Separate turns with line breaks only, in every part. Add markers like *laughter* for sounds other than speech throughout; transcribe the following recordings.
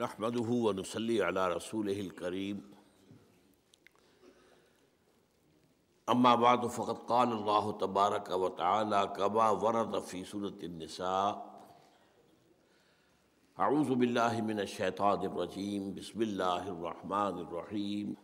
नहमदहू वनसली अला रसूल करीम अम्माबाद फ़कत काल्ला तबारक वाल कबा वरद फ़ीसूरतनसा आऊज़बिल्लिमिनशैतरजीम बसमिल्लर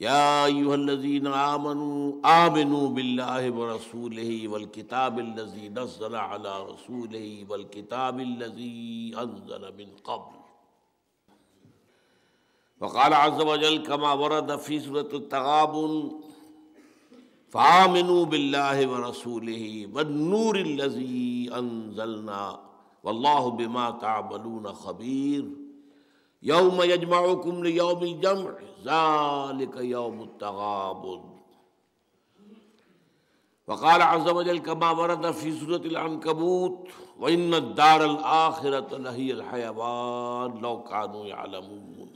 याजीन आमनु आमिनु बिल्लासूल वल किताबिल्लजी नज़ला रसूल वल किताबिल्लजी अनजलबिन कबल वकाल अजल कमा वरद फ़ीसरत तगाबन फ़ामिनु बिल्ला व रसूल वनूरजी अनजलना वल्लाह बिमा ताबलून खबीर यौम यजमाकुम यौम जम्र ذلك يوم التغابن وقال عز وجل كما ورد في سورة العنكبوت وإن الدار الآخرة لهي الحيوان لو كانوا يعلمون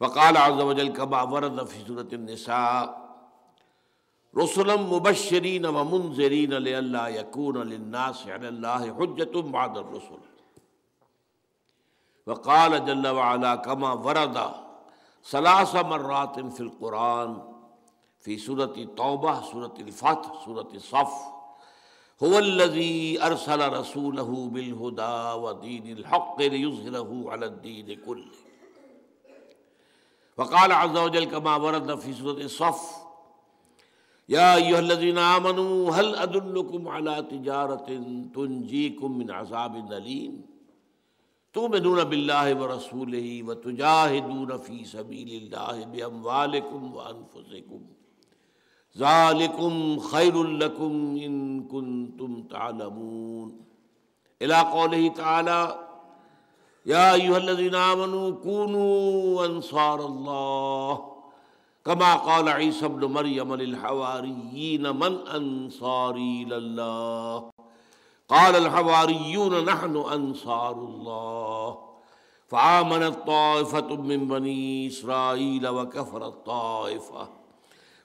وقال عز وجل كما ورد في سورة النساء رسلا مبشرين ومنذرين لئلا يكون للناس على الله حجة بعد الرسل وقال جل وعلا كما ورد ثلاث مرات في القرآن في سورة التوبة سورة الفتح سورة الصف هو الذي أرسل رسوله بالهدى ودين الحق ليظهره على الدين كله وقال عز وجل كما ورد في سورة الصف يا أيها الذين آمنوا هل أدلكم على تجارة تنجيكم من عذاب أليم तो मिनून बिल्ला व रसूल ही व तुजाहिदून फ़ी सबीम वालकुम वनफुसकुम ज़ालकुम खैरकुम इन कुन तुम तालमून इलाक़ौल ताला याजीनामनु कूनू अनसार कमा कौल ईसब मरियम हवारीन मन अनसारी قال الحواريون نحن أنصار الله فآمنت طائفة من بني إسرائيل وكفرت طائفة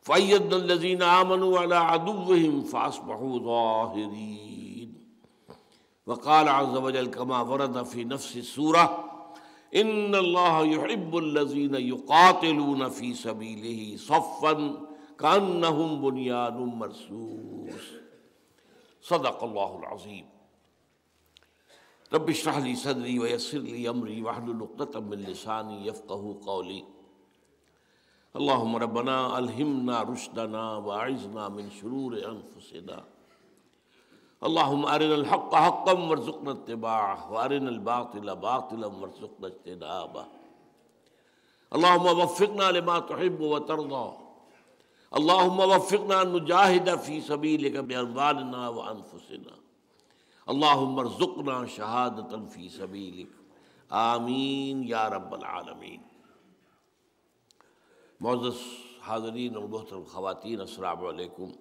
فأيدنا الذين آمنوا على عدوهم فأصبحوا ظاهرين وقال عز وجل كما ورد في نفس السورة إن الله يحب الذين يقاتلون في سبيله صفا كأنهم بنيان مرصوص सदक अल्लाज़ीम रब शहली सदरी वसरली अमरी वाहलतमिलसानी यफ़ू कौली अल्लाम रबना अलहमना रुशदना वाइजना मिन शरूर अनफसना अल्लाम अरिन हक़ हक़म वरजुकन तबा वारिन बातिल बातिलम वरजुकन तनाबा अल्लाम वफ़िकना लमा तहब व तरदा अल्लाफ़ना नुजाहिदफ़ी सबी लिकबाना व अनफसना अल्लामरज़ुकना शहादतनफ़ी सबी लिक आमीन या रबालमीन मोज़स हाजरीन और मोहतरम ख़वान अलकुम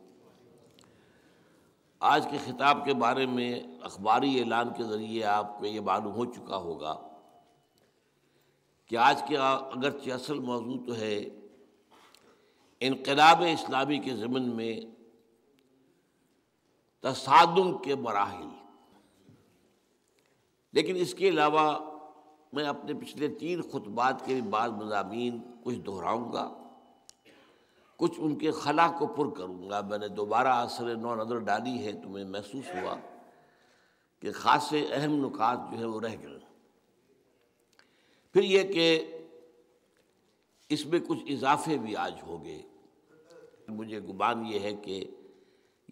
आज के ख़िताब के बारे में अखबारी ऐलान के ज़रिए आपको ये मालूम हो चुका होगा कि आज के अगरचे असल मौजू तो है इनकलाब इस्लामी के ज़मन में तसादम के मराहल लेकिन इसके अलावा मैं अपने पिछले तीन खुतबात के भी बाद मजामी कुछ दोहराऊँगा कुछ उनके खला को पुर करूँगा मैंने दोबारा असर नौ नज़र डाली है तो मुझे महसूस हुआ कि ख़ास अहम नुकात जो है वो रह गए फिर यह कि इसमें कुछ इजाफे भी आज हो गए तो मुझे गुमान ये है कि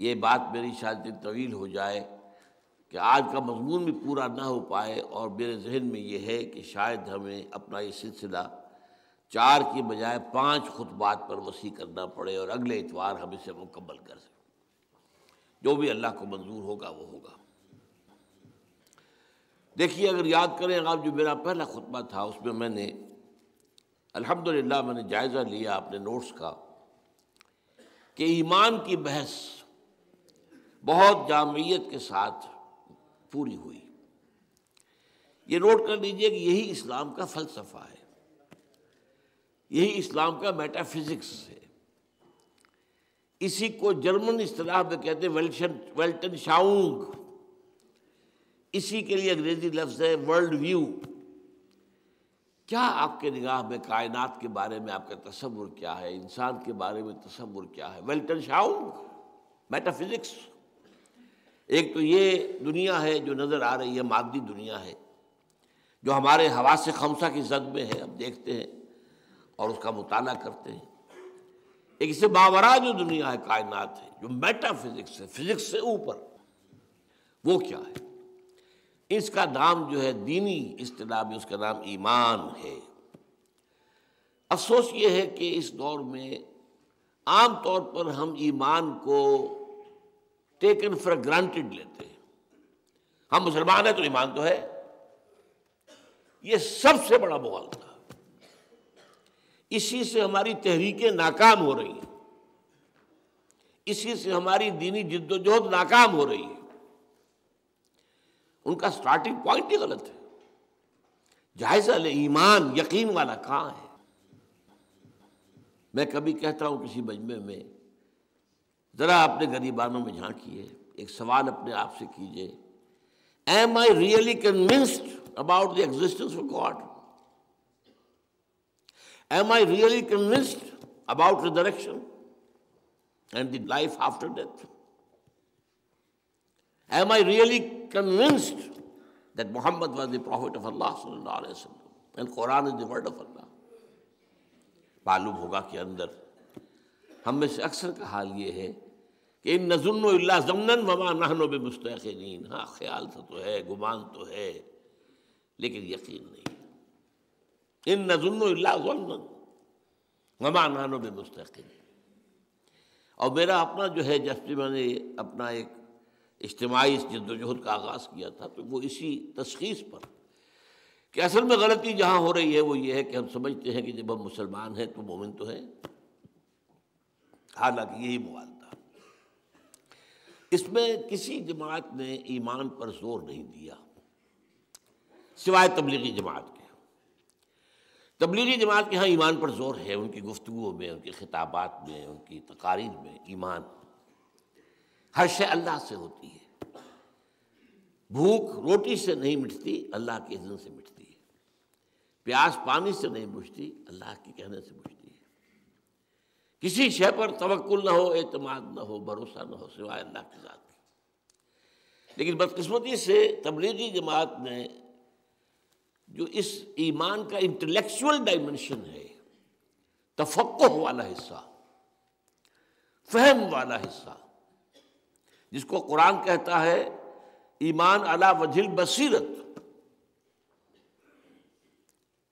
ये बात मेरी शायद तवील हो जाए कि आज का मजमून भी पूरा ना हो पाए और मेरे जहन में ये है कि शायद हमें अपना ये सिलसिला चार की बजाय पाँच खुतबात पर वसी करना पड़े और अगले इतवार हम इसे मुकम्मल कर सकें जो भी अल्लाह को मंजूर होगा वो होगा देखिए अगर याद करें आप जो मेरा पहला खुतबा था उसमें मैंने अल्हम्दुलिल्लाह मैंने जायज़ा लिया अपने नोट्स का कि ईमान की बहस बहुत जामियत के साथ पूरी हुई ये नोट कर लीजिए कि यही इस्लाम का फलसफा है यही इस्लाम का मेटाफिजिक्स है इसी को जर्मन इस्तलाह में कहते हैं वेल्शन वेल्टन शाउंग इसी के लिए अंग्रेजी लफ्ज़ है वर्ल्ड व्यू क्या आपके निगाह में कायनात के बारे में आपका तस्वुर क्या है इंसान के बारे में तस्वुर क्या है वेल्टन शाउंग मेटाफिजिक्स एक तो ये दुनिया है जो नज़र आ रही है मादी दुनिया है जो हमारे हवा से खमसा की जद में है हम देखते हैं और उसका मुताला करते हैं एक इसे बावरा जो दुनिया है कायनात है जो मेटाफिजिक्स है फिजिक्स से ऊपर वो क्या है इसका नाम जो है दीनी इस्तेदा में उसका नाम ईमान है अफसोस ये है कि इस दौर में आम तौर पर हम ईमान को टेकन फॉर ग्रांटेड लेते हैं हम मुसलमान हैं तो ईमान तो है ये सबसे बड़ा बवाल था इसी से हमारी तहरीकें नाकाम हो रही हैं इसी से हमारी दीनी जिद्दोजहद नाकाम हो रही है उनका स्टार्टिंग पॉइंट ही गलत है जायजा ईमान यकीन वाला कहाँ है मैं कभी कहता हूँ किसी मजमे में ज़रा अपने गरीबानों में झांकिए एक सवाल अपने आप से कीजिए am I really convinced about the existence of God am I really convinced about the direction and the life after death Am I really convinced that Muhammad was the Prophet of Allah and Quran is the word of Allah? मालूम होगा कि अंदर हम में से अक्सर का हाल ये है कि इन नजुल्ला जमनन वमा नहनो बे मुस्तकिन हाँ ख्याल तो तो है गुमान तो है लेकिन यकीन नहीं इन नजुल्ला जमनन वमा नहनो बे मुस्तकिन और मेरा अपना जो है जैसे मैंने अपना एक इज्तमाही इस जद्दोजहद का आगाज़ किया था तो वो इसी तशीस पर कि असल में गलती जहाँ हो रही है वो ये है कि हम समझते हैं कि जब हम मुसलमान हैं तो मोमिन तो हैं हालांकि यही मुआलता इसमें किसी जमात ने ईमान पर जोर नहीं दिया सिवाय तबलीगी जमात के तबलीगी जमात के यहाँ ईमान पर जोर है उनकी गुफ्तुओं में उनके खिताबात में उनकी तकारीर में ईमान हर शय अल्लाह से होती है भूख रोटी से नहीं मिटती अल्लाह के इज्जत से मिटती है प्यास पानी से नहीं बुझती अल्लाह के कहने से बुझती है किसी शय पर तवक्ल ना हो एतमाद ना हो भरोसा ना हो सिवाय अल्लाह के साथ लेकिन बदकस्मती से तबलीगी जमात ने जो इस ईमान का इंटेलेक्चुअल डायमेंशन है तफक् वाला हिस्सा फहम वाला हिस्सा जिसको कुरान कहता है ईमान अला वजिल बसीरत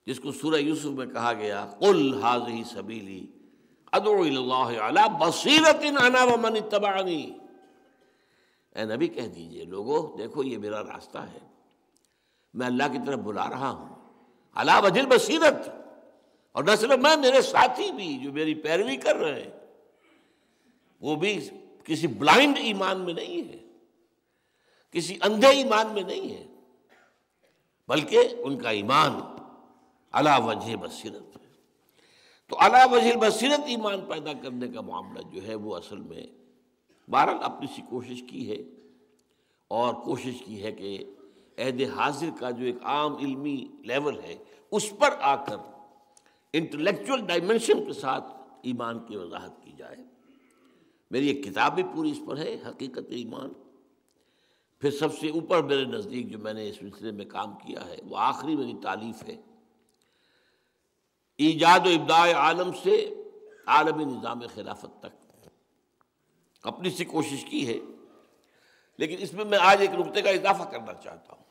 जिसको सूर्य यूसुफ में कहा गया कुल हाजही सबीली नबी कह दीजिए लोगों देखो ये मेरा रास्ता है मैं अल्लाह की तरफ बुला रहा हूं अला वजिल बसीरत और न सिर्फ मैं मेरे साथी भी जो मेरी पैरवी कर रहे हैं वो भी किसी ब्लाइंड ईमान में नहीं है किसी अंधे ईमान में नहीं है बल्कि उनका ईमान अला वजह बसीरत है तो अला वजह बसीरत ईमान पैदा करने का मामला जो है वो असल में बारह अपनी सी कोशिश की है और कोशिश की है कि अहद हाजिर का जो एक आम इल्मी लेवल है उस पर आकर इंटेलेक्चुअल डायमेंशन के साथ ईमान की वजाहत की जाए मेरी एक किताब भी पूरी इस पर है हकीकत ईमान फिर सबसे ऊपर मेरे नज़दीक जो मैंने इस सिलसिले में काम किया है वो आखिरी मेरी तालीफ है ईजाद इबदा आलम से आलमी निज़ाम खिलाफत तक अपनी सी कोशिश की है लेकिन इसमें मैं आज एक नुकते का इजाफा करना चाहता हूँ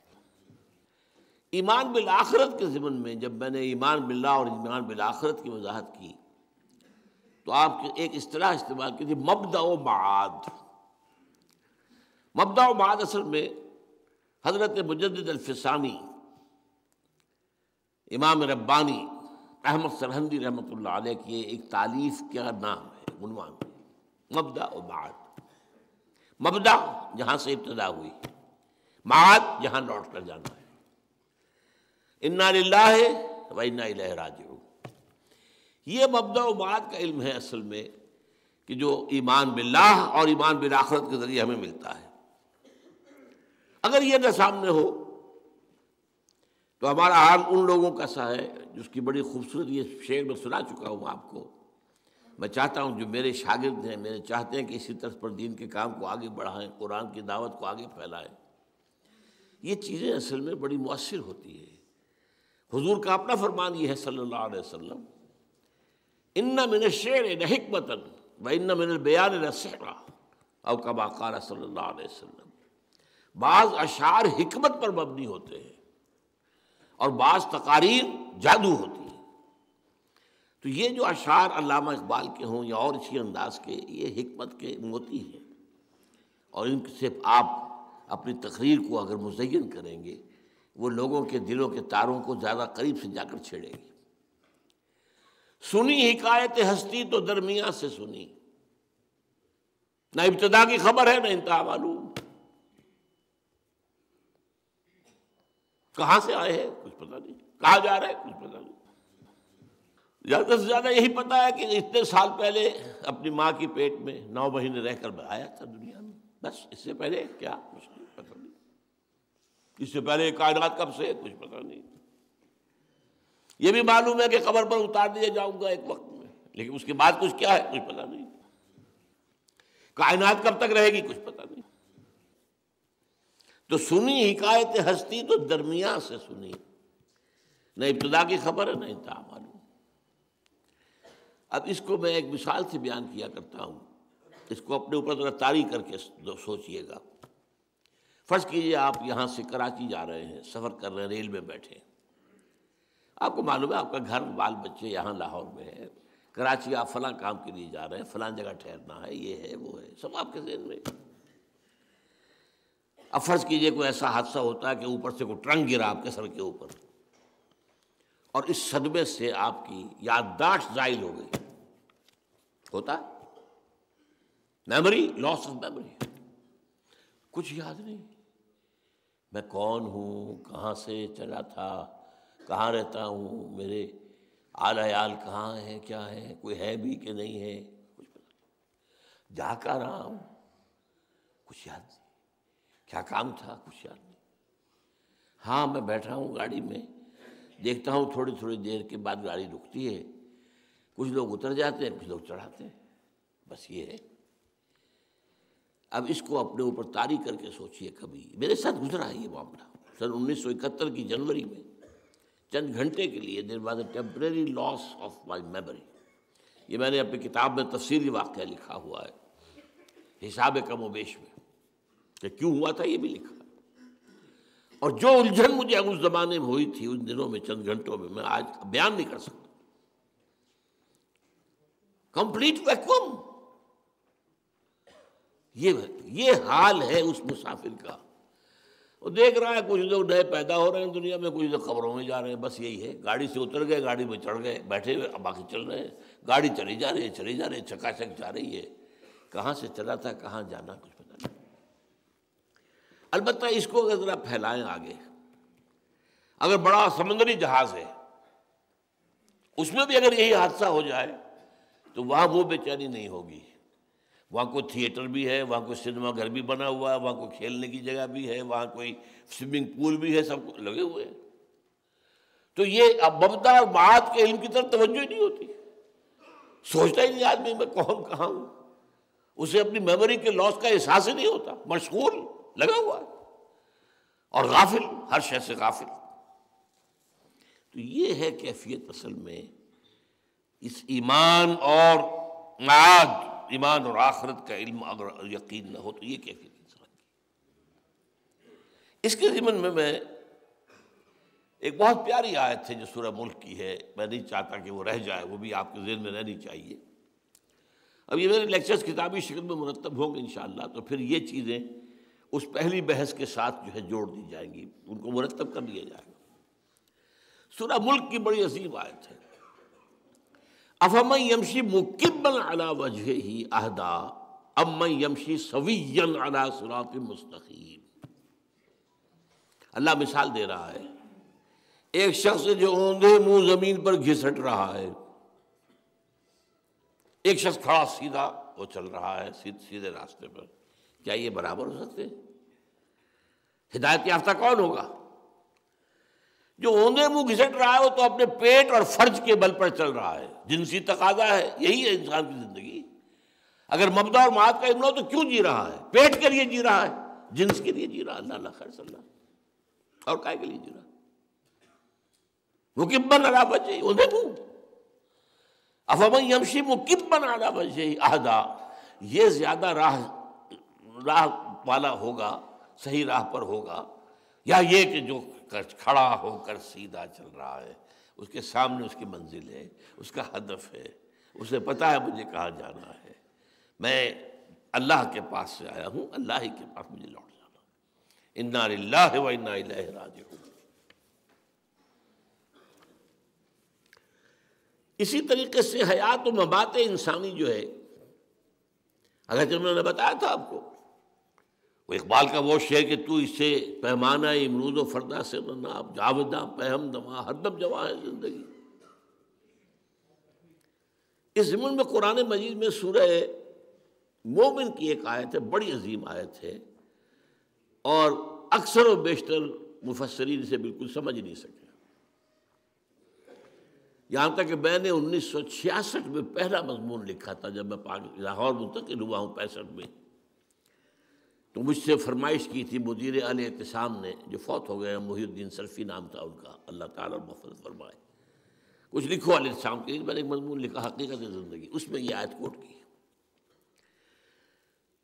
ईमान बिल आखरत के ज़िमन में जब मैंने ईमान बिल्ला और ईमान बिल आखरत की वजाहत की तो आप एक इतलाह इस्तेमाल कीजिए मबदा माद मबदा माद असल में हज़रत मुजद इमाम रब्बानी अहमद सरहंदी रहमत की एक तालीफ का नाम है गुनवान मबदा माद मबदा जहाँ से इब्तदा हुई है माद जहाँ लौट कर जाना है इन्ना लाह व इन्ना राज ये मबदा बाद का इल्म है असल में कि जो ईमान बिल्लाह और ईमान बिल आखरत के ज़रिए हमें मिलता है अगर ये न सामने हो तो हमारा हाल उन लोगों का सा है जिसकी बड़ी खूबसूरत ये शेर में सुना चुका हूँ आपको मैं चाहता हूँ जो मेरे शागिर्द हैं मेरे चाहते हैं कि इसी तरह पर दीन के काम को आगे बढ़ाएं कुरान की दावत को आगे फैलाएं ये चीज़ें असल में बड़ी मौसर होती है हुजूर का अपना फरमान ये है सल्लल्लाहु अलैहि वसल्लम इन्ना मिन शेर हमतन व इन्ना मिन बयान सहरा अब कमा क़ाल सल्ला बाज़ अशार हमत पर मबनी होते हैं और बाज़ तकारीर जादू होती है तो ये जो अशार अलामा इकबाल के हों या और इसी अंदाज के ये हमत के मोती हैं और इन इनसे आप अपनी तकरीर को अगर मुजयन करेंगे वो लोगों के दिलों के तारों को ज़्यादा करीब से जाकर छेड़ेंगे सुनी हिकायत हस्ती तो दरमिया से सुनी ना इब्तदा की खबर है ना इंतहा मालूम कहां से आए हैं कुछ पता नहीं कहा जा रहे हैं कुछ पता नहीं ज़्यादा से ज़्यादा यही पता है कि इतने साल पहले अपनी मां की पेट में नौ महीने रहकर आया था दुनिया में बस इससे पहले क्या कुछ नहीं पता नहीं इससे पहले कायनात कब से कुछ पता नहीं ये भी मालूम है कि कबर पर उतार दिया जाऊंगा एक वक्त में लेकिन उसके बाद कुछ क्या है कुछ पता नहीं कायनात कब तक रहेगी कुछ पता नहीं तो सुनी हिकायत हस्ती तो दरमिया से सुनी न इब्तदा की खबर है न था मालूम अब इसको मैं एक मिसाल से बयान किया करता हूं इसको अपने ऊपर थोड़ा तारी करके सोचिएगा फर्ज कीजिए आप यहां से कराची जा रहे हैं सफ़र कर रहे हैं रेल में बैठे आपको मालूम है आपका घर बाल बच्चे यहाँ लाहौर में है कराची आप फलां काम के लिए जा रहे हैं फलां जगह ठहरना है ये है वो है सब आपके जहन में अब फर्ज कीजिए कोई ऐसा हादसा होता है कि ऊपर से कोई ट्रंक गिरा आपके सर के ऊपर और इस सदमे से आपकी याददाश्त जायल हो गई होता मेमोरी लॉस ऑफ मेमोरी कुछ याद नहीं मैं कौन हूं कहां से चला था कहाँ रहता हूँ मेरे आलायाल कहाँ है क्या है कोई है भी कि नहीं है कुछ पता जा कर रहा हूँ कुछ याद नहीं क्या काम था कुछ याद नहीं हाँ मैं बैठा हूँ गाड़ी में देखता हूँ थोड़ी थोड़ी देर के बाद गाड़ी रुकती है कुछ लोग उतर जाते हैं कुछ लोग चढ़ाते हैं बस ये है अब इसको अपने ऊपर तारी करके सोचिए कभी मेरे साथ गुजरा है ये मामला सन उन्नीस की जनवरी में चंद घंटे के लिए there was a temporary loss of my memory ये मैंने अपनी किताब में तफसीली वाक्य लिखा हुआ है हिसाब कम वेश में कि क्यों हुआ था ये भी लिखा और जो उलझन मुझे उस ज़माने में हुई थी उन दिनों में चंद घंटों में मैं आज बयान नहीं कर सकता कंप्लीट वैक्यूम ये ये हाल है उस मुसाफिर का वो देख रहा है कुछ लोग नए पैदा हो रहे हैं दुनिया में कुछ लोग खबरों में जा रहे हैं बस यही है गाड़ी से उतर गए गाड़ी में चढ़ गए बैठे हुए बाकी चल रहे हैं गाड़ी चली जा रही है चली जा रही है चकाचक जा रही है कहाँ से चला था कहाँ जाना कुछ पता नहीं अलबत् इसको अगर ज़रा फैलाएं आगे अगर बड़ा समुद्री जहाज है उसमें भी अगर यही हादसा हो जाए तो वहां वो बेचैनी नहीं होगी वहाँ कोई थिएटर भी है वहाँ कोई सिनेमा घर भी बना हुआ है वहाँ को खेलने की जगह भी है वहाँ कोई स्विमिंग पूल भी है सब लगे हुए हैं तो ये अब ममता और के इल्म की तरफ तवज्जो ही नहीं होती सोचता ही नहीं आदमी मैं कौन कहाँ हूँ उसे अपनी मेमोरी के लॉस का एहसास ही नहीं होता मशगूल लगा हुआ है और गाफिल हर शहर से गाफिल तो ये है कैफियत असल में इस ईमान और आद ईमान और आखरत का इल्म अगर यकीन ना हो तो ये कैफियत इंसान की इसके ज़िमन में मैं एक बहुत प्यारी आयत है जो सूर्य मुल्क की है मैं नहीं चाहता कि वो रह जाए वो भी आपके जेन में रहनी चाहिए अब ये मेरे लेक्चर्स किताबी शक्ल में मुरतब होंगे इन तो फिर ये चीज़ें उस पहली बहस के साथ जो है जोड़ दी जाएंगी उनको मुरतब कर लिया जाएगा सूर्य मुल्क की बड़ी अजीब आयत है अफम यमशी अला वजह ही अहदा अब मैं अला सुरात अल्लाह मिसाल दे रहा है एक शख्स जो ऊंधे मुंह जमीन पर घिसट रहा है एक शख्स खड़ा सीधा वो चल रहा है सीधे सीधे रास्ते पर क्या ये बराबर हो सकते हिदायत याफ्ता कौन होगा जो ओंधे मुंह घिसट रहा है वो तो अपने पेट और फर्ज के बल पर चल रहा है जिनसी तकाजा है यही है इंसान की जिंदगी अगर ममता और मात का इमला तो क्यों जी रहा है पेट के लिए जी रहा है जिन्स के लिए जी रहा है अल्लाह खैर सल्ला और काय के लिए जी रहा वो मुकिबन अला बचे ओंधे मुंह अफम यमशी मुकिबन अला बचे आहदा ये ज्यादा राह राह वाला होगा सही राह पर होगा या ये कि जो कर खड़ा होकर सीधा चल रहा है उसके सामने उसकी मंजिल है उसका हदफ है उसे पता है मुझे कहाँ जाना है मैं अल्लाह के पास से आया हूँ अल्लाह ही के पास मुझे लौट जाना इन्ना लाला व इन्ना राज इसी तरीके से हयात तो मबात इंसानी जो है अगर मैंने बताया था आपको वो इकबाल का वो शेर कि तू इससे पैमाना इमरूद फरदा से नाब जावदा पहम दमा हरदम जवा है ज़िंदगी इस ज़िमन में कुरान मजीद में सूरह मोमिन की एक आयत है बड़ी अजीम आयत है और अक्सर व बेशतर मुफसरीन से बिल्कुल समझ नहीं सके यहां तक कि मैंने उन्नीस सौ छियासठ में पहला मजमून लिखा था जब मैं लाहौर मुंतकिल हुआ हूँ पैंसठ में तो मुझसे फरमाइश की थी मुदीर अल एहतसाम ने जो फौत हो गया मुहिद्दीन सरफी नाम था उनका अल्लाह ताला मफरत फरमाए कुछ लिखो अल एहतसाम के मैंने एक मजमून लिखा हकीकत ज़िंदगी उसमें यह आयत कोट की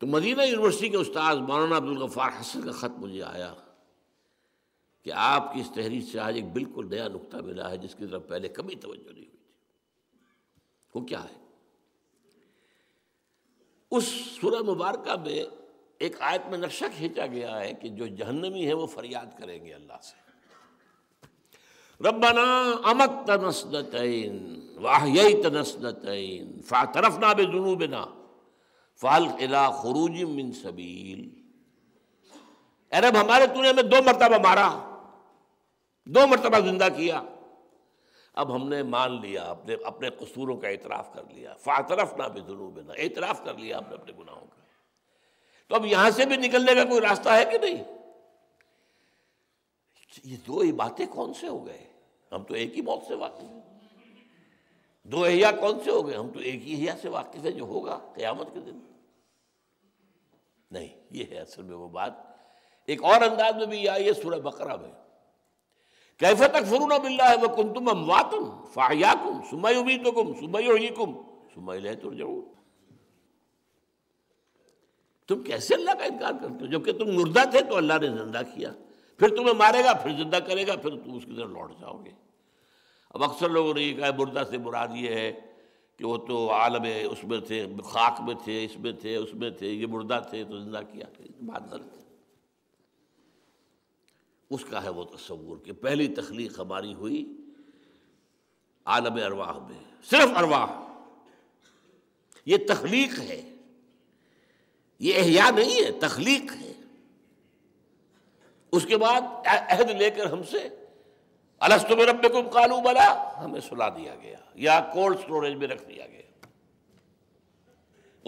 तो मदीना यूनिवर्सिटी के उस्ताद मौलाना अब्दुल गफ़ार हसन का ख़त मुझे आया कि आपकी इस तहरीर से आज एक बिल्कुल नया नुकता मिला है जिसकी तरफ पहले कभी तवज्जो नहीं हुई थी वो क्या है उस सूर्य मुबारक में एक आयत में नक्शा खींचा गया है कि जो जहन्नमी है वो फरियाद करेंगे अल्लाह से रबना अमत फातरफना बे बिना फाल इला खरूज मिन सबील अरब हमारे तूने हमें दो मरतबा मारा दो मरतबा जिंदा किया अब हमने मान लिया अपने अपने कसूरों का एतराफ कर लिया फातरफ ना बिना एतराफ़ कर लिया अपने अपने गुनाहों का तो अब यहां से भी निकलने का कोई रास्ता है कि नहीं ये दो ही बातें कौन से हो गए हम तो एक ही मौत से वाकिफ हैं दो अहिया कौन से हो गए हम तो एक ही अहिया से वाकिफ है जो होगा कयामत के दिन नहीं ये है असल में वो बात एक और अंदाज में भी आई है सूर्य बकरा में कैफे तक फरून बिल्ला है वह कुंतुम तुम अमवातुम फाहियाकुम सुमय उम्मीदुकुम सुमय ही कुम सुमय लहतुर जरूर तुम कैसे अल्लाह का इनकार करते हो जबकि तुम मुर्दा थे तो अल्लाह ने जिंदा किया फिर तुम्हें मारेगा फिर जिंदा करेगा फिर तुम उसकी तरफ लौट जाओगे अब अक्सर लोगों ने यह कहा मुर्दा से मुराद ये है कि वो तो आलम उसमें थे खाक में थे इसमें थे उसमें थे ये मुर्दा थे तो जिंदा किया बात गलत है उसका है वो तस्वूर कि पहली तखलीक हमारी हुई आलम अरवाह में सिर्फ अरवाह ये तखलीक है ये एहया नहीं है तखलीक है उसके बाद अहद लेकर हमसे अलस्त में रब कुम कालू बला हमें सुला दिया गया या कोल्ड स्टोरेज में रख दिया गया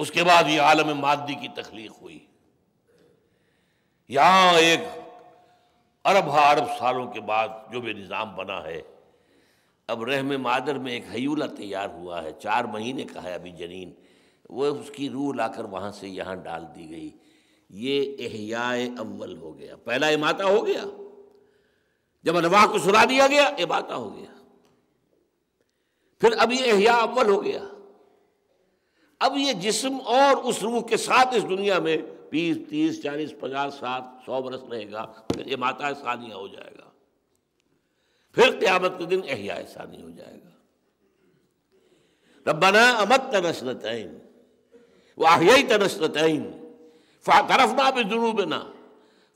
उसके बाद ये आलम मादी की तख्लीक हुई यहां एक अरब हाँ अरब सालों के बाद जो भी निज़ाम बना है अब रहम मादर में एक हयूला तैयार हुआ है चार महीने का है अभी जनीन वह उसकी रूह लाकर वहाँ से यहाँ डाल दी गई ये एहयाए अव्वल हो गया पहला इमाता हो गया जब अनवाह को सुना दिया गया इमाता हो गया फिर अब ये एहया अव्वल हो गया अब ये जिस्म और उस रूह के साथ इस दुनिया में बीस तीस चालीस पचास सात सौ बरस रहेगा फिर इमाता सानिया हो जाएगा फिर क़्यामत के दिन एहिया सानी हो जाएगा रबाना अमत नसनतैन वाहिया तनस्तैन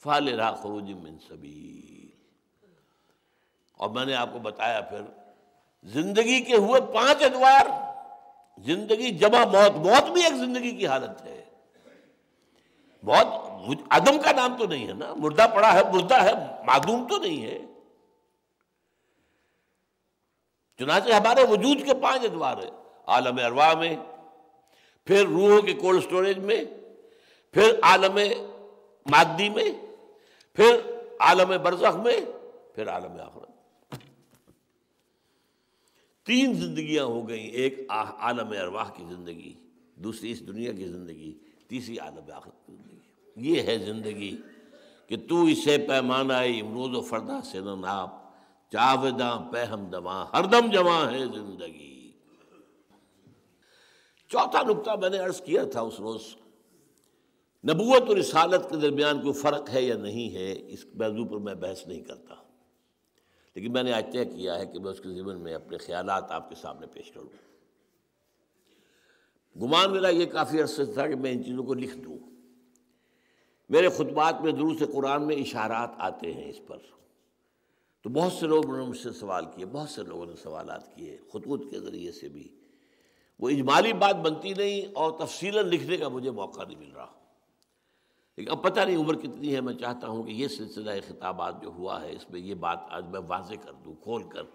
फाल राखोज मिन सभी और मैंने आपको बताया फिर जिंदगी के हुए पांच अदवार जिंदगी जमा मौत मौत भी एक जिंदगी की हालत है बहुत आदम का नाम तो नहीं है ना मुर्दा पड़ा है मुर्दा है मादूम तो नहीं है चुनाचे हमारे वजूद के पांच अदवार है आलम अरवा में फिर रूहों के कोल्ड स्टोरेज में फिर आलम मादी में फिर आलम बरसख में फिर आलम आखरत तीन जिंदगियां हो गई एक आलम अरवाह की जिंदगी दूसरी इस दुनिया की जिंदगी तीसरी आलम आखरत की जिंदगी ये है जिंदगी कि तू इसे पैमाना इमरोज फरदा से नाप जावेदा पैहम दमा हरदम जमा है जिंदगी चौथा नुकता मैंने अर्ज़ किया था उस रोज़ नबूत और रिसालत के दरमियान कोई फ़र्क है या नहीं है इस मौजू पर मैं बहस नहीं करता लेकिन मैंने आज तय किया है कि मैं उसके ज़िमन में अपने ख्याल आपके सामने पेश करूँ गुमान मेरा ये काफ़ी अर्से था कि मैं इन चीज़ों को लिख दूँ मेरे खुतबात में से कुरान में इशारात आते हैं इस पर तो बहुत से लोगों ने मुझसे सवाल किए बहुत से लोगों ने सवाल किए खतूत के ज़रिए से भी वो इजमाली बात बनती नहीं और तफसी लिखने का मुझे मौका नहीं मिल रहा लेकिन अब पता नहीं उम्र कितनी है मैं चाहता हूँ कि ये सिलसिला खिताबात जो हुआ है इसमें ये बात आज मैं वाज कर दूँ खोल कर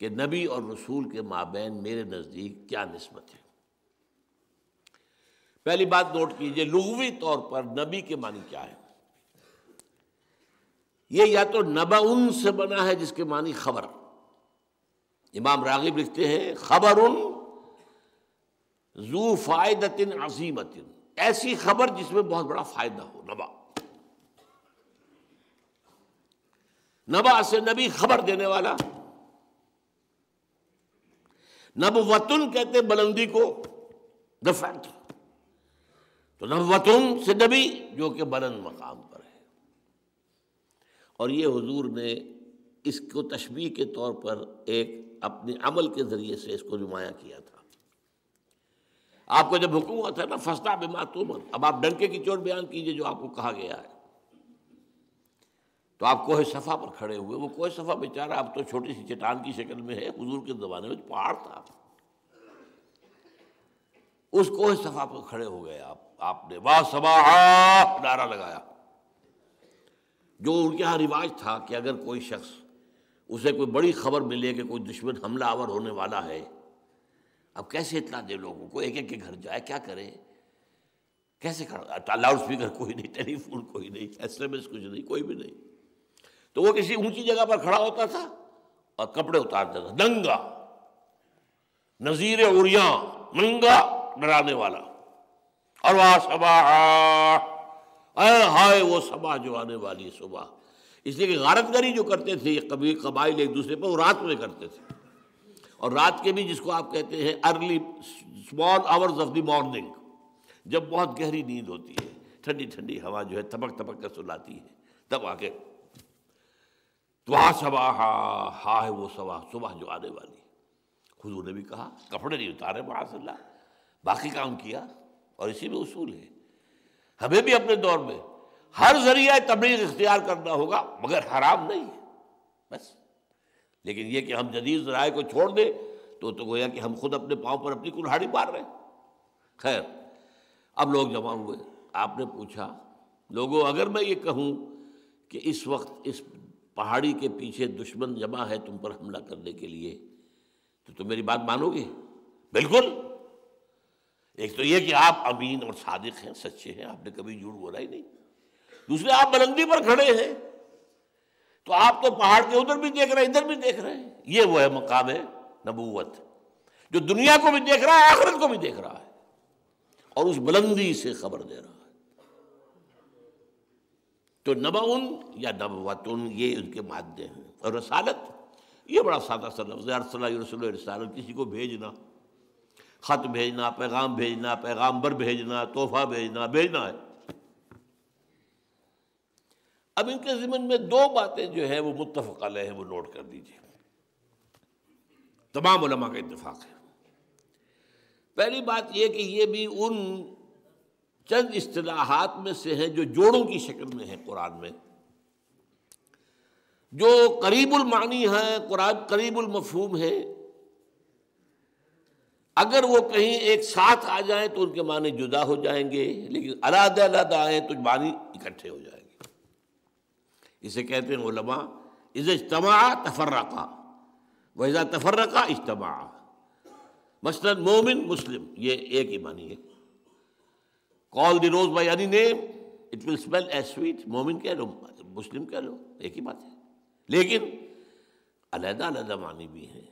कि नबी और रसूल के माबेन मेरे नज़दीक क्या नस्बत है पहली बात नोट कीजिए लघवी तौर पर नबी के मानी क्या है यह या तो नबाउन से बना है जिसके मानी खबर इमाम रागिब लिखते हैं खबर उन जू फायदतिन अजीमतिन ऐसी खबर जिसमें बहुत बड़ा फायदा हो नबा नबा से नबी खबर देने वाला नब नबवतुन कहते बुलंदी को द फैक्ट तो नबवतुन से नबी जो कि बुलंद मकाम पर है और ये हजूर ने इसको तशबी के तौर पर एक अपने अमल के ज़रिए से इसको नुमाया किया था आपको जब हुक्म हुआ था ना फंसता बेमातूमत अब आप डंके की चोट बयान कीजिए जो आपको कहा गया है तो आप कोहे सफ़ा पर खड़े हुए वो कोहे सफ़ा बेचारा अब तो छोटी सी चट्टान की शक्ल में है हुजूर के ज़माने में पहाड़ था उस कोहे सफ़ा पर खड़े हो गए आप आपने वाह सबाह नारा लगाया जो उनके यहाँ रिवाज था कि अगर कोई शख्स उसे कोई बड़ी खबर मिले कि कोई दुश्मन हमलावर होने वाला है अब कैसे इतना दे लोगों को एक एक के घर जाए क्या करे कैसे खड़ा तो लाउड स्पीकर कोई नहीं टेलीफोन कोई नहीं एस एम एस कुछ नहीं कोई भी नहीं तो वो किसी ऊंची जगह पर खड़ा होता था और कपड़े उतार देता दंगा नजीर उड़िया मंगा डराने वाला और वाह सबाह हाय वो सबाह जो आने वाली है सुबह इसलिए कि गारतगरी जो करते थे ये कभी कबाइल एक दूसरे पर वो रात में करते थे और रात के भी जिसको आप कहते हैं early small hours of the morning जब बहुत गहरी नींद होती है ठंडी ठंडी हवा जो है थपक थपक कर सुलाती है तब आके त्वा सवा हा हा है वो सवा सुबह जो आने वाली खुद ने भी कहा कपड़े नहीं उतारे माशल्ला बाकी काम किया और इसी में उसूल है हमें भी अपने दौर में हर जरिया तबलीग इख्तियार करना होगा मगर हराम नहीं है बस लेकिन ये कि हम जदीद राय को छोड़ दें तो तो गोया कि हम खुद अपने पाँव पर अपनी कुल्हाड़ी मार रहे हैं खैर अब लोग जमा हुए आपने पूछा लोगों अगर मैं ये कहूँ कि इस वक्त इस पहाड़ी के पीछे दुश्मन जमा है तुम पर हमला करने के लिए तो तुम मेरी बात मानोगे बिल्कुल एक तो ये कि आप अमीन और सादिक हैं सच्चे हैं आपने कभी झूठ बोला ही नहीं दूसरे आप बुलंदी पर खड़े हैं तो आप तो पहाड़ के उधर भी देख रहे हैं इधर भी देख रहे हैं ये वो है मकाम नबूवत जो दुनिया को भी देख रहा है आखिरत को भी देख रहा है और उस बुलंदी से खबर दे रहा है तो नबाउन या नबवत ये उनके मादे हैं और रसालत ये बड़ा सादा सा लफ्ज़ है रसल रसालत किसी को भेजना ख़त भेजना पैगाम भेजना पैगाम्बर भेजना तोहफा भेजना भेजना है अब इनके ज़िमन में दो बातें जो है वो मुतफ़ है वो नोट कर दीजिए तमाम उलमा का इतफाक़ है पहली बात यह कि यह भी उन चंद असलाहत में से है जो जोड़ों की शक्ल में है कुरान में जो करीबुल मानी हैं कुरान करीबुल मफहूम है अगर वो कहीं एक साथ आ जाए तो उनके माने जुदा हो जाएंगे लेकिन अलहदा अलहदा आए तो मानी इकट्ठे हो जाए इसे कहते हैं ओलमा इज इजतमा तफर्रका वैजा तफर्रका इजतमा मसलन मोमिन मुस्लिम ये एक ही मानिए call the rose by any name it will smell a sweet मोमिन कह लो मुस्लिम कह लो एक ही बात है लेकिन अलहदा अलहदा मानी भी है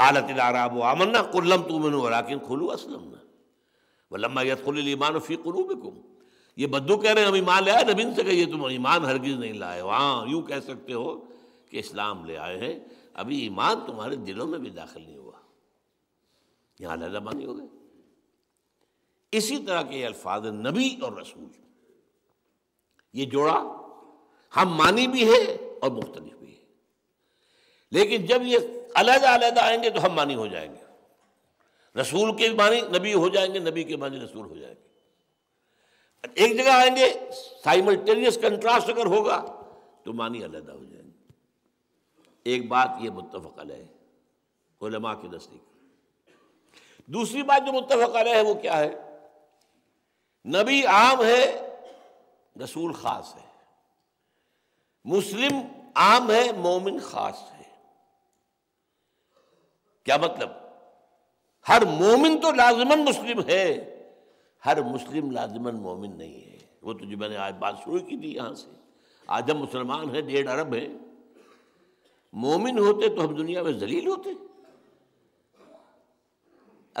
कालत आराब आमन्ना कुल्लम तुमन वलाकिन खुलू असलम वलम्मा यसमान फ़ी कुलूब कुम ये बद्दू कह रहे हैं हम ईमान ले आए नबीन से कहिए तुम ईमान हरगिज नहीं लाए वहाँ यूँ कह सकते हो कि इस्लाम ले आए हैं अभी ईमान तुम्हारे दिलों में भी दाखिल नहीं हुआ यहाँ लहदाबानी हो गए इसी तरह के अल्फाज नबी और रसूल ये जोड़ा हम मानी भी है और मुख्तलिफ भी है लेकिन जब ये अलग अलहदा आएंगे तो हम मानी हो जाएंगे रसूल के मानी नबी हो जाएंगे नबी के मानी रसूल हो जाएंगे एक जगह आएंगे साइमल्टेनियस कंट्रास्ट अगर होगा तो मानी अलहदा हो जाएंगे एक बात ये अलह है कोलमा के नज़दीक दूसरी बात जो अलह है वो क्या है नबी आम है रसूल ख़ास है मुस्लिम आम है मोमिन ख़ास है क्या मतलब हर मोमिन तो लाजमन मुस्लिम है हर मुस्लिम लाजमन मोमिन नहीं है वो तो जो मैंने आज बात शुरू की थी यहाँ से आज हम मुसलमान हैं डेढ़ अरब हैं मोमिन होते तो हम दुनिया में जलील होते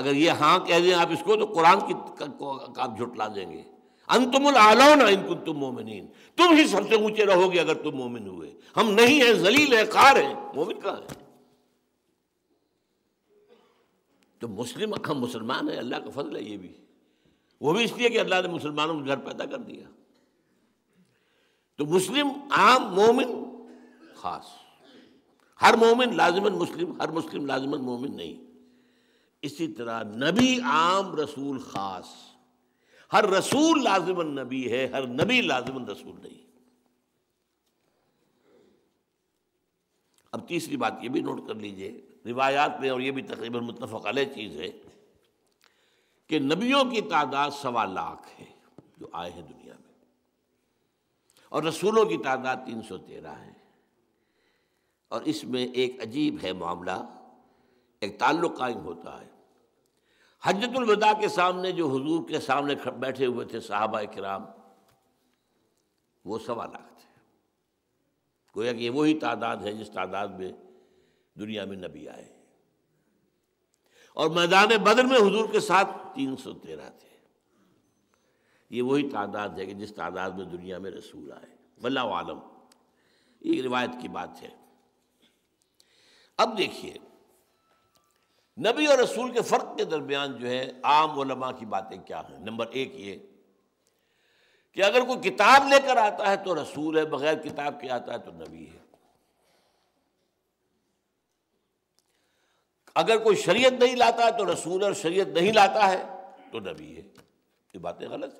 अगर ये हाँ कह दें आप इसको तो कुरान की आप ला देंगे अंतमुल आलो ना इनकुन तुम मोमिन तुम ही सबसे ऊंचे रहोगे अगर तुम मोमिन हुए हम नहीं है जलील है कार है मोमिन कहाँ है तो मुस्लिम हम मुसलमान है अल्लाह का फजल है ये भी वो भी इसलिए कि अल्लाह ने मुसलमानों को घर पैदा कर दिया तो मुस्लिम आम मोमिन खास हर मोमिन लाजमन मुस्लिम हर मुस्लिम लाजमन मोमिन नहीं इसी तरह नबी आम रसूल खास हर रसूल लाजमन नबी है हर नबी लाजमन रसूल नहीं अब तीसरी बात ये भी नोट कर लीजिए रिवायात में और ये भी तकरीबन अलह चीज़ है कि नबियों की तादाद सवा लाख है जो आए हैं दुनिया में और रसूलों की तादाद तीन सौ तेरह है और इसमें एक अजीब है मामला एक ताल्लुक कायम होता है हजरतुलवदा के सामने जो हुजूर के सामने बैठे हुए थे साहबा कराम वो सवा लाख थे गोया कि वही तादाद है जिस तादाद में दुनिया में नबी आए और मैदान बदर में हुजूर के साथ तीन सौ तेरह थे ये वही तादाद है कि जिस तादाद में दुनिया में रसूल आए वल्ला आलम ये रिवायत की बात है अब देखिए नबी और रसूल के फ़र्क के दरमियान जो है आम ओलमा की बातें क्या है नंबर एक ये कि अगर कोई किताब लेकर आता है तो रसूल है बगैर किताब के आता है तो नबी है अगर कोई शरीयत नहीं लाता है तो रसूल और शरीयत नहीं लाता है तो नबी है ये बातें गलत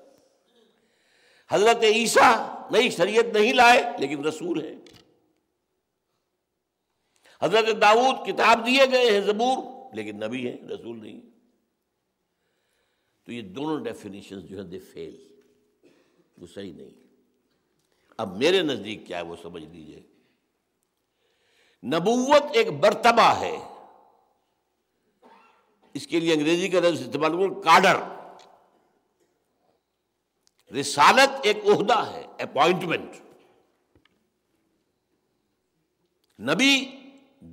हजरत ईसा नहीं शरीयत नहीं लाए लेकिन रसूल है हजरत दाऊद किताब दिए गए हैं जबूर लेकिन नबी है रसूल नहीं तो ये दोनों डेफिनेशन जो है दे फेल वो सही नहीं अब मेरे नज़दीक क्या है वो समझ लीजिए नबूवत एक बर्तबा है इसके लिए अंग्रेजी का लफ्ज इस्तेमाल करो काडर रिसालत एक उहदा है अपॉइंटमेंट नबी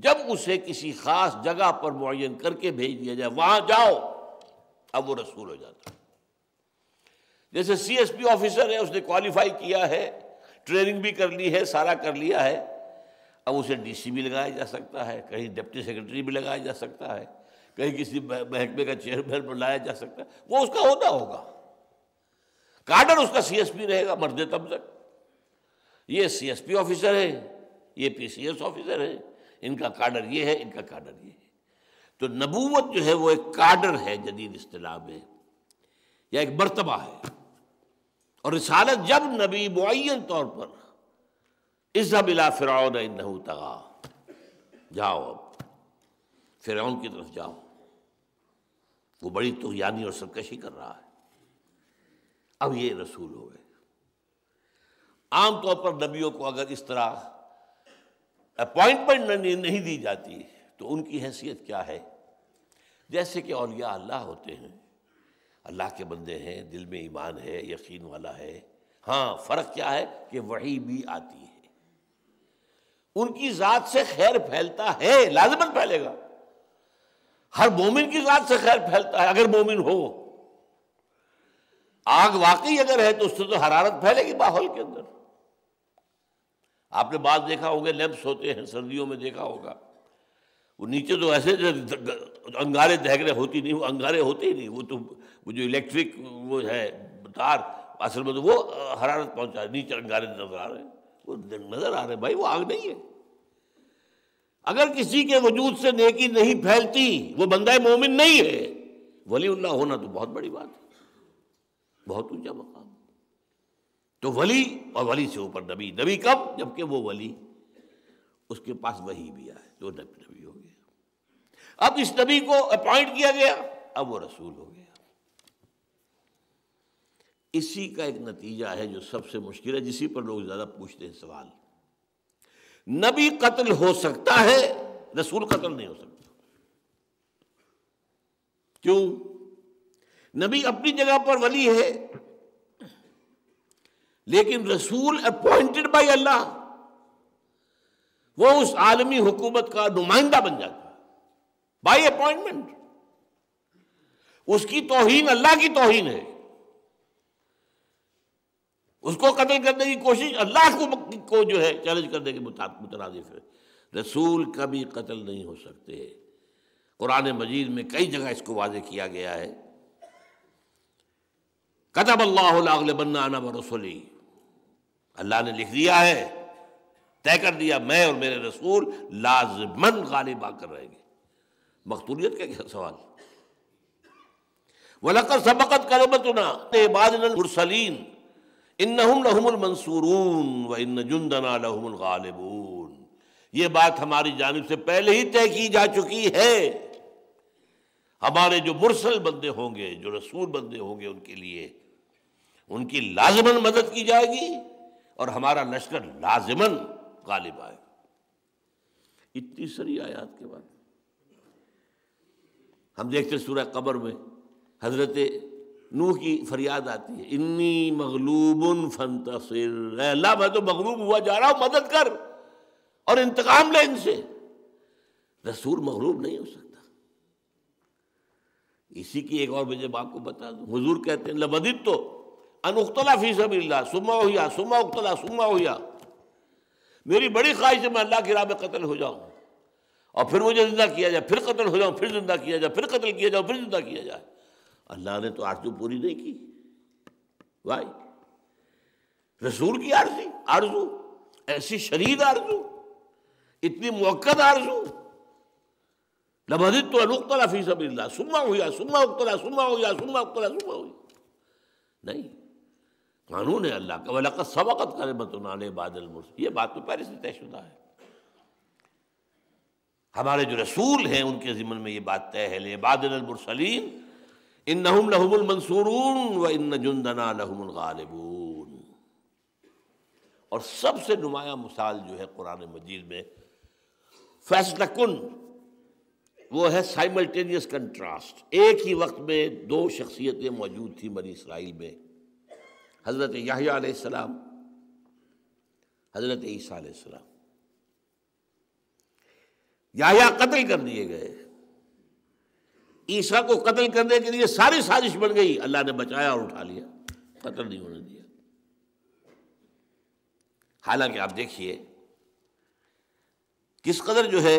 जब उसे किसी खास जगह पर मुन करके भेज दिया जाए वहां जाओ अब वो रसूल हो जाता है जैसे सीएसपी ऑफिसर है उसने क्वालिफाई किया है ट्रेनिंग भी कर ली है सारा कर लिया है अब उसे डीसी भी लगाया जा सकता है कहीं डिप्टी सेक्रेटरी भी लगाया जा सकता है कहीं किसी महकमे का चेयरमैन बुलाया जा सकता है वो उसका होना होगा कार्डर उसका सीएसपी रहेगा मर्दे तब तक ये सीएसपी ऑफिसर है ये पीसीएस ऑफिसर है इनका कार्डर ये है इनका कार्डर ये है तो नबूवत जो है वो एक कार्डर है जदीद अतलाह में या एक मरतबा है और रिसालत जब नबी मुन तौर पर इज़ा बिला फ़िरौन तगा जाओ अब फ़िरौन की तरफ जाओ वो बड़ी तुहयानी और सरकशी कर रहा है अब ये रसूल हो गए आमतौर पर नबियों को अगर इस तरह अपॉइंटमेंट नहीं दी जाती तो उनकी हैसियत क्या है जैसे कि औलिया अल्लाह होते हैं अल्लाह के बंदे हैं दिल में ईमान है यकीन वाला है हाँ फ़र्क क्या है कि वही भी आती है उनकी ज़ात से खैर फैलता है लाजमन फैलेगा हर मोमिन की जात से खैर फैलता है अगर मोमिन हो आग वाकई अगर है तो उससे तो हरारत फैलेगी माहौल के अंदर आपने बात देखा होगा लैंप्स होते हैं सर्दियों में देखा होगा वो नीचे तो ऐसे अंगारे दहगरे होती नहीं वो अंगारे होते ही नहीं वो तो वो जो इलेक्ट्रिक वो है तार असल में तो वो हरारत पहुंचा नीचे अंगारे नजर आ रहे हैं वो नजर आ रहे भाई वो आग नहीं है अगर किसी के वजूद से नेकी नहीं फैलती वो बंदा मोमिन नहीं है वली उल्ला होना तो बहुत बड़ी बात है बहुत ऊंचा मकाम तो वली और वली से ऊपर नबी नबी कब जबकि वो वली उसके पास वही भी आए तो नबी नबी हो गया अब इस नबी को अपॉइंट किया गया अब वो रसूल हो गया इसी का एक नतीजा है जो सबसे मुश्किल है जिसी पर लोग ज़्यादा पूछते हैं सवाल नबी कत्ल हो सकता है रसूल कत्ल नहीं हो सकता क्यों नबी अपनी जगह पर वली है लेकिन रसूल अपॉइंटेड बाय अल्लाह वो उस आलमी हुकूमत का नुमाइंदा बन जाता है बाई अपॉइंटमेंट उसकी तोहिन अल्लाह की तोहीन है उसको कत्ल करने की कोशिश अल्लाह को को जो है चैलेंज करने के मुतरदफ है रसूल कभी कत्ल नहीं हो सकते कुरान मजीद में कई जगह इसको वाजे किया गया है कतब अल्लाहबन्ना रसोली अल्लाह ने लिख दिया है तय कर दिया मैं और मेरे रसूल लाजमन गालिब आकर रहेंगे मकतूलियत का क्या सवाल वलकर सबकत कलमतना बादसलीन इन लहमुलमनसूरून व इन जुंदना लहमुलगालिबून ये बात हमारी जानब से पहले ही तय की जा चुकी है हमारे जो मुरसल बंदे होंगे जो रसूल बंदे होंगे उनके लिए उनकी लाजमन मदद की जाएगी और हमारा लश्कर लाजमन गालिब आए इतनी सारी आयात के बाद हम देखते सूरह कबर में हजरत नूह की फरियाद आती है इन्नी मगलूब फन तसिर अल्लाह मैं तो मगलूब हुआ जा रहा हूं मदद कर और इंतकाम ले इनसे रसूल मगलूब नहीं हो सकता इसी की एक और वजह को बता दू हजूर कहते हैं लबदित तो अनुख्तला फी सब सुमा हुआ सुमा उख्तला सुमा हुआ मेरी बड़ी ख्वाहिश है मैं अल्लाह की राह में कत्ल हो जाऊँ और फिर मुझे जिंदा किया जाए फिर कतल हो जाऊँ फिर जिंदा किया जाए फिर कतल किया जाए फिर जिंदा किया जाए अल्लाह ने तो आरजू तो पूरी नहीं की वाई रसूल की आरजी आरजू ऐसी शरीद आरजू इतनी मौक़द आरजू लबदित तो अनुक्तला फी सब सुम्मा हुआ सुम्मा उक्तला सुम्मा हुआ सुम्मा उक्तला सुम्मा हुई नहीं कानून है अल्लाह का वलकत सबकत करे मतुनाने बादल मुर्स ये बात तो पहले से तयशुदा है हमारे जो रसूल हैं उनके ज़िम्मन में ये बात तय है ले बादल मुरसलीन इन नहम मंसूरून व इन जुंदना लहमुल गालिबून और सबसे नुमाया मिसाल जो है कुरान मजीद में फैसला वो है साइमल्टेनियस कंट्रास्ट एक ही वक्त में दो शख्सियतें मौजूद थी बनी इसराइल में हज़रत याह्याम हज़रत ईसा याह्या कत्ल कर दिए गए ईसा को कत्ल करने के लिए सारी साजिश बन गई अल्लाह ने बचाया और उठा लिया कत्ल नहीं होने दिया हालांकि आप देखिए किस कदर जो है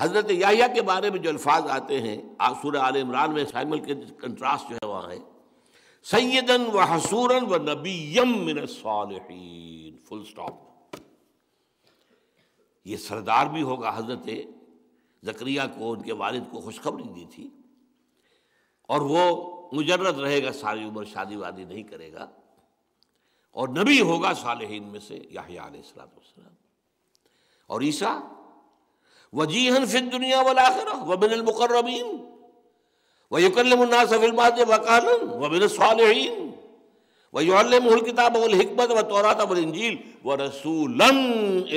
हजरत याहिया के बारे में जो अल्फाज आते हैं आसूर आल इमरान में साइमल के कंट्रास्ट जो है वहां है सैदन व हसूरन व नबीम मिन फुल स्टॉप ये सरदार भी होगा हजरत जक्रिया को उनके वालिद को खुशखबरी दी थी और वो मुजरत रहेगा सारी उम्र शादी वादी नहीं करेगा और नबी होगा सालहीन में से याहिया और ईसा वजीहन फिर दुनिया वाला वबिन व रसूलन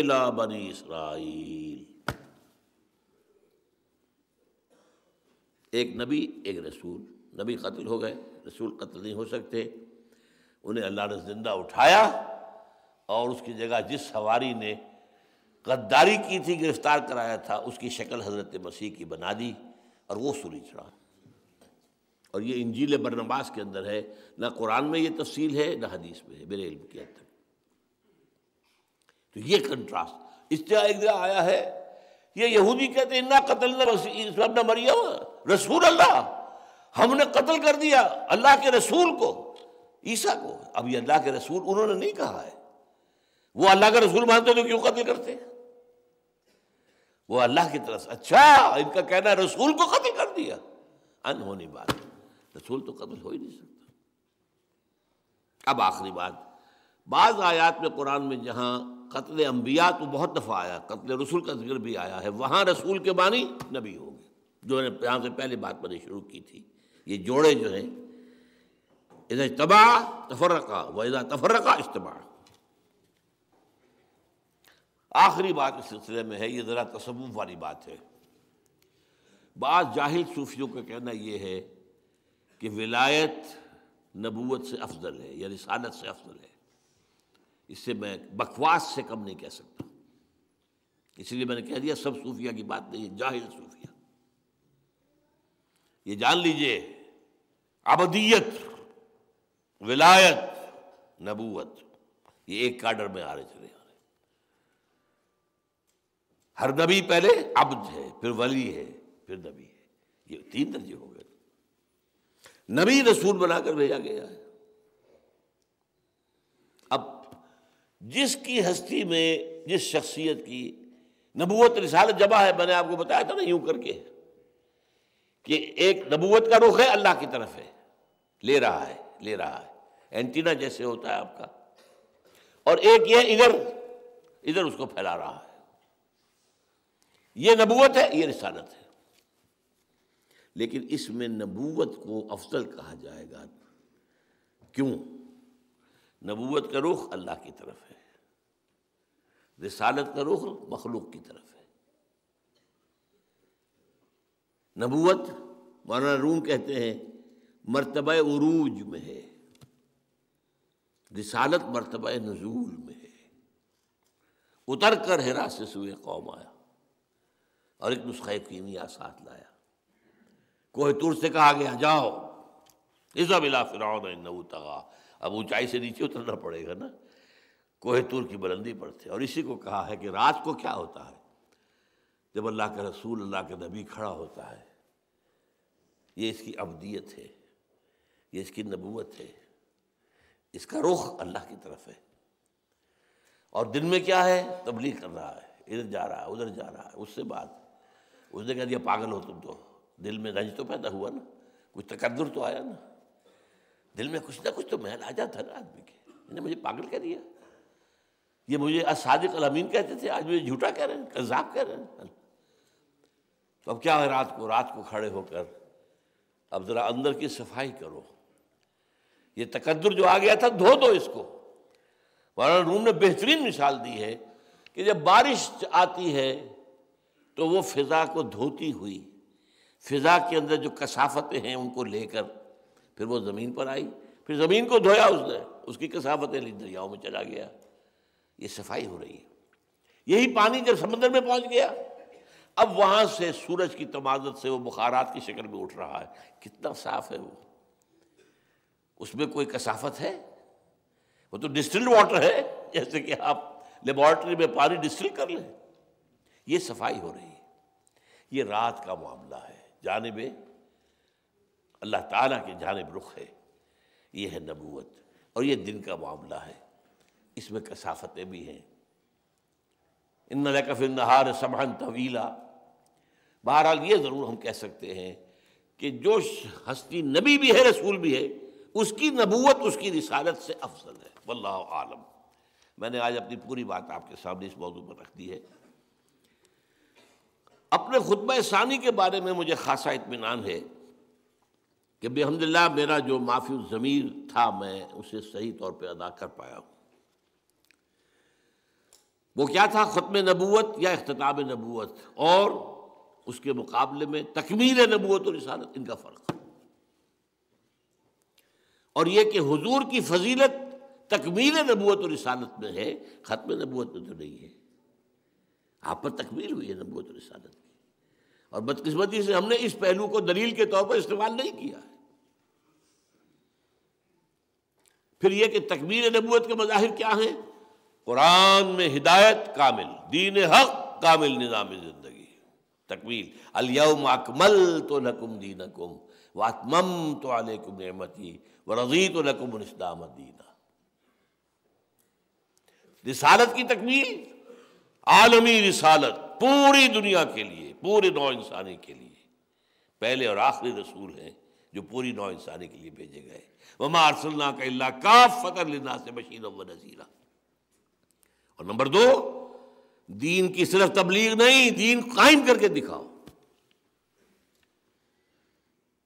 इला बनी इसराइल एक नबी एक रसूल नबी कत्ल हो गए रसूल कत्ल नहीं हो सकते उन्हें अल्लाह ने जिंदा उठाया और उसकी जगह जिस सवारी ने गद्दारी की थी गिरफ्तार कराया था उसकी शक्ल हज़रत मसीह की बना दी और वो सूली चढ़ा और ये इंजील बरनबास के अंदर है ना कुरान में ये तफसील है ना हदीस में है मेरे इल्म के अंदर तो ये कंट्रास्ट इस तरह एक जगह आया है ये यहूदी कहते इन्ना कतल न मरिया रसूल अल्लाह हमने कत्ल कर दिया अल्लाह के रसूल को ईसा को अब ये अल्लाह के रसूल उन्होंने नहीं कहा है वो अल्लाह का रसूल मानते तो क्यों कत्ल करते वो अल्लाह की तरफ अच्छा इनका कहना रसूल को कत्ल कर दिया अनहोनी बात रसूल तो कत्ल हो ही नहीं सकता अब आखिरी बात बाज़ आयात में कुरान में जहां कत्ल अम्बिया तो बहुत दफ़ा आया कत्ल रसूल का जिक्र भी आया है वहाँ रसूल के बानी नबी होंगे जो ने यहाँ से पहले बात मैंने शुरू की थी ये जोड़े जो हैं इधर तबाह तफरका व इधर तफरका इज्तबा आखिरी बात इस सिलसिले में है ये ज़रा तसवुफ़ वाली बात है बाज़ जाहिल सूफियों का कहना यह है कि विलायत नबूत से अफजल है या रिसालत से अफजल है इससे मैं बकवास से कम नहीं कह सकता इसलिए मैंने कह दिया सब सूफिया की बात नहीं है जाहिल सूफिया ये जान लीजिए अबदीयत विलायत नबूवत ये एक कार्डर में आ रहे चले आ रहे हर नबी पहले अब्द है फिर वली है फिर नबी है ये तीन दर्जे हो गए नबी रसूल बनाकर भेजा गया है जिसकी हस्ती में जिस शख्सियत की नबूत रिसाल जमा है मैंने आपको बताया था ना यूं करके कि एक नबूत का रुख है अल्लाह की तरफ है ले रहा है ले रहा है एंटीना जैसे होता है आपका और एक यह इधर इधर उसको फैला रहा है यह नबूत है यह रिसालत है लेकिन इसमें नबूत को अफजल कहा जाएगा क्यों नबूत का रुख अल्लाह की तरफ है रिसालत का रुख मखलूक की तरफ है नबूत मौलाना रूम कहते हैं मरतब उरूज में है रिसालत मरतब नजूल में है उतर कर है रास्ते सुए कौम आया और एक नुस्खा कीमिया साथ लाया कोहे तुर से कहा गया जाओ इज़ा बिला फिर तगा अब ऊंचाई से नीचे उतरना पड़ेगा ना कोहेतूर की बुलंदी पर थे और इसी को कहा है कि रात को क्या होता है जब अल्लाह के रसूल अल्लाह के नबी खड़ा होता है ये इसकी अबदियत है ये इसकी नबूत है इसका रुख अल्लाह की तरफ है और दिन में क्या है तबलीग कर रहा है इधर जा रहा है उधर जा रहा है उससे बात उसने कह दिया पागल हो तुम तो दिल में रंज तो पैदा हुआ ना कुछ तकदर तो आया ना दिल में कुछ ना कुछ तो महल आ जाता ना आदमी के इन्हें मुझे पागल कह दिया ये मुझे असादिक अलामीन कहते थे आज मुझे झूठा कह रहे हैं कजाब कह रहे हैं तो अब क्या है रात को रात को खड़े होकर अब ज़रा अंदर की सफाई करो ये तकदुर जो आ गया था धो दो इसको मौलाना रूम ने बेहतरीन मिसाल दी है कि जब बारिश आती है तो वो फिज़ा को धोती हुई फिज़ा के अंदर जो कसाफतें हैं उनको लेकर फिर वो ज़मीन पर आई फिर ज़मीन को धोया उसने उसकी कसावतें ली दरियाओं में चला गया ये सफाई हो रही है यही पानी जब समंदर में पहुंच गया अब वहां से सूरज की तमाजत से वो बुखारात की शक्ल में उठ रहा है कितना साफ है वो उसमें कोई कसाफत है वो तो डिस्टिल्ड वाटर है जैसे कि आप लेबोरेटरी में पानी डिस्टिल कर लें ये सफाई हो रही है ये रात का मामला है में अल्लाह ताला के जानब रुख है ये है नबूत और ये दिन का मामला है इसमें कसाफतें भी हैं इन लकफिन नहार समहन तवीला बहरहाल ये ज़रूर हम कह सकते हैं कि जो हस्ती नबी भी है रसूल भी है उसकी नबूत उसकी रिसालत से अफसल है वल्ला आलम मैंने आज अपनी पूरी बात आपके सामने इस मौजू पर रख दी है अपने खुतब सानी के बारे में मुझे खासा इतमान है कि बेहमदिल्ला मेरा जो माफी ज़मीर था मैं उसे सही तौर पर अदा कर पाया हूं वो क्या था ख़त्म नबूत या अख्ताब नबूत और उसके मुकाबले में तकमील नबूत और रिसालत इनका फ़र्क और यह कि हजूर की फजीलत तकमील नबूत और रिसालत में है ख़त्म नबूत में तो नहीं है आप पर तकमील हुई है नबूत और रिसालत की और बदकिस्मती से हमने इस पहलू को दलील के तौर पर इस्तेमाल नहीं किया फिर यह कि तकबीर नबूत के मज़ाहिर क्या हैं कुरान में हिदायत कामिल दीन हक कामिल निज़ाम ज़िंदगी तकमील अलयम अकमल तो नकुम दीन कुम वातमम तो अलकुम नमती व रजी तो नकुम इस्लाम दीना रिसालत की तकमील आलमी रिसालत पूरी दुनिया के लिए पूरे नौ इंसानी के लिए पहले और आखिरी रसूल हैं जो पूरी नौ इंसानी के लिए भेजे गए वमा का से बशीर व नज़ीरा और नंबर दो दीन की सिर्फ तबलीग नहीं दीन कायम करके दिखाओ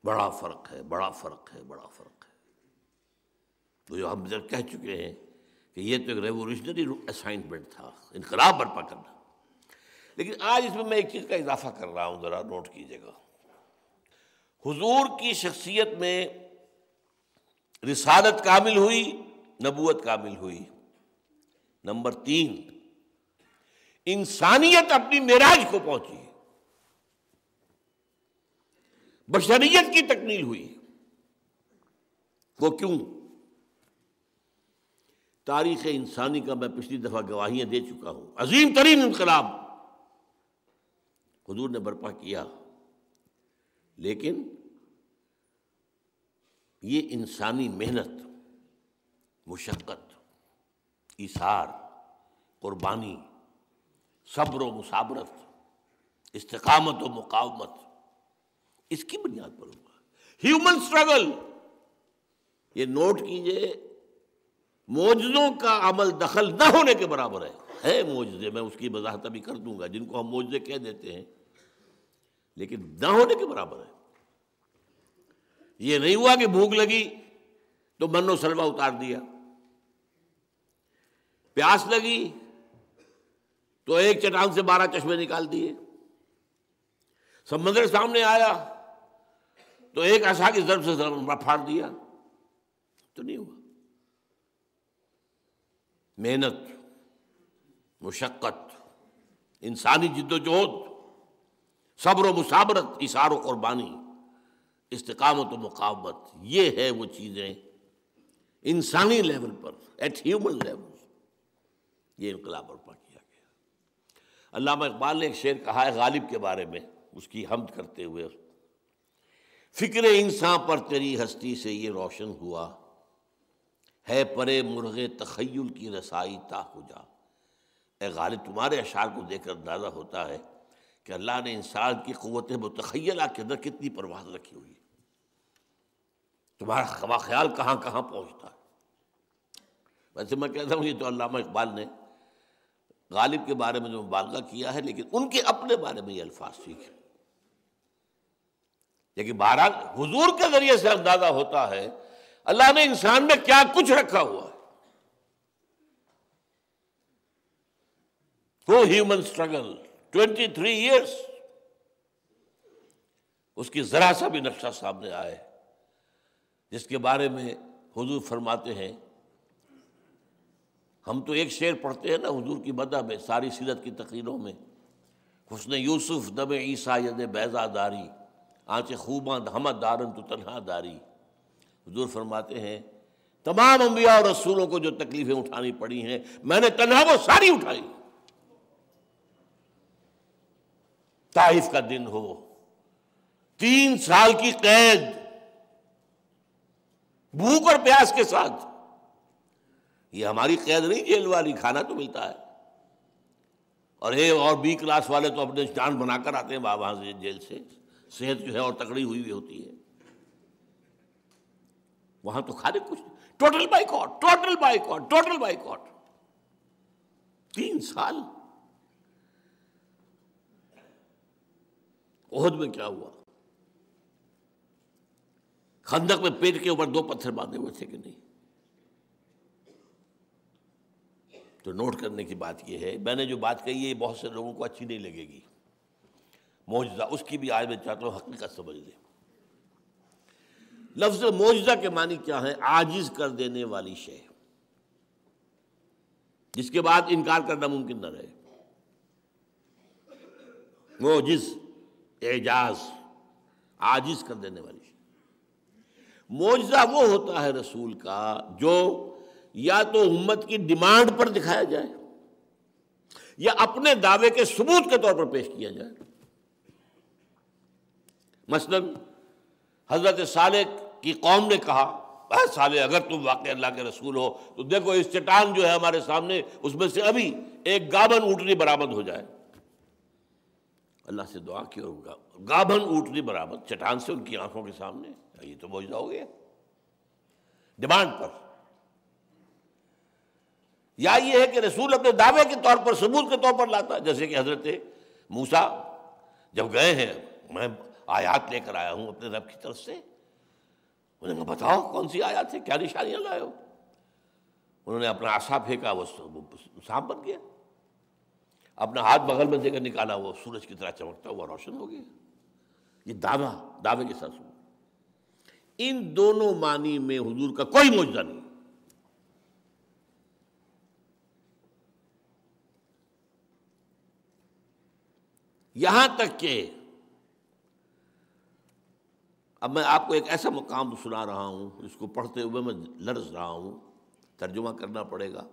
बड़ा फ़र्क है बड़ा फ़र्क है बड़ा फ़र्क है तो जो हम जब कह चुके हैं कि ये तो एक रेवोल्यूशनरी असाइनमेंट था इनकलाब बर्पा करना लेकिन आज इसमें मैं एक चीज़ का इजाफा कर रहा हूं ज़रा नोट कीजिएगा हुजूर की शख्सियत में रिसालत कामिल हुई नबूत कामिल हुई नंबर तीन इंसानियत अपनी मेराज को पहुंची बशरियत की तकमील हुई वो क्यों तारीख इंसानी का मैं पिछली दफ़ा गवाहियां दे चुका हूं अजीम तरीन इनकलाब हजूर ने बर्पा किया लेकिन ये इंसानी मेहनत मुशक्क़त इशार क़ुरबानी सब्र व मुसाबरत इस्तकामत व मुकावमत इसकी बुनियाद पर होगा ह्यूमन स्ट्रगल ये नोट कीजिए मोजों का अमल दखल ना होने के बराबर है है मोजे मैं उसकी वजाहत अभी कर दूंगा जिनको हम मोजे कह देते हैं लेकिन ना होने के बराबर है ये नहीं हुआ कि भूख लगी तो मनो सलवा उतार दिया प्यास लगी तो एक चटान से बारह चश्मे निकाल दिए समुद्र सामने आया तो एक आशा की जरब से फाड़ दिया तो नहीं हुआ मेहनत मुशक्क़त इंसानी जिद्दोजहद सब्र मुसाबरत इशारों और बानी इस्तकामत मकामत ये है वो चीज़ें इंसानी लेवल पर एट ह्यूमन लेवल ये इनकलाब बर्पा किया गया अल्लाह इकबाल ने एक शेर कहा है गालिब के बारे में उसकी हमद करते हुए फिक्र इंसान पर तेरी हस्ती से ये रोशन हुआ है परे मुर्गे तखयल की रसाई ता हो जा ए गालिब तुम्हारे अशार को देखकर अंदाज़ा होता है कि अल्लाह ने इंसान की क़वत मतखला के अंदर कितनी परवाह रखी हुई है तुम्हारा खबा ख्याल कहाँ कहाँ पहुँचता है वैसे मैं कहता हूँ ये तो अलामा इकबाल ने गालिब के बारे में जो मुबालगा किया है लेकिन उनके अपने बारे में ये अल्फाज सीखे लेकिन बहरहाल हुजूर के जरिए से अंदाजा होता है अल्लाह ने इंसान में क्या कुछ रखा हुआ है तो human struggle twenty three years उसकी जरा सा भी नक्शा सामने आए जिसके बारे में हुजूर फरमाते हैं हम तो एक शेर पढ़ते हैं ना हुजूर की मदा में सारी सीरत की तकरीरों में हुसन यूसुफ दब ईसा यद बैजा दारी आँच खूबा हम दारन तो तनहा दारी हजूर फरमाते हैं तमाम अम्बिया और रसूलों को जो तकलीफ़ें उठानी पड़ी हैं मैंने तनहा वो सारी उठाई ताइफ का दिन हो तीन साल की कैद भूख और प्यास के साथ ये हमारी कैद नहीं जेल वाली खाना तो मिलता है और ए और बी क्लास वाले तो अपने स्टान बनाकर आते हैं वहां से जेल से सेहत जो है और तकड़ी हुई हुई होती है वहां तो खा दे कुछ total boycott total boycott total boycott तीन साल ओहद में क्या हुआ खंदक में पेट के ऊपर दो पत्थर बांधे हुए थे कि नहीं तो नोट करने की बात यह है मैंने जो बात कही है बहुत से लोगों को अच्छी नहीं लगेगी मौजदा उसकी भी आज मैं चाहता हूँ हकीकत समझ लें लफ्ज मौजदा के मानी क्या है आजिज कर देने वाली शय जिसके बाद इनकार करना मुमकिन न रहे मोजिज एजाज आजिज कर देने वाली मुआवजा वो होता है रसूल का जो या तो उम्मत की डिमांड पर दिखाया जाए या अपने दावे के सबूत के तौर पर पेश किया जाए मसलन हजरत साले की कौम ने कहा साले अगर तुम वाकई अल्लाह के रसूल हो तो देखो इस चटान जो है हमारे सामने उसमें से अभी एक गाभन ऊटनी बरामद हो जाए अल्लाह से दुआ की और गाभन ऊटनी बरामद चटान से उनकी आंखों के सामने तो ये तो मौजूदा हो गया डिमांड पर या ये है कि रसूल अपने दावे के तौर पर सबूत के तौर पर लाता जैसे कि हजरत मूसा जब गए हैं मैं आयात लेकर आया हूं अपने रब की तरफ से उन्होंने बताओ कौन सी आयात है क्या निशानियां लाए हो उन्होंने अपना आशा फेंका वो सांप बन गया अपना हाथ बगल में देकर निकाला वो सूरज की तरह चमकता हुआ रोशन हो गया ये दावा दावे के साथ इन दोनों मानी में हुजूर का कोई मुजदा नहीं यहां तक के अब मैं आपको एक ऐसा मुकाम सुना रहा हूं इसको पढ़ते हुए मैं लर्ज रहा हूं तर्जुमा करना पड़ेगा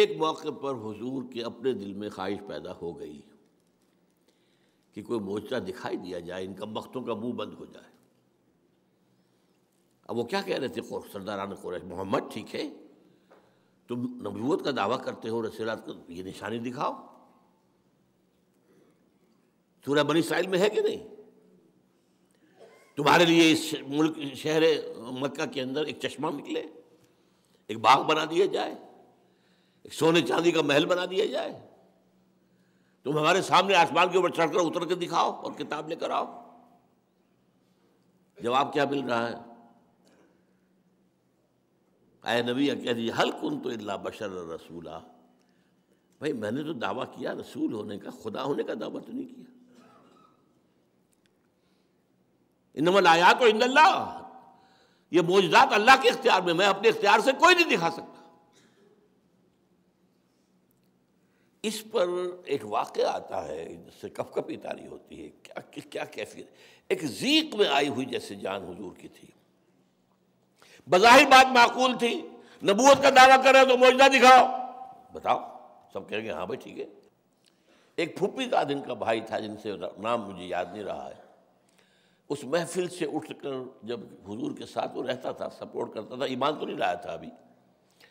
एक मौके पर हुजूर के अपने दिल में ख्वाहिश पैदा हो गई कि कोई मोर्चा दिखाई दिया जाए इनका वक्तों का मुंह बंद हो जाए अब वो क्या कह रहे थे सरदारान कुरैश मोहम्मद ठीक है तुम नबूत का दावा करते हो रसीलात का ये निशानी दिखाओ सूर्य बनी इसराइल में है कि नहीं तुम्हारे लिए इस मुल्क शहर मक्का के अंदर एक चश्मा निकले एक बाग बना दिया जाए एक सोने चांदी का महल बना दिया जाए तुम हमारे सामने आसमान के ऊपर चढ़कर उतर के दिखाओ और किताब लेकर आओ जवाब क्या मिल रहा है आए नबी अकेली हल कन तो अल्ला बशर रसूला भाई मैंने तो दावा किया रसूल होने का खुदा होने का दावा तो नहीं किया इनमल आयात और इनल्ला ये मोजदात अल्लाह के इख्तियार में मैं अपने इख्तियार से कोई नहीं दिखा सकता इस पर एक वाक़ आता है जिससे कपकपी तारी होती है क्या क्या कैफियत एक जीक में आई हुई जैसे जान हजूर की थी बजाही बात माकूल थी नबूत का दावा कर रहे हो तो मौजदा दिखाओ बताओ सब कहेंगे हाँ भाई ठीक है एक फूफी का दिन का भाई था जिनसे नाम मुझे याद नहीं रहा है उस महफिल से उठकर जब हुजूर के साथ वो रहता था सपोर्ट करता था ईमान तो नहीं लाया था अभी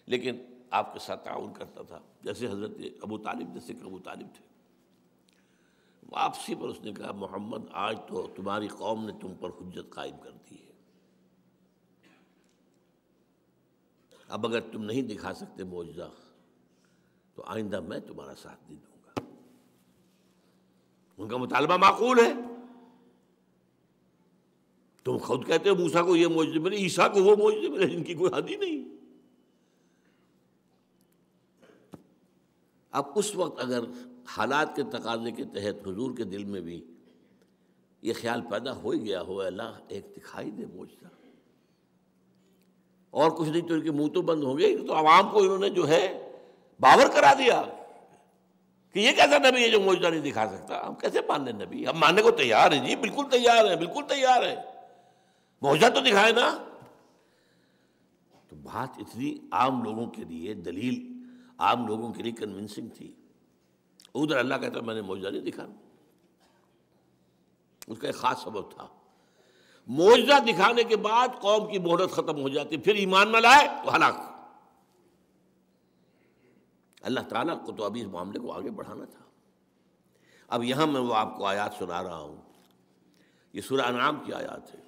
लेकिन आपके साथ ताउन करता था जैसे हज़रत अबू तालिब जैसे अबू तालिब थे वापसी पर उसने कहा मोहम्मद आज तो तुम्हारी कौम ने तुम पर हजत कायम कर दी अब अगर तुम नहीं दिखा सकते मुआजा तो आइंदा मैं तुम्हारा साथ दे दूंगा उनका मुतालबा माकूल है तुम खुद कहते हो मूसा को यह मुआवजे मिले ईसा को वो मुआवजे मिले इनकी कोई हद नहीं अब उस वक्त अगर हालात के तकाजे के तहत हजूर के दिल में भी ये ख्याल पैदा हो ही गया हो अल्लाह एक दिखाई दे मुआवजा और कुछ नहीं तो इनके मुंह तो बंद होंगे तो आवाम को इन्होंने जो है बावर करा दिया कि ये कैसा नबी है जो मौजूदा नहीं दिखा सकता हम कैसे मान लें नबी हम मानने को तैयार हैं जी बिल्कुल तैयार हैं बिल्कुल तैयार हैं मौजूदा तो दिखाए ना तो बात इतनी आम लोगों के लिए दलील आम लोगों के लिए कन्विंसिंग थी उधर अल्लाह कहता मैंने मौजूदा नहीं दिखा उसका एक ख़ास सबब था मुआवजा दिखाने के बाद कौम की मोहरत खत्म हो जाती फिर ईमान न लाए तो हलाक अल्लाह ताला को तो अभी इस मामले को आगे बढ़ाना था अब यहां मैं वो आपको आयात सुना रहा हूं ये सुरा नाम की आयात है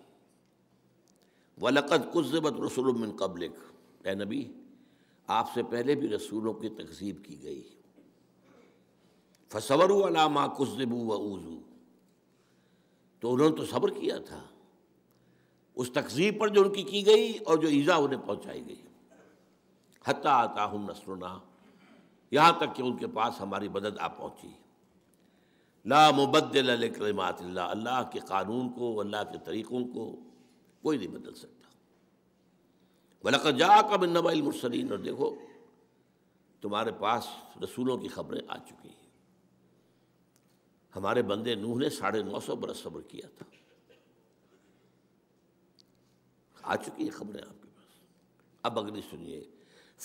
वलकत कुजबत रसुलमिन कबलिक ए नबी आपसे पहले भी रसूलों की तकसीब की गई फसवर अलामा कुजबू व ऊजू तो उन्होंने तो सब्र किया था उस तकजीब पर जो उनकी की गई और जो ईज़ा उन्हें पहुँचाई गई हता आता हूँ नसरुना यहाँ तक कि उनके पास हमारी मदद आ पहुँची ला मुबद्दल कलमात अल्लाह के कानून को अल्लाह के तरीक़ों को कोई नहीं बदल सकता वलक जा कब नबाइलमसरीन और देखो तुम्हारे पास रसूलों की खबरें आ चुकी हैं हमारे बंदे नूह ने साढ़े नौ सौ बरस सब्र किया था आ चुकी है खबरें आपके पास अब अगली सुनिए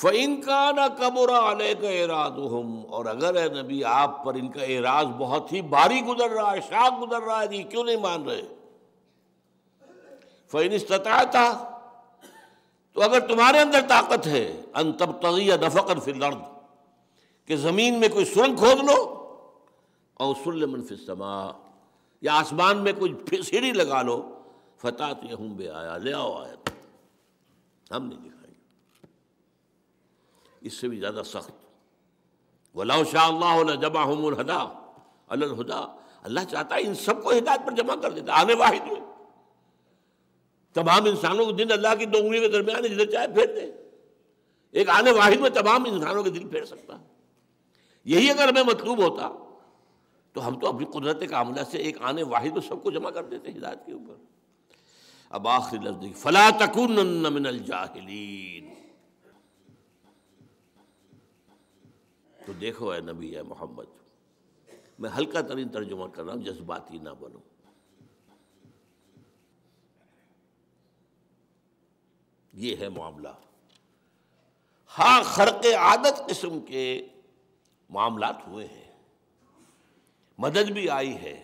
फ़ैनका न कबरा का एराज हम और अगर है नबी आप पर इनका एराज बहुत ही भारी गुजर रहा है शाख गुजर रहा है जी क्यों नहीं मान रहे फ़ैन सता था तो अगर तुम्हारे अंदर ताकत है अन तब तजिया नफकर फिर दर्द कि ज़मीन में कोई सुरंग खोद लो और सुल्लमन समा या आसमान में कोई सीढ़ी लगा लो फतात तो यहूम बे आया ले आओ आयत तो। हम नहीं दिखाएंगे इससे भी ज़्यादा सख्त वलाउ शाह जमा हमल हदा अल हुदा अल्लाह चाहता है इन सबको हिदायत पर जमा कर देता आने वाहिद में तमाम इंसानों के दिल अल्लाह की दो उंगली के दरमियान जिधर चाहे फेर दे एक आने वाहिद में तमाम इंसानों के दिल फेर सकता है यही अगर हमें मतलूब होता तो हम तो अपनी कुदरत के आमला से एक आने वाहिद में सबको जमा कर देते हिदायत के ऊपर अब आखिरी लफ्ज फला तकुन जाहलीन तो देखो है नबी है मोहम्मद मैं हल्का तरीन तर्जुमा कर रहा हूं जज्बाती ना बनो ये है मामला हा हाँ के आदत किस्म के मामला हुए हैं मदद भी आई है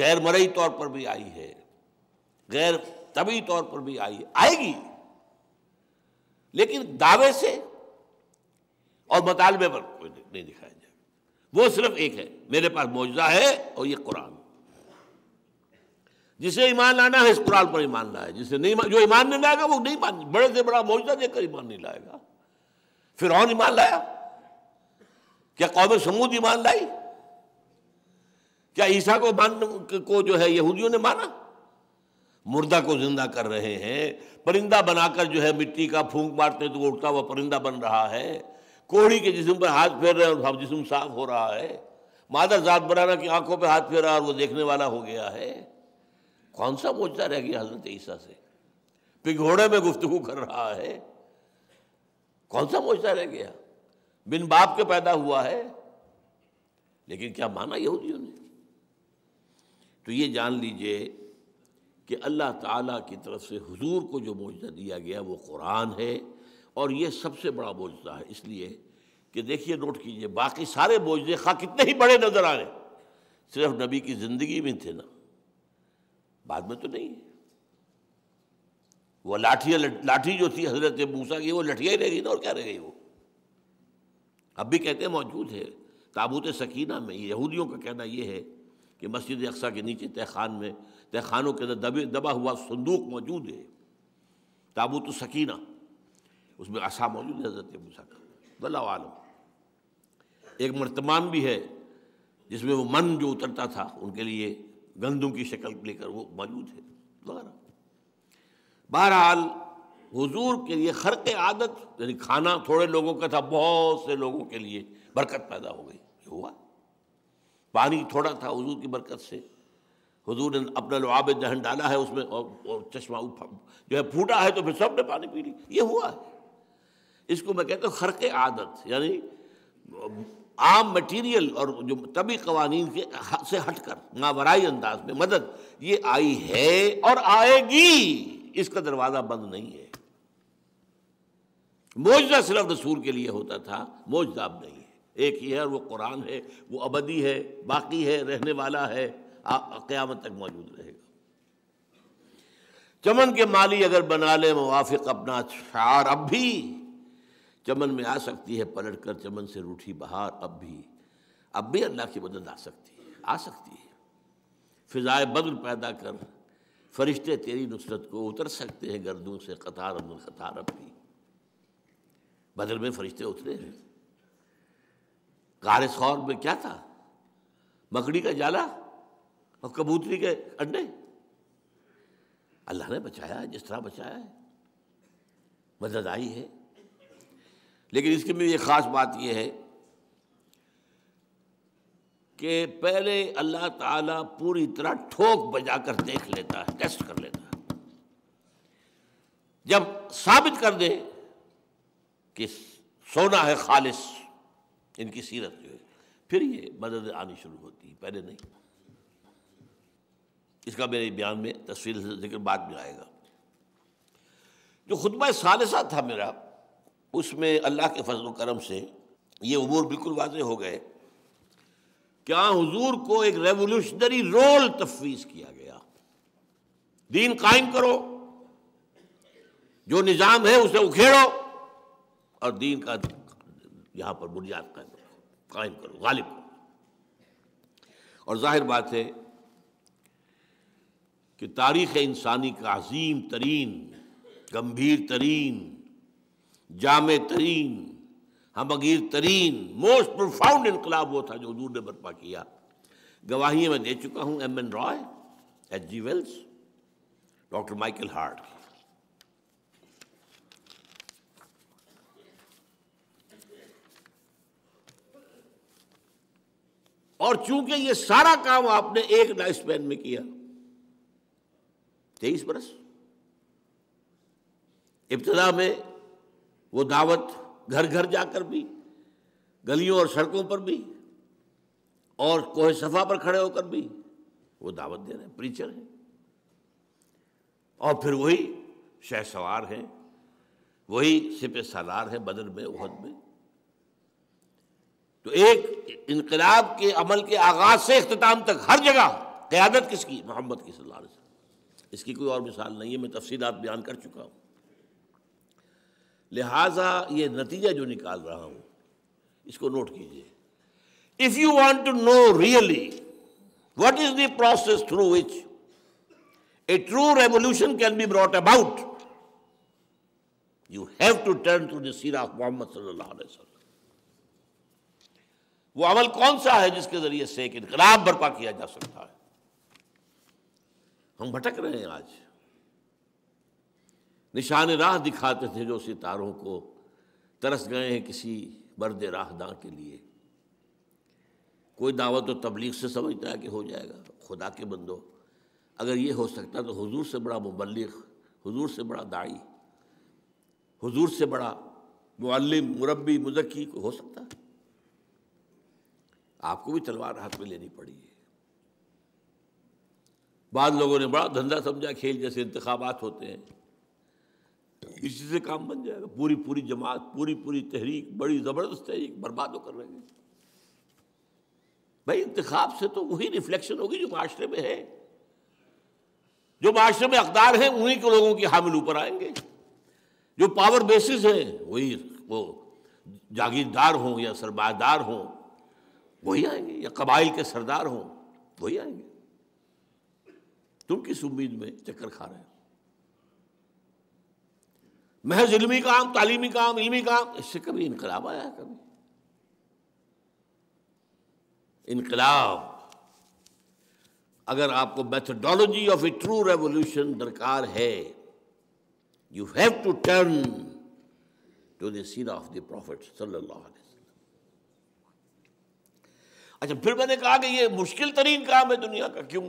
गैर मरई तौर पर भी आई है गैर तभी तौर पर भी आई आएगी लेकिन दावे से और मतालबे पर कोई नहीं दिखाया जाए वो सिर्फ एक है मेरे पास मौजदा है और ये कुरान जिसे ईमान लाना है इस कुरान पर ईमान लाए जिसे नहीं जो ईमान नहीं लाएगा वो नहीं मान बड़े से बड़ा मौजदा देकर ईमान नहीं लाएगा फिर और ईमान लाया क्या कौम समूद ईमान लाई क्या ईसा को मान को जो है यहूदियों ने माना मुर्दा को जिंदा कर रहे हैं परिंदा बनाकर जो है मिट्टी का फूंक मारते हैं तो वो उठता हुआ परिंदा बन रहा है कोहड़ी के जिसम पर हाथ फेर रहे हैं और जिसम साफ हो रहा है मादर जात बनाना की आंखों पर हाथ फेरा और वो देखने वाला हो गया है कौन सा मोजा रह गया हजरत ईसा से पिघोड़े में गुफ्तगु कर रहा है कौन सा मोजा रह गया बिन बाप के पैदा हुआ है लेकिन क्या माना यहूदियों ने तो ये जान लीजिए कि अल्लाह ताला की तरफ से हुजूर को जो मौजा दिया गया वो कुरान है और ये सबसे बड़ा मौजा है इसलिए कि देखिए नोट कीजिए बाकी सारे मौजे खा कितने ही बड़े नज़र आ रहे सिर्फ नबी की ज़िंदगी में थे ना बाद में तो नहीं है वह लाठी लाठी जो थी हजरत मूसा की वो लठिया ही रह गई ना और क्या रह गई वो अब भी कहते हैं मौजूद है ताबूत सकीना में यहूदियों का कहना यह है कि मस्जिद अक्सा के नीचे तहखान में तय खानों के अंदर दबे दबा हुआ संदूक मौजूद है ताबूत सकीना उसमें आशा मौजूद है हजरत मूसा का बल्ला आलम एक मर्तमान भी है जिसमें वो मन जो उतरता था उनके लिए गंदम की शक्ल लेकर वो मौजूद है वगैरह बहरहाल हुजूर के लिए के आदत यानी खाना थोड़े लोगों का था बहुत से लोगों के लिए बरकत पैदा हो गई हुआ पानी थोड़ा था हुजूर की बरकत से हजूर ने अपना जो आब दहन डाला है उसमें और, और चश्मा जो है फूटा है तो फिर सब ने पानी पी ली ये हुआ है इसको मैं कहता हूँ खरक आदत यानी आम मटीरियल और जो तभी कवानीन के से हटकर नावराई अंदाज में मदद ये आई है और आएगी इसका दरवाज़ा बंद नहीं है मोजा सिर्फ रसूल के लिए होता था मोजा अब नहीं है एक ही है और वो कुरान है वो अबदी है बाकी है रहने वाला है क़्यामत तक मौजूद रहेगा चमन के माली अगर बना ले मुवाफिक अपना शार अब भी चमन में आ सकती है पलट कर चमन से रूठी बहार अब भी अब भी अल्लाह की मदद आ सकती है आ सकती है फिजाए बदल पैदा कर फरिश्ते तेरी नुसरत को उतर सकते हैं गर्दों से कतार अब्दुल कतार अब भी बदल में फरिश्ते उतरे हैं कार में क्या था मकड़ी का जाला और कबूतरी के अंडे अल्लाह ने बचाया है जिस तरह बचाया है मदद आई है लेकिन इसके में ये ख़ास बात यह है कि पहले अल्लाह ताला पूरी तरह ठोक बजा कर देख लेता है टेस्ट कर लेता है जब साबित कर दे कि सोना है खालिश इनकी सीरत जो है फिर ये मदद आनी शुरू होती है पहले नहीं इसका मेरे बयान में तस्वीर जिक्र बाद में आएगा जो खुतबा सालसा था मेरा उसमें अल्लाह के फजल करम से ये उमूर बिल्कुल वाज हो गए क्या हाँ, हुजूर को एक रेवोल्यूशनरी रोल तफवीज़ किया गया दीन कायम करो जो निज़ाम है उसे उखेड़ो और दीन का यहां पर बुनियाद कायम करो कायम करो गालिब करो और जाहिर बात है कि तारीख़ इंसानी का अजीम तरीन गंभीर तरीन जाम तरीन हमगीर तरीन मोस्ट प्रोफाउंड इनकलाब वो था जो हजूर ने बर्पा किया गवाही मैं दे चुका हूँ M N Roy H G Wells doctor Michael Hart और चूंकि ये सारा काम आपने एक लाइफ स्पैन में किया तेईस बरस इब्तदा में वो दावत घर घर जाकर भी गलियों और सड़कों पर भी और कोहे सफ़ा पर खड़े होकर भी वो दावत दे रहे हैं प्रीचर हैं और फिर वही शह सवार हैं वही सिप सालार हैं बदर में उहद में तो एक इनकलाब के अमल के आगाज़ से अख्ताम तक हर जगह क़्यादत किसकी मोहम्मद की सल्लल्लाहु अलैहि वसल्लम इसकी कोई और मिसाल नहीं है मैं तफसीलात बयान कर चुका हूँ लिहाजा ये नतीजा जो निकाल रहा हूँ इसको नोट कीजिए if you want to know really what is the process through which a true revolution can be brought about you have to turn to the seerah of muhammad sallallahu alaihi wasallam वो अमल कौन सा है जिसके जरिए से एक इनकलाब बर्पा किया जा सकता है हम भटक रहे हैं आज निशान राह दिखाते थे जो सितारों को तरस गए हैं किसी बर्द राहदा के लिए कोई दावा तो तबलीग से समझता है कि हो जाएगा खुदा के बंदो अगर ये हो सकता तो हुजूर से बड़ा मुबलिक हुजूर से बड़ा दाई हुजूर से बड़ा मुअल्लिम मुरबी मुजक्की हो सकता आपको भी तलवार हाथ में लेनी पड़ी बाद लोगों ने बड़ा धंधा समझा खेल जैसे इंतबात होते हैं इसी से काम बन जाएगा पूरी पूरी जमात पूरी पूरी तहरीक बड़ी ज़बरदस्त तहरीक बर्बाद होकर रह गई भाई इंतखा से तो वही रिफ्लेक्शन होगी जो माशरे में है जो माशरे में अकदार हैं उन्हीं के लोगों की हामिल ऊपर आएंगे जो पावर बेसिस हैं वही वो जागीरदार हों या सरमादार हों वही आएंगे या कबाइल के सरदार हों वही आएंगे तुम किस उम्मीद में चक्कर खा रहे हो महज इलमी काम तालीमी काम इलमी काम इससे कभी इनकलाब आया कभी इनकलाब अगर आपको methodology of a true revolution दरकार है you have to turn to the seerah of the prophet सल्लल्लाहु अलैहि वसल्लम अच्छा फिर मैंने कहा कि ये मुश्किल तरीन काम है दुनिया का क्यों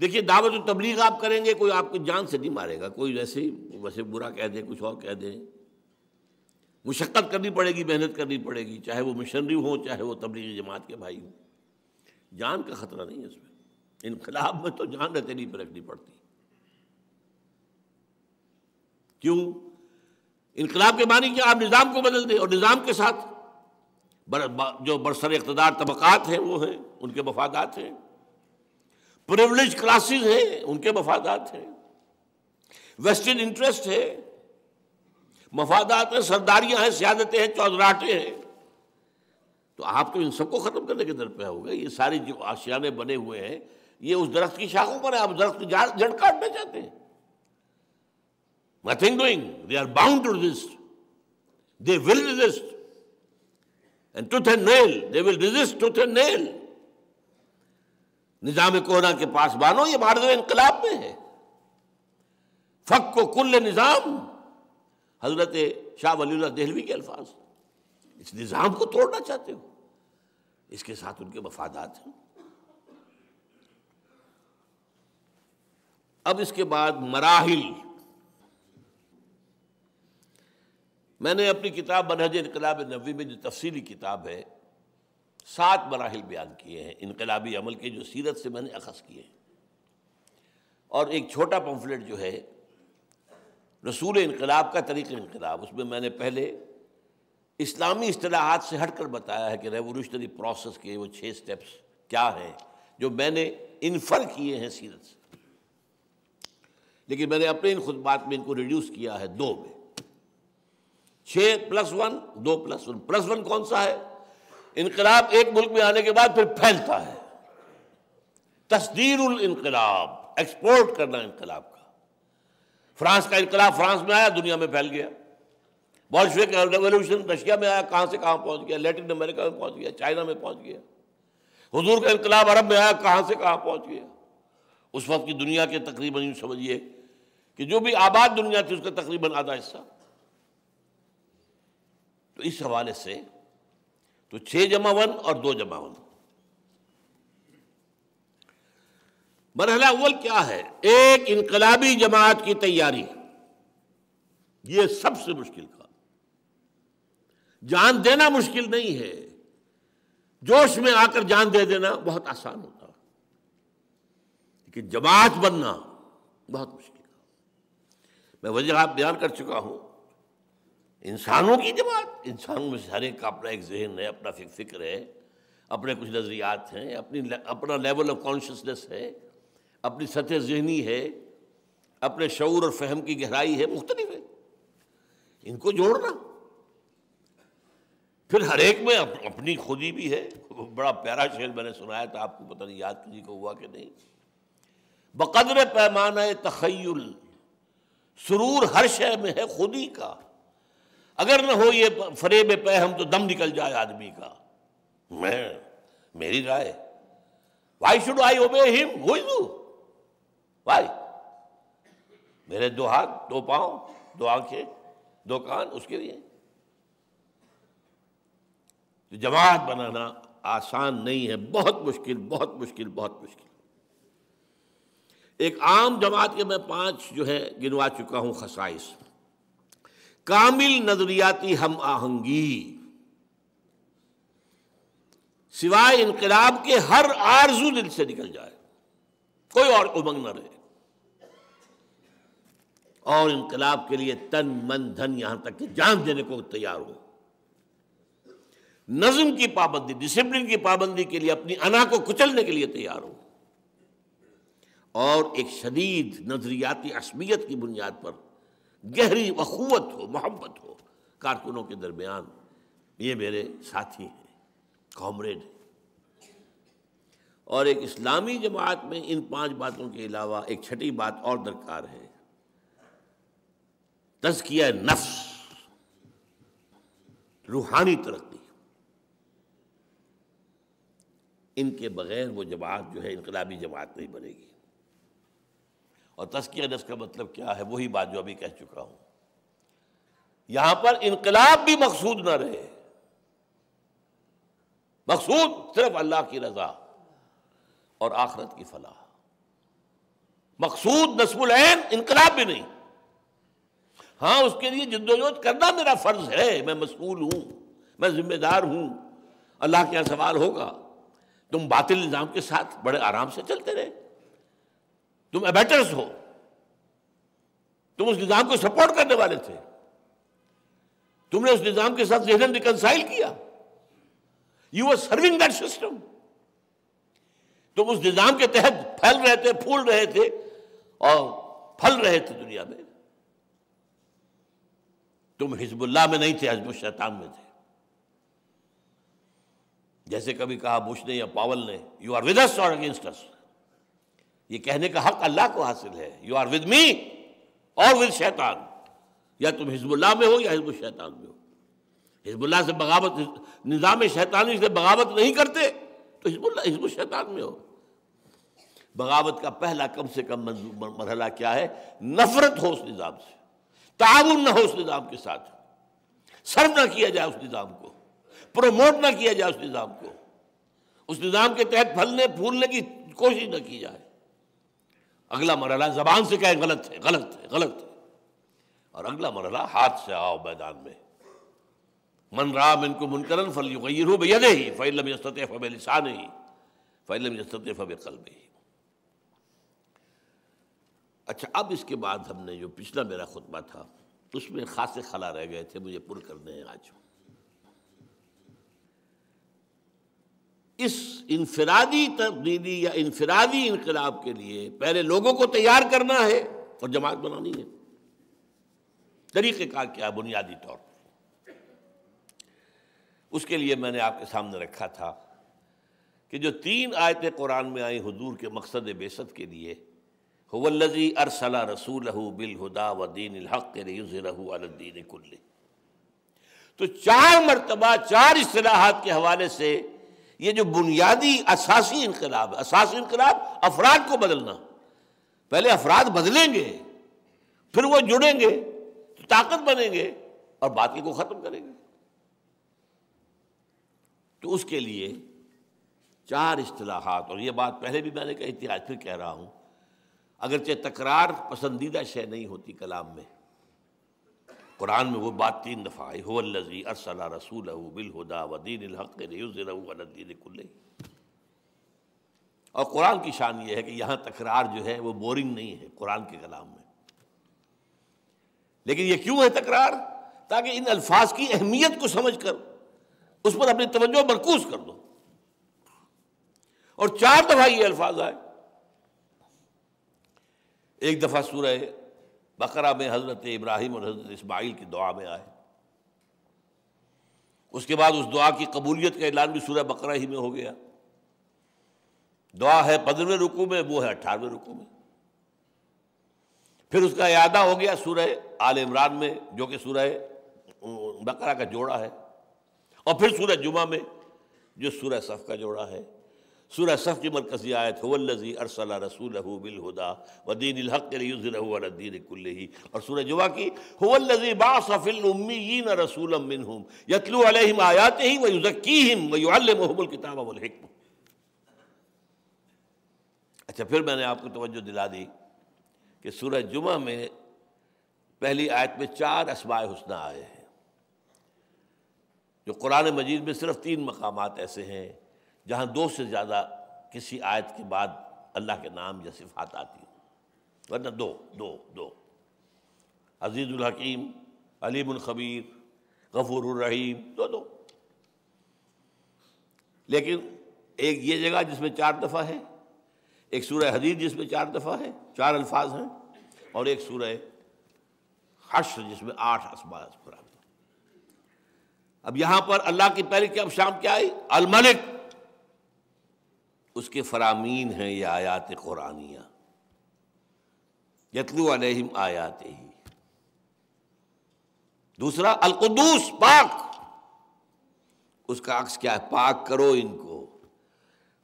देखिए दावत तबलीग आप करेंगे कोई आपको जान से नहीं मारेगा कोई वैसे ही वैसे बुरा कह दे कुछ और कह दे मुशक्क़त करनी पड़ेगी मेहनत करनी पड़ेगी चाहे वो मिशनरी हो चाहे वो तबलीग जमात के भाई हों जान का ख़तरा नहीं है उसमें इनकलाब में तो जान रतनी पर रखनी पड़ती क्यों इनकलाब के मानी कि आप निज़ाम को बदल दें और निज़ाम के साथ बर, जो बरसर इकतदार तबक़ात हैं वो हैं उनके मफादात हैं प्रिवलेज क्लासेस हैं उनके मफादात हैं वेस्टर्न इंटरेस्ट है मफादात हैं सरदारियां हैं सियादतें हैं चौधराटे हैं तो आप तो इन सबको ख़त्म करने के दर पे हो गए ये सारे जो आशियाने बने हुए हैं ये उस दरख्त की शाखों पर है आप दरख्त जड़ काटना चाहते हैं nothing doing they are bound to resist they will resist and tooth and nail they will resist tooth and nail निज़ाम कोना के पास बानो ये मार्ग इनकलाब में है फ़क को कुल निज़ाम हज़रत शाह वली दहलवी के अल्फाज इस निज़ाम को तोड़ना चाहते हो इसके साथ उनके मफादात हैं अब इसके बाद मराहिल मैंने अपनी किताब मनहज इनकलाब नबी में जो तफसीली किताब है सात मराहल बयान किए हैं इनकलाबी अमल के जो सीरत से मैंने अखज़ किए हैं और एक छोटा पम्फलेट जो है रसूल इनकलाब का तरीक़ इनकलाब उसमें मैंने पहले इस्लामी असलाहत से हट कर बताया है कि रेवोल्यूशनरी प्रोसेस के वो छः स्टेप्स क्या हैं जो मैंने इनफर किए हैं सीरत से लेकिन मैंने अपने इन खुदबात में इनको रिड्यूस किया है दो में छ प्लस वन दो प्लस वन प्लस वन कौन सा है इनकलाब एक मुल्क में आने के बाद फिर फैलता है तस्दीर इनकलाब एक्सपोर्ट करना इनकलाब का फ्रांस का इनकलाब फ्रांस में आया दुनिया में फैल गया बॉल्शविक रेवोल्यूशन रशिया में आया कहां से कहां पहुंच गया लेटिन अमेरिका में पहुंच गया चाइना में पहुंच गया हजूर का इनकलाब अरब में आया कहां से कहां पहुंच गया उस वक्त की दुनिया के तकरीबन यू समझिए कि जो भी आबाद दुनिया थी उसका तकरीबन आधा हिस्सा तो इस हवाले से तो छह जमा वन और दो जमा वन मरहला अव्वल क्या है एक इनकलाबी जमात की तैयारी यह सबसे मुश्किल काम जान देना मुश्किल नहीं है जोश में आकर जान दे देना बहुत आसान होता लेकिन जमात बनना बहुत मुश्किल मैं वजह आप बयान कर चुका हूं इंसानों की जमात तो इंसानों में से हर एक का अपना एक जहन है अपना फिक्र है अपने कुछ नज़रियात हैं अपनी अपना लेवल ऑफ कॉन्शसनेस है अपनी सतह जहनी है अपने शूर और फहम की गहराई है मुख्तलिफ है इनको जोड़ना
फिर हर एक में अप,
अपनी खुदी भी है बड़ा प्यारा शेर मैंने सुनाया था आपको पता नहीं याद किसी को हुआ कि नहीं बकदर पैमाना तखयल सुरूर हर शय में है खुदी का अगर न हो ये फरेब पे हम तो दम निकल जाए आदमी का मैं मेरी राय वाई शुड आई ओबे हिम हो वाई मेरे दो हाथ दो पांव दो आंखें दो कान उसके लिए तो जमात बनाना आसान नहीं है बहुत मुश्किल बहुत मुश्किल बहुत मुश्किल एक आम जमात के मैं पांच जो है गिनवा चुका हूं खसाइश कामिल नजरियाती हम आहंगी सिवाय इनकलाब के हर आरजू दिल से निकल जाए कोई और उमंग न रहे और इनकलाब के लिए तन मन धन यहां तक कि जान देने को तैयार हो नज्म की पाबंदी डिसिप्लिन की पाबंदी के लिए अपनी अना को कुचलने के लिए तैयार हो और एक शदीद नजरियाती असमियत की बुनियाद पर गहरी अखुवत हो मोहब्बत हो कारकुनों के दरमियान ये मेरे साथी हैं कॉमरेड हैं और एक इस्लामी जमात में इन पांच बातों के अलावा एक छठी बात और दरकार है तजकिया नफ्स रूहानी तरक्की इनके बगैर वो जमात जो है इनकलाबी जमात नहीं बनेगी और तस्किया नफ्स का मतलब क्या है वही बात जो अभी कह चुका हूं यहां पर इनकलाब भी मकसूद ना रहे मकसूद सिर्फ अल्लाह की रजा और आखरत की फलाह मकसूद नसबुल ऐन इनकलाब भी नहीं हाँ उसके लिए जिद्दोजहद करना मेरा फ़र्ज है मैं मसूल हूं मैं जिम्मेदार हूं अल्लाह के यहां सवाल होगा तुम बातिल निज़ाम के साथ बड़े आराम से चलते रहे तुम एबैटर्स हो तुम उस निज़ाम को सपोर्ट करने वाले थे तुमने उस निज़ाम के साथ जहन रिकनसाइल किया you are serving that system तुम उस निज़ाम के तहत फैल रहे थे फूल रहे थे और फल रहे थे दुनिया में तुम हिजबुल्लाह में नहीं थे हजब शैतान में थे जैसे कभी कहा बुश ने या पावल ने you are with or against us ये कहने का हक अल्लाह को हासिल है यू आर विद मी और विद शैतान या तुम हिजबुल्ला में हो या हिजबुल शैतान में हो हिजबुल्ला से बगावत निज़ाम शैतानी से बगावत नहीं करते तो हिजबुल्ला हिजबुल शैतान में हो बगावत का पहला कम से कम मरहला क्या है नफरत हो उस निज़ाम से ताउन ना हो उस निज़ाम के साथ सर्व ना किया जाए उस निज़ाम को प्रमोट ना किया जाए उस निज़ाम को उस निज़ाम के तहत फलने फूलने की कोशिश ना की जाए अगला मरला जबान से कहें गलत है गलत है गलत है और अगला मरला हाथ से आओ मैदान में मन राम इनको मुनकरन फल युगैर भैया नहीं फ़ैलम यस्तः फ़ब लिसान ही फ़ैलम फ़ब कल ही अच्छा अब इसके बाद हमने जो पिछला मेरा खुतबा था उसमें खासे खला रह गए थे मुझे पुर करने हैं आज इस इनफरादी तब्दीली या इनफरादी इनकलाब के लिए पहले लोगों को तैयार करना है और जमात बनानी है तरीक़ेकार क्या बुनियादी तौर पर उसके लिए मैंने आपके सामने रखा था कि जो तीन आयतें कुरान में आई हजूर के मकसद बेसत के लिए हवल्लजी अरसला रसूल बिलहुदा व दीन हक़ कुल्ले तो चार मरतबा चार असलाहत के हवाले से ये जो बुनियादी असासी इनकलाब है असासी इनकलाब अफराद को बदलना पहले अफराद बदलेंगे फिर वो जुड़ेंगे तो ताकत बनेंगे और बातिल को ख़त्म करेंगे तो उसके लिए चार इतलाहत और ये बात पहले भी मैंने कही थी आज फिर कह रहा हूं अगर अगरचे तकरार पसंदीदा शय नहीं होती कलाम में कुरान में वो बात तीन दफ़ा आई हो लजी रसूल बिलहुदा हक़ीन कुल्ले और कुरान की शान ये है कि यहाँ तकरार जो है वो बोरिंग नहीं है कुरान के कलाम में लेकिन ये क्यों है तकरार ताकि इन अल्फाज की अहमियत को समझ कर उस पर अपनी तवज्जो मरकूज कर दो और चार दफ़ा ये अल्फाज आए एक दफ़ा सूरह बकरा में हज़रत इब्राहिम और हज़रत इसमाइल की दुआ में आए उसके बाद उस दुआ की कबूलियत का ऐलान भी सूर्य बकरा ही में हो गया दुआ है पंद्रहवें रुकू में वो है अट्ठारहवें रुकू में फिर उसका अदा हो गया सूर्य आल इमरान में जो कि सूर्य बकरा का जोड़ा है और फिर सूर्य जुमा में जो सूर्य सफ़ का जोड़ा है सूर सफ़ की मरकजी आयत वल्लजी अरसला रसूल बिलहुदा व दीन हक़ीन कुल्ल ही और सूर जुबा की हुवल्लजी बाफ़िलमीन रसूल मिनहम यतलू अलहम आयात व युज़क्कीम व युल्महमुल किताब वलहकम अच्छा फिर मैंने आपको तवज्जो दिला दी कि सूरह जुमा में पहली आयत में चार असमाय हुसना आए हैं जो कुरान मजीद में सिर्फ तीन मकाम ऐसे हैं जहाँ दो से ज़्यादा किसी आयत के बाद अल्लाह के नाम या सिफात आती हो वरना दो दो दो अजीज़ुलहकीम अलीमखबीर रहीम दो दो लेकिन एक ये जगह जिसमें चार दफ़ा है एक सूरह हदीद जिसमें चार दफ़ा है चार अल्फाज हैं और एक सूरह हश्र जिसमें आठ असमा खुराब अब यहां पर अल्लाह की पहली क्या शाम क्या आई अलमलिक उसके फरामीन हैं ये आयात कुरानियाँ यतलू अलहम आयात ही दूसरा अलकुदूस पाक उसका अक्स क्या है पाक करो इनको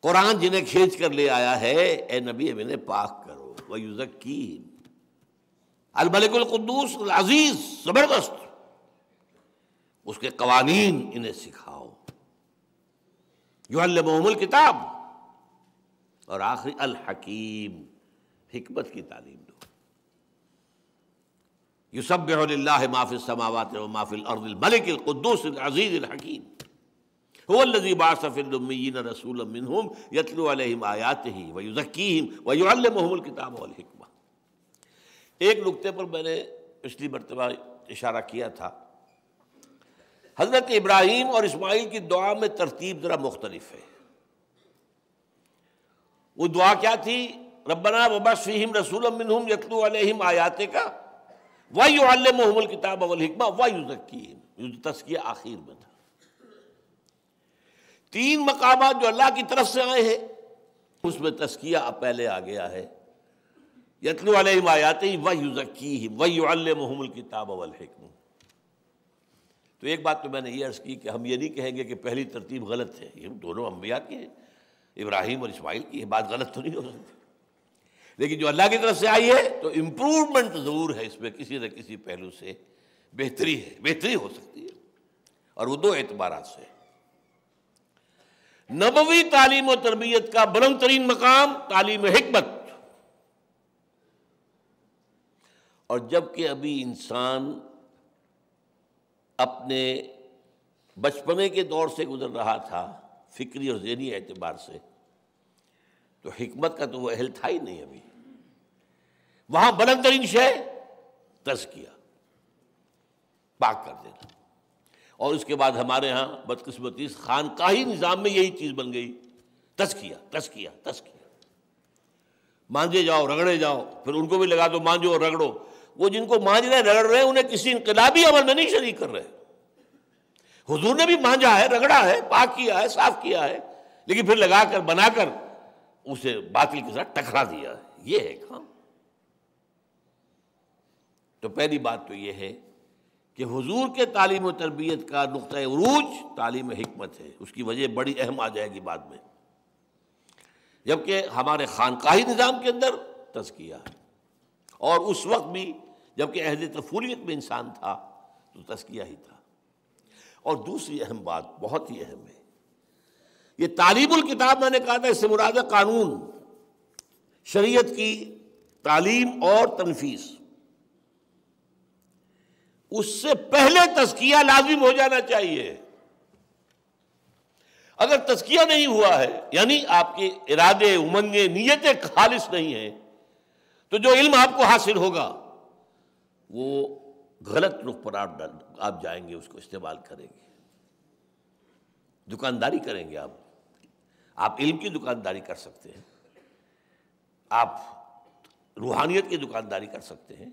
कुरान जिन्हें खींच कर ले आया है ए नबी मैंने पाक करो वह युजक्की अलमलिकुलकदूस अजीज ज़बरदस्त उसके कवानीन इन्हें सिखाओ यूहल मोहम्मल किताब और आखिरी अल हकीम हमत की तालीम दो यूसब माफिल समावत माफिल अर्दिलमलिकदूसज़ीज़ीम वल्लजी बासफ़िलमीन रसूल मिनहम एक नुकते पर मैंने पिछली मरतबा इशारा किया था हज़रत इब्राहिम और इस्माइल की दुआ में तरतीब ज़रा मुख्तलफ़ है वो दुआ क्या थी रबना वबा फ़ीम रसूल मिनहम यतलू अलहम आयाते का वायु मोहम्मल किताब अवल हिकमा वायु तस्कीम युद्ध तस्किया आखिर में था तीन मकाम जो अल्लाह की तरफ से आए हैं उसमें तस्किया पहले आ गया है यतलू अलहम आयाते वायु जकी वायु मोहम्मल किताब अवल हिकम तो एक बात तो मैंने ये अर्ज़ की कि हम ये नहीं कहेंगे कि पहली तरतीब गलत है ये दोनों अम्बिया की है इब्राहिम और इस्माइल की ये बात गलत तो नहीं हो सकती लेकिन जो अल्लाह की तरफ से आई है तो इम्प्रूवमेंट ज़रूर है इसमें किसी न किसी पहलू से बेहतरी है बेहतरी हो सकती है और वो दो एतबार से नबवी तालीम और तरबियत का बुलंद तरीन मकाम तालीम हमत और जबकि अभी इंसान अपने बचपने के दौर से गुजर रहा था फ़िक्री और जहनी एतबार से तो हिकमत का तो वह अहल था ही नहीं अभी वहां बुलंद तरीन शय किया पाक कर देना और उसके बाद हमारे यहाँ का ही निज़ाम में यही चीज़ बन गई तस तस किया किया तस किया मांझे जाओ रगड़े जाओ फिर उनको भी लगा दो मांझो रगड़ो वो जिनको मांझ रहे रगड़ रहे उन्हें किसी इनकलाबी अमल में नहीं शरीक कर रहे हुजूर ने भी मांझा है रगड़ा है पाक किया है साफ किया है लेकिन फिर लगाकर बनाकर उसे बातिल के साथ टकरा दिया है ये है काम तो पहली बात तो ये है कि हुजूर के तालीम और तरबियत का नुक़ उरूज तालीम हमत है उसकी वजह बड़ी अहम आ जाएगी बाद में जबकि हमारे खानकाही निज़ाम के अंदर तस्किया है और उस वक्त भी जबकि अहद तफूलियत में इंसान था तो तस्किया ही था और दूसरी अहम बात बहुत ही अहम है ये तालीबुल किताब मैंने कहा था इससे मुराद कानून शरीयत की तालीम और तनफीस उससे पहले तस्किया लाजिम हो जाना चाहिए अगर तस्किया नहीं हुआ है यानी आपके इरादे उमंगे नीयतें खालिश नहीं है तो जो इल्म आपको हासिल होगा वो गलत रुख पर आप डाल आप जाएंगे उसको इस्तेमाल करेंगे दुकानदारी करेंगे आप आप इल्म की दुकानदारी कर सकते हैं आप रूहानियत की दुकानदारी कर सकते हैं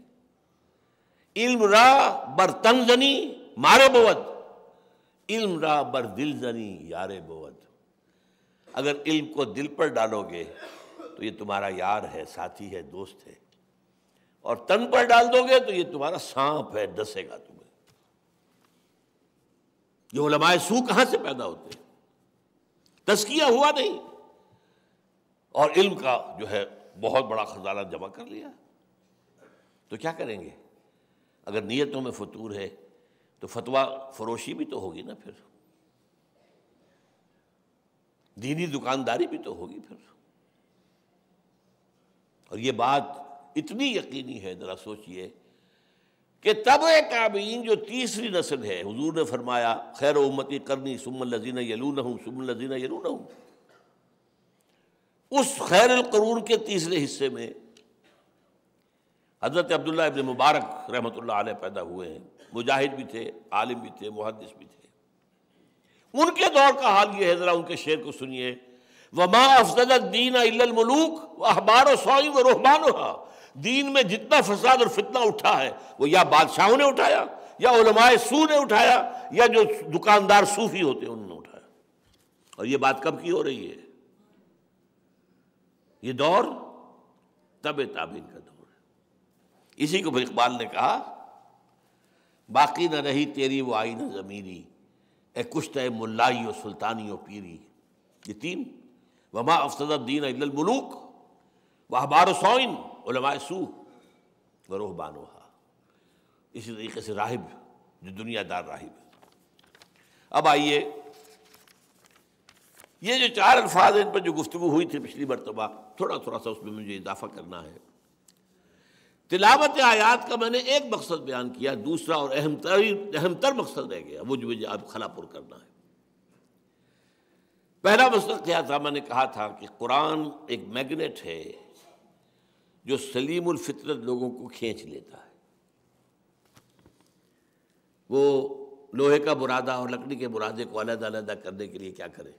इल्म रा बर तंगजनी मारे बोवद इल्म रा बर दिल जनी यारे बोवद अगर इल्म को दिल पर डालोगे तो ये तुम्हारा यार है साथी है दोस्त है और तन पर डाल दोगे तो ये तुम्हारा सांप है डसेगा तो ये उलमाए सू कहां से पैदा होते तस्किया हुआ नहीं और इल्म का जो है बहुत बड़ा खजाना जमा कर लिया तो क्या करेंगे अगर नीयतों में फतूर है तो फतवा फरोशी भी तो होगी ना फिर दीनी दुकानदारी भी तो होगी फिर और ये बात इतनी यकीनी है ज़रा सोचिए कि तब ताबीन जो तीसरी नस्ल है हजूर ने फरमाया खैर उम्मत करनी सुमन लजीन यलून हूँ सुमन लजीन यलून हूँ उस खैर करून के तीसरे हिस्से में हज़रत अब्दुल्ला इबन मुबारक रहमत आल पैदा हुए हैं मुजाहिद भी थे आलिम भी थे मुहदस भी थे उनके दौर का हाल यह है ज़रा उनके शेर को सुनिए वमा अफजल दीन अमलूक अहबार सोई व रुहबान दीन में जितना फसाद और फितना उठा है वो या बादशाहों ने उठाया या उलमाए सू ने उठाया या जो दुकानदार सूफी होते हैं उन्होंने उठाया और ये बात कब की हो रही है ये दौर तब ताबीन का दौर है इसी को इकबाल ने कहा बाकी न रही तेरी वो आई न ज़मीरी ए कुश्त मुल्लाई और सुल्तानी और पीरी ये तीन वमा अफसद दीन अल्लमलूक वह बार सोइन सू गरोह बानोहा इसी तरीके से राहिब जो दुनियादार राहिब अब आइए ये जो चार अल्फाज इन पर जो गुफ्तु हुई थी पिछली मरतबा थोड़ा थोड़ा सा उसमें मुझे इजाफा करना है तिलावत आयात का मैंने एक मकसद बयान किया दूसरा और अहम तरीन अहमतर मकसद रह गया वो जो मुझे अब खलापुर करना है पहला मकसद क्या था मैंने कहा था कि कुरान एक मैगनेट है जो सलीम सलीमफितरत लोगों को खींच लेता है वो लोहे का बुरादा और लकड़ी के बुरादे को अलग अलग करने के लिए क्या करे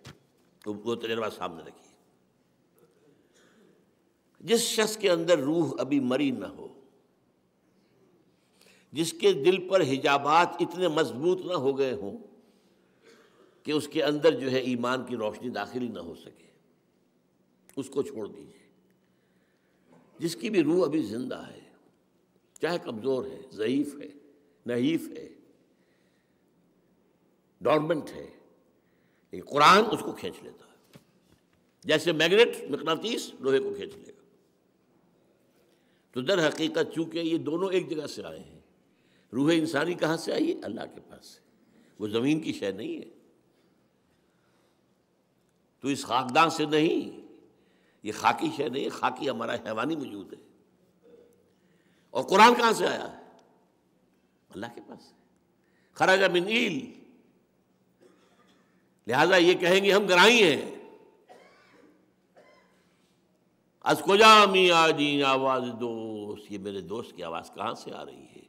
तो वो तजर्बा तो सामने रखिए जिस शख्स के अंदर रूह अभी मरी ना हो जिसके दिल पर हिजाबात इतने मजबूत ना हो गए हों कि उसके अंदर जो है ईमान की रोशनी दाखिल ना हो सके उसको छोड़ दीजिए जिसकी भी रूह अभी जिंदा है चाहे कमज़ोर है ज़यीफ़ है नहीफ है डॉर्मेंट है लेकिन कुरान उसको खींच लेता है जैसे मैग्नेट मकनातीस लोहे को खींच लेगा तो दर हकीकत चूंकि ये दोनों एक जगह से आए हैं रूह इंसानी कहाँ से आई है अल्लाह के पास से वो ज़मीन की शय नहीं है तो इस खाकदां से नहीं ये खाकी शह नहीं खाकी हमारा हैवानी मौजूद है और कुरान कहां से आया है अल्लाह के पास खराजा बिन ईल लिहाजा ये कहेंगे हम ग्राही हैं असकोजा मिया जी आवाज़ दोस्त ये मेरे दोस्त की आवाज़ कहां से आ रही है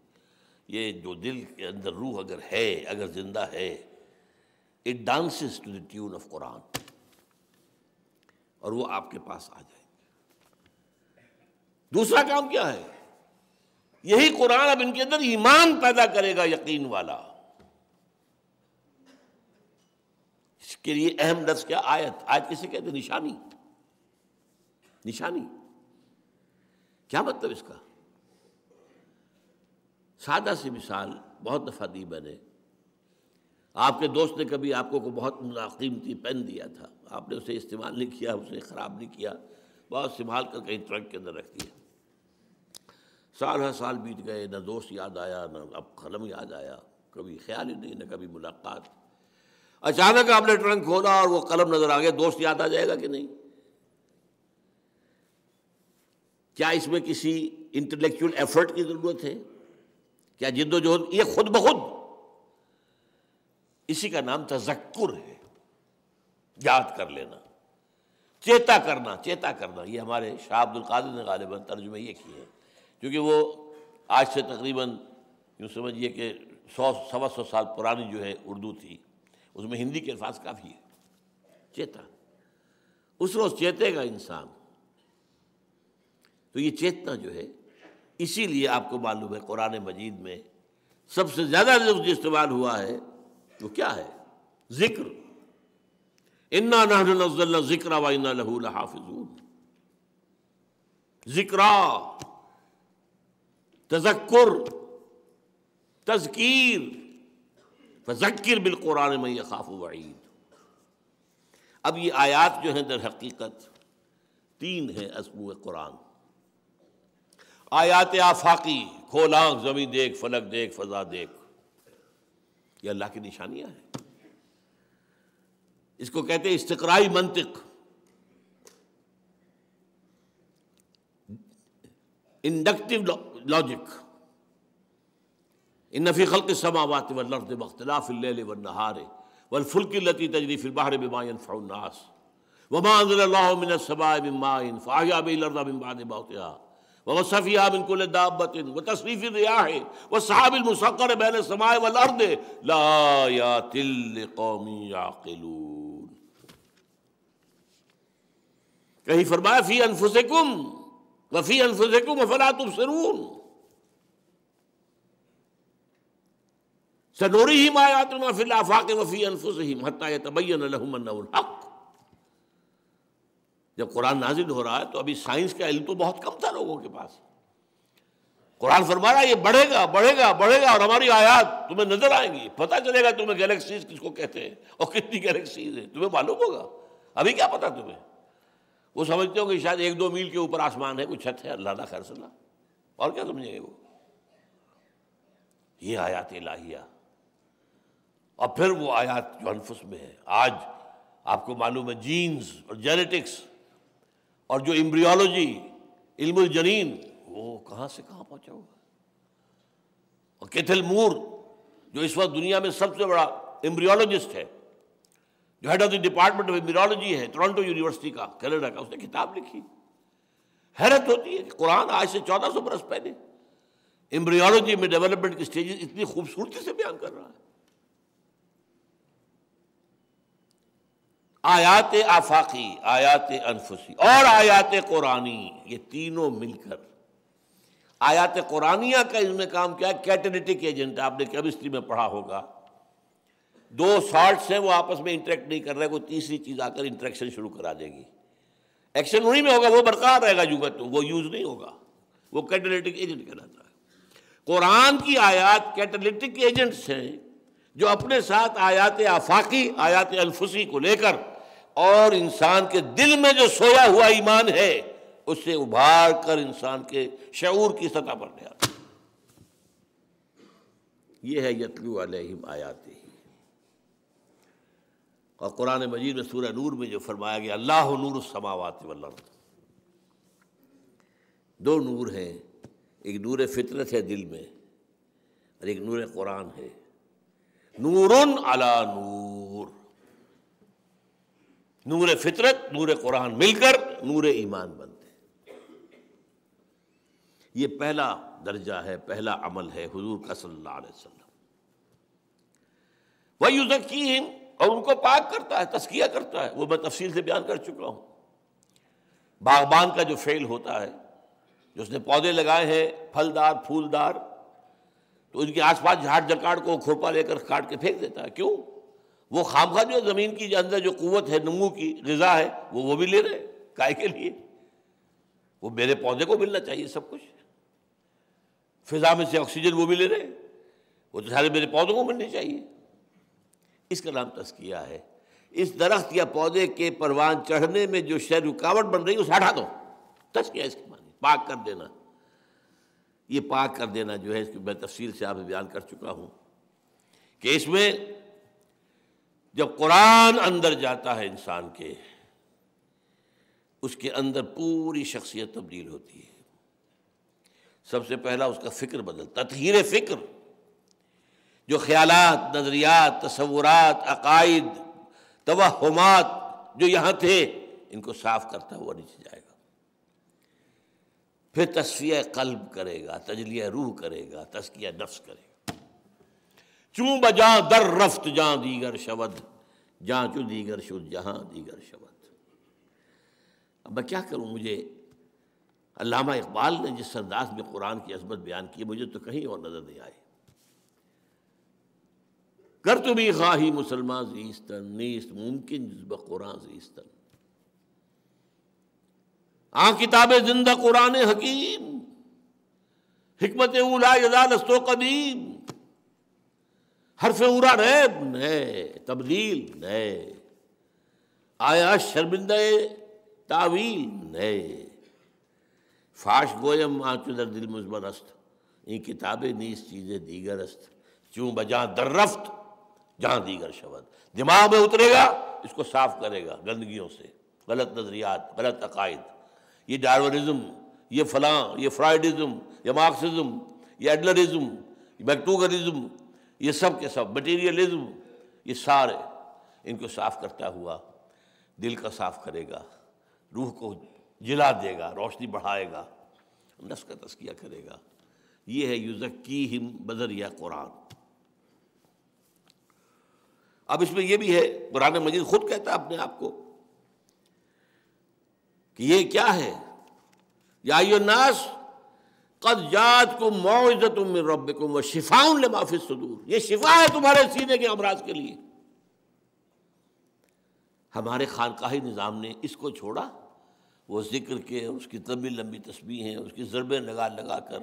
ये जो दिल के अंदर रूह अगर है अगर जिंदा है it dances to the tune of Quran और वो आपके पास आ जाए दूसरा काम क्या है यही कुरान अब इनके अंदर ईमान पैदा करेगा यकीन वाला इसके लिए अहम लफ्ज क्या आयत आयत किसे कहते निशानी निशानी क्या मतलब इसका सादा सी मिसाल बहुत दफ़ा दी मैंने आपके दोस्त ने कभी आपको को बहुत कीमती पेन दिया था आपने उसे इस्तेमाल नहीं किया उसे ख़राब नहीं किया बहुत संभाल कर कहीं ट्रक के अंदर रख दिया साल हर साल बीत गए ना दोस्त याद आया ना अब कलम याद आया कभी ख्याल ही नहीं ना कभी मुलाकात अचानक आपने ट्रंक खोला और वो कलम नज़र आ गया दोस्त याद आ जाएगा कि नहीं क्या इसमें किसी इंटेलेक्चुअल एफर्ट की ज़रूरत है क्या जिद्दोजहद ये खुद ब खुद इसी का नाम तजक्कुर है याद कर लेना चेता करना चेता करना ये हमारे शाह अब्दुल कादिर ने गालिबा तर्जुमे ये किए हैं क्योंकि वो आज से तकरीबन यूँ समझिए कि सौ सवा सौ साल पुरानी जो है उर्दू थी उसमें हिंदी के अल्फाज काफ़ी है चेता उस रोज़ चेतेगा इंसान तो ये चेतना जो है इसीलिए आपको मालूम है कुरान मजीद में सबसे ज़्यादा लफ्ज इस्तेमाल हुआ है वो तो क्या है जिक्र इन्ना नजल्ला जिक्र व इन्ना लहू हाफिजून जिक्रा तजक्र तजकीर फजक्र बिलकुरान में यह खाफ वईद अब ये आयात जो है दर हकीकत तीन है असबू कुरान आयात आफाकी खोला जमी देख फलक देख फजा देख ये अल्लाह की निशानियां हैं इसको कहते हैं इस्तकराई मंतिक इंडक्टिव लॉजिक इन नफ़ी खल के समावत वर्द मख्तलाफिल नहारे वलफुल्की लती बाहर फ़ाहिया وَصَفِيَا مِنْ كُلِ دَابَّةٍ وَتَصْرِيفِ الرِّيَاحِ وَصَحَابِ الْمُسَقَّرِ بَيْنَ السَّمَاءِ وَالْأَرْضِ لَا آيَاتٍ لِقَوْمٍ يَعْقِلُونَ كيف فرمایا في انفسكم وفي انفسكم وفلا تبصرون سنريهم آياتنا في الافاق وفي انفسهم حتى يتبين لهم انه الحق जब कुरान नाजिद हो रहा है तो अभी साइंस का इल्म तो बहुत कम था लोगों के पास कुरान फरमा रहा है ये बढ़ेगा बढ़ेगा बढ़ेगा और हमारी आयात तुम्हें नजर आएंगी पता चलेगा तुम्हें गैलेक्सीज किसको कहते हैं और कितनी गैलेक्सीज है तुम्हें मालूम होगा अभी क्या पता तुम्हें वो समझते हो कि शायद एक दो मील के ऊपर आसमान है कुछ छत है अल्लाह ना खैर सला और क्या समझेंगे वो ये आयात लाहिया और फिर वो आयात जो अनफुस में है आज आपको मालूम है जीन्स और जेनेटिक्स और जो इम्ब्रियोलॉजी इल्मुल जनीन वो कहां से कहां पहुंचा हुआ और केथल मूर जो इस वक्त दुनिया में सबसे बड़ा एम्ब्रियोलॉजिस्ट है जो head of the department of embryology है टोरंटो यूनिवर्सिटी का कैनेडा का उसने किताब लिखी हैरत होती है कुरान आज से चौदह सौ बरस पहले एम्ब्रियोलॉजी में डेवलपमेंट की स्टेजेस इतनी खूबसूरती से बयान कर रहा है आयात आफाकी आयात अनफुसी और आयात कुरानी ये तीनों मिलकर आयात कुरानिया का इसमें काम क्या है कैटनेटिक एजेंट आपने केमिस्ट्री में पढ़ा होगा दो सॉल्ट्स हैं वो आपस में इंटरेक्ट नहीं कर रहे कोई तीसरी चीज़ आकर इंटरेक्शन शुरू करा देगी एक्शन उन्हीं में होगा वो बरकरार रहेगा युग तो, वो यूज़ नहीं होगा वो कैटनेटिक एजेंट कहलाता था कुरान की आयात कैटनेटिक एजेंट्स हैं जो अपने साथ आयात आफाकी आयात अनफुसी को लेकर और इंसान के दिल में जो सोया हुआ ईमान है उससे उभार कर इंसान के शूर की सतह पर ले आता ये है यतलू अलहिम आयात ही और कुरान मजीद में सूर्य नूर में जो फरमाया गया अल्लाह नूर समावात दो नूर हैं एक नूर फितरत है दिल में और एक नूर कुरान है नूर अला नूर नूर फितरत नूर कुरान मिलकर नूर ईमान बनते हैं ये पहला दर्जा है पहला अमल है हुजूर का सल्लल्लाहु अलैहि वसल्लम वही युजकीम और उनको पाक करता है तस्किया करता है वो मैं तफसील से बयान कर चुका हूं बागबान का जो फेल होता है जो उसने पौधे लगाए हैं फलदार फूलदार तो उनके आसपास झाड़ जकाड़ को खोपा लेकर काट के फेंक देता है क्यों वो खाम खा जो ज़मीन की अंदर जो क़वत है नमू की गज़ा है वो वो भी ले रहे काय के लिए वो मेरे पौधे को मिलना चाहिए सब कुछ फिजा में से ऑक्सीजन वो भी ले रहे वो तो सारे मेरे पौधों को मिलने चाहिए इसका नाम तस्किया है इस दरख्त या पौधे के परवान चढ़ने में जो शेर रुकावट बन रही है उसे हटा दो तस्किया इसके मानी पाक कर देना ये पाक कर देना जो है इसकी मैं तफसील से आप बयान कर चुका हूँ कि इसमें जब कुरान अंदर जाता है इंसान के उसके अंदर पूरी शख्सियत तब्दील होती है सबसे पहला उसका फ़िक्र बदल तथहर फ़िक्र जो ख्याल नज़रियात तस्वुरात अकायद तोहमात जो यहां थे इनको साफ करता हुआ नीचे जाएगा फिर तस्वीर कल्ब करेगा तजलिया रूह करेगा तस्किया नफ्स करेगा चूं बजा दर रफ्त जहाँ दीगर शबद जहाँ चु दीगर शुद जहाँ दीगर शबद अब मैं क्या करूं मुझे अलामा इकबाल ने जिस अंदाज में कुरान की अजमत बयान की मुझे तो कहीं और नज़र नहीं आए कर तुम तुम्हें खाही मुसलमान जीस्तन नीस्त मुमकिन जज्ब कुरान जीस्तन आ किताब जिंदा कुरान हकीम हिकमत उला यदाल कदीम हरफ उरा नैब नए तबदील नए आया शर्मिंद तावील नए फाश गोयम आचुदर दिल मुजबर अस्त इन किताबें नीस चीज़ें दीगर अस्त चूँ बजा दर्रफ्त जहाँ दीगर शबद दिमाग में उतरेगा इसको साफ करेगा गंदगी से गलत नज़रियात गलत अकायद ये डारवनिज़म ये फलां ये फ्राइडिज़म ये मार्क्सिज़म ये एडलरिज़म मैकटूगरिज़म ये सब के सब मटेरियलिज्म ये सारे इनको साफ करता हुआ दिल का साफ करेगा रूह को जिला देगा रोशनी बढ़ाएगा नस का तस्किया करेगा ये है युजक्की हिम बदर या कुरान अब इसमें यह भी है कुरान मजीद खुद कहता है अपने आप को कि ये क्या है या यो नास कदजात को मोजत में रब को व शिफाउन माफिल सदूर ये शिफा है तुम्हारे सीने के अमराज के लिए हमारे खानकाही निज़ाम ने इसको छोड़ा वो जिक्र के उसकी लंबी लंबी तस्वीर है उसकी ज़रबे लगा लगा कर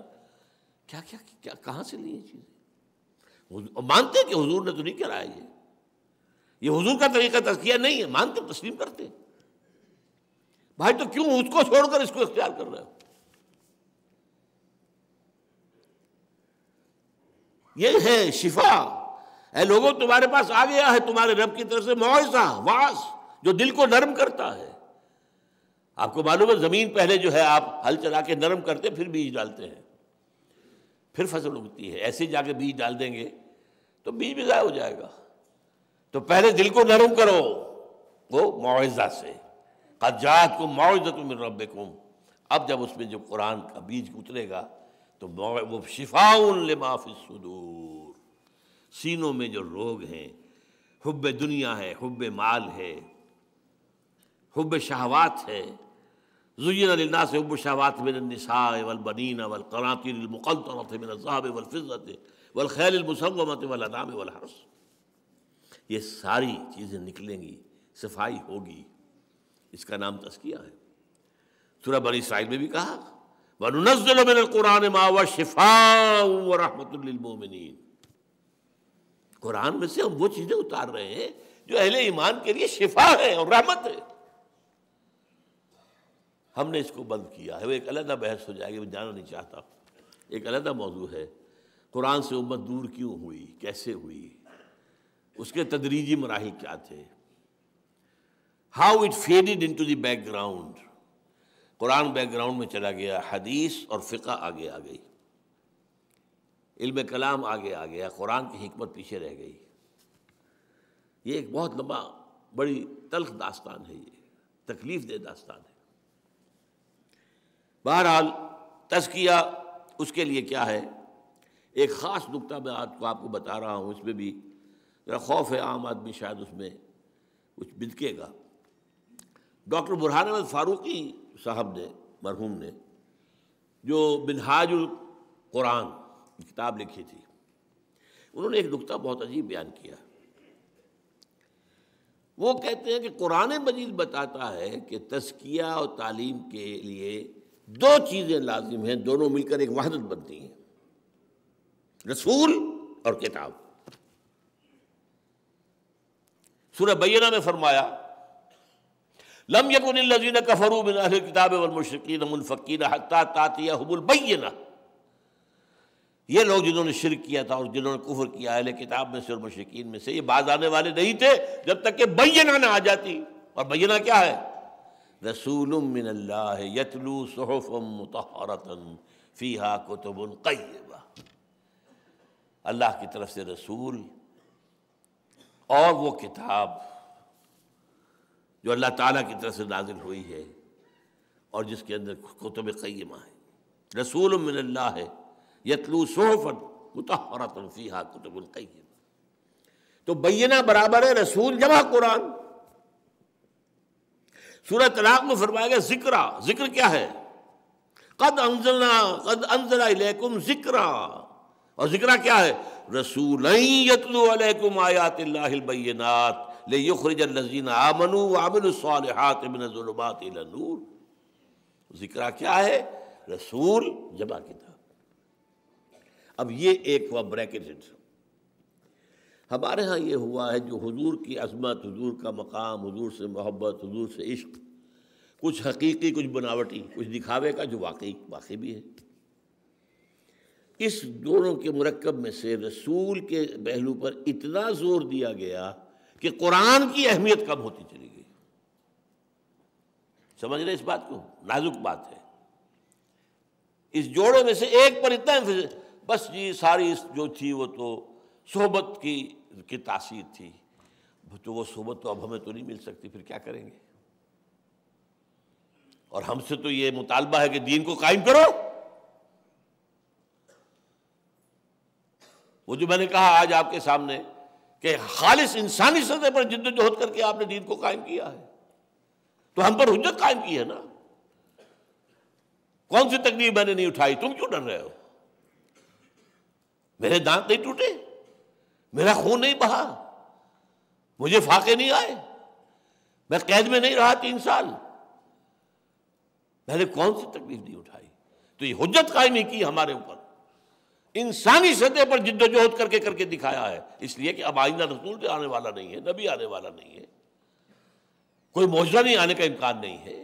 क्या क्या क्या कहाँ से लिए चीज़ें मानते कि हजूर ने तो नहीं कराया ये ये हुजूर का तरीका तस्किया नहीं है मानते तस्लीम करते भाई तो क्यों उसको छोड़कर इसको इख्तियार कर रहे हो ये है शिफा है लोगों तुम्हारे पास आ गया है तुम्हारे रब की तरफ से मुआवजा वास जो दिल को नरम करता है आपको मालूम है ज़मीन पहले जो है आप हल चला के नरम करते फिर बीज डालते हैं फिर फसल उगती है ऐसे जाके बीज डाल देंगे तो बीज भी ज़ाय हो जाएगा तो पहले दिल को नरम करो वो मुआवजा से कजात को मुआवजा तुम रब अब जब उसमें जो कुरान का बीज उतरेगा तो वो शिफाउन लिमाफिसूर सीनों में जो रोग हैं हुब दुनिया है हुब माल है हुब शहवात है जुयन अलना से हब शहवात मिनसा वलबनीन वलकरातिलमकलत मिनसाब वलफ़त वलखैलमसमत वलनाम वलहरस ये सारी चीज़ें निकलेंगी सफाई होगी इसका नाम तस्किया है सूरह बड़ी इसराइल में भी कहा वनुनजल कुरान मावा शिफा रहमतमिन कुरान में से हम वो चीज़ें उतार रहे हैं जो अहले ईमान के लिए शिफा है और रहमत है हमने इसको बंद किया है वो एक अलग बहस हो जाएगी मैं जाना नहीं चाहता एक अलग मौजू है कुरान से उम्मत दूर क्यों हुई कैसे हुई उसके तदरीजी मराहल क्या थे how it faded into the background Quran background में चला गया हदीस और फ़िका आगे आ गई इल्म कलाम आगे आ गया कुरान की हमत पीछे रह गई ये एक बहुत लंबा बड़ी तलख दास्तान है ये तकलीफ़ दे दास्तान है बहरहाल तस्किया उसके लिए क्या है एक ख़ास नुकता मैं आपको आपको बता रहा हूँ इसमें भी मेरा खौफ है आम आदमी शायद उसमें कुछ बिलकेगा डॉक्टर बुरहान अहमद फ़ारूकी साहब ने मरहूम ने जो बिनहाज कुरान किताब लिखी थी उन्होंने एक नुकता बहुत अजीब बयान किया वो कहते हैं कि कुरान मजीद बताता है कि तस्किया और तालीम के लिए दो चीज़ें लाजिम हैं दोनों मिलकर एक वहदत बनती हैं रसूल और किताब सूरह बैना में फरमाया लम यकुनजीन कफरू बिन अहिल किताब वलमशिन मुनफ़ीन हत्ता तातिया हबुलबैना ये लोग जिन्होंने शिर किया था और जिन्होंने कुफर किया अहल किताब में से और मशिकीन में से ये बाज आने वाले नहीं थे जब तक कि बैना ना आ जाती और बैना क्या है रसूल यतलू सहफ़म मतहरतन फ़ीहा कुतुबन कैबा अल्लाह की तरफ से रसूल और वो किताब जो अल्लाह ताला की तरफ से नाजिल हुई है और जिसके अंदर कुतुब क़यमा है रसूल मिनल्ला है यतलू सोहफन मुतहरतफ़ीहा कुतुबुल्क़यमा तो बैना बराबर है रसूल जमा कुरान सूरत तलाक में फरमाया गया जिक्रा जिक्र क्या है कद अंजलना कद अंजला इलेकुम जिक्रा और जिक्रा क्या है रसूल यतलू अलैकुम आयात बैनात जिक्रा क्या है रसूल जमा किताब अब ये एक हुआ ब्रैकेट हमारे यहाँ ये हुआ है जो हजूर की अजमत हजूर का मकाम हजूर से मोहब्बत हजूर से इश्क कुछ हकीकी कुछ बनावटी कुछ दिखावे का जो वाकई वाकई भी है इस दोनों के मरकब में से रसूल के पहलू पर इतना ज़ोर दिया गया कि कुरान की अहमियत कम होती चली गई समझ रहे इस बात को नाजुक बात है इस जोड़े में से एक पर इतना बस जी सारी जो थी वो तो सोहबत की की तासीर थी तो वो सोहबत तो अब हमें तो नहीं मिल सकती फिर क्या करेंगे और हमसे तो ये मुतालबा है कि दीन को कायम करो वो जो मैंने कहा आज आपके सामने कि खालिश इंसानी सतह पर जिद्दोजहद करके आपने दीन को कायम किया है तो हम पर हजत कायम की है ना कौन सी तकलीफ मैंने नहीं उठाई तुम क्यों डर रहे हो मेरे दांत नहीं टूटे मेरा खून नहीं बहा मुझे फाके नहीं आए मैं कैद में नहीं रहा तीन साल मैंने कौन सी तकलीफ नहीं उठाई तो ये हजत कायम ही की हमारे ऊपर इंसानी सतह पर जिद्दोजहद करके करके दिखाया है इसलिए कि अब आइंदा रसूल भी आने वाला नहीं है नबी आने वाला नहीं है कोई मौजा नहीं आने का इम्कान नहीं है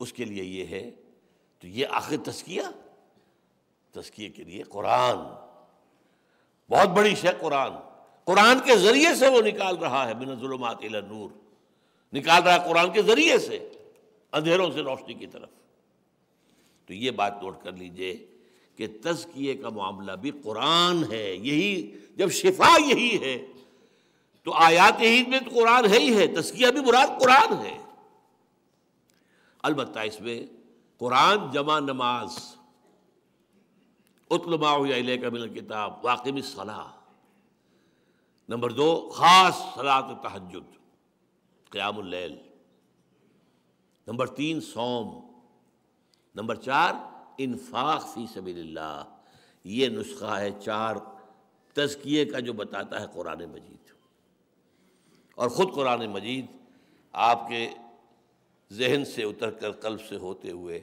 उसके लिए ये है तो ये आखिर तस्किया तस्किए के लिए कुरान बहुत बड़ी शे कुरान कुरान के ज़रिए से वो निकाल रहा है मिनजुलमात नूर निकाल रहा है कुरान के ज़रिए से अंधेरों से रोशनी की तरफ तो ये बात नोट कर लीजिए कि तजकिए का मामला भी कुरान है यही जब शिफा यही है तो आयात ही में तो कुरान है ही है तस्किया भी मुराद कुरान है अलबत् इसमें कुरान जमा नमाज उतलमाउल कबिल किताब वाकम सलाह नंबर दो ख़ास सलात तहजद क्याम नंबर तीन सोम नंबर चार इनफाक फ़ी सबील्ला ये नुस्खा है चार तज़किए का जो बताता है कुरान मजीद और ख़ुद कुरान मजीद आपके जहन से उतर कर कल्ब से होते हुए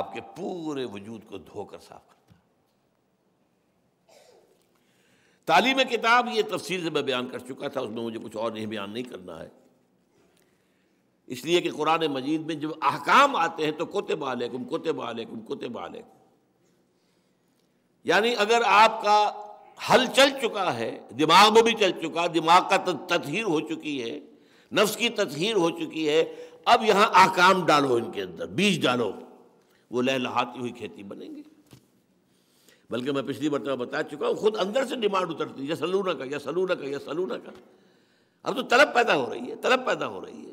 आपके पूरे वजूद को धोकर साफ करता है तालीम किताब ये तफसील से मैं बयान कर चुका था उसमें मुझे कुछ और नहीं बयान नहीं करना है इसलिए कि कुरान मजीद में जब अहकाम आते हैं तो कोते बाले कोते बाले कोतब कोते बाले आलकुम यानी अगर आपका हल चल चुका है दिमाग में भी चल चुका दिमाग का तथहीर हो चुकी है नफ्स की तस्हीर हो चुकी है अब यहां आकाम डालो इनके अंदर बीज डालो वो लह लहाती हुई खेती बनेंगे बल्कि मैं पिछली मरतबा बता चुका हूँ खुद अंदर से डिमांड उतरती है सलूना का या सलूना का या सलूना का अब तो तलब पैदा हो रही है तलब पैदा हो रही है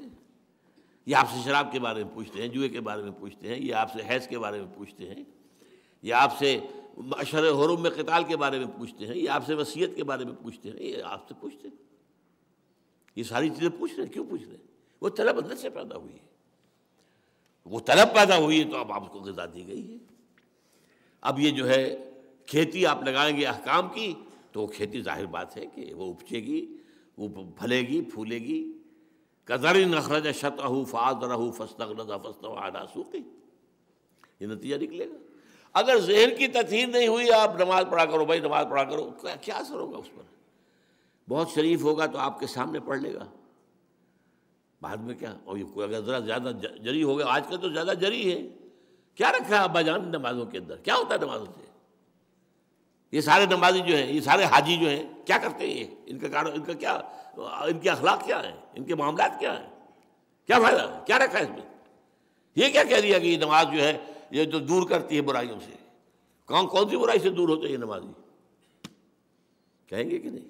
ये आपसे शराब के बारे में पूछते हैं जुए के बारे में पूछते हैं ये आपसे हैज़ के बारे में पूछते हैं ये आपसे अशर हरुम में कताल के बारे में पूछते हैं ये आपसे वसीयत के बारे में पूछते हैं ये आपसे पूछते हैं ये सारी चीज़ें पूछ रहे हैं क्यों पूछ रहे हैं वो तलब अंदर से पैदा हुई है वो तलब पैदा हुई है तो अब आपको गजा दी गई है अब ये जो है खेती आप लगाएंगे अहकाम की तो खेती जाहिर बात है कि वो उपजेगी वो फलेगी फूलेगी कदर नखरज शत रहू फाद रहू फस्तगरजा फस्तवाना सूखी ये नतीजा निकलेगा अगर जहन की तथहीर नहीं हुई आप नमाज पढ़ा करो भाई नमाज पढ़ा करो क्या क्या असर होगा उस पर बहुत शरीफ होगा तो आपके सामने पढ़ लेगा बाद में क्या और कोई अगर ज़रा ज़्यादा जरी हो गया आजकल तो ज़्यादा जरी है क्या रखा है अब्बा जान नमाजों के अंदर क्या होता है नमाजों से ये सारे नमाजी जो हैं ये सारे हाजी जो हैं क्या करते हैं ये इनका कारण इनका क्या इनके अखलाक क्या है इनके मामला क्या हैं क्या फ़ायदा है क्या रखा है इसमें ये क्या कह दिया कि ये नमाज जो है ये तो दूर करती है बुराइयों से कौन कौन सी बुराई से दूर होते हैं नमाजी कहेंगे कि नहीं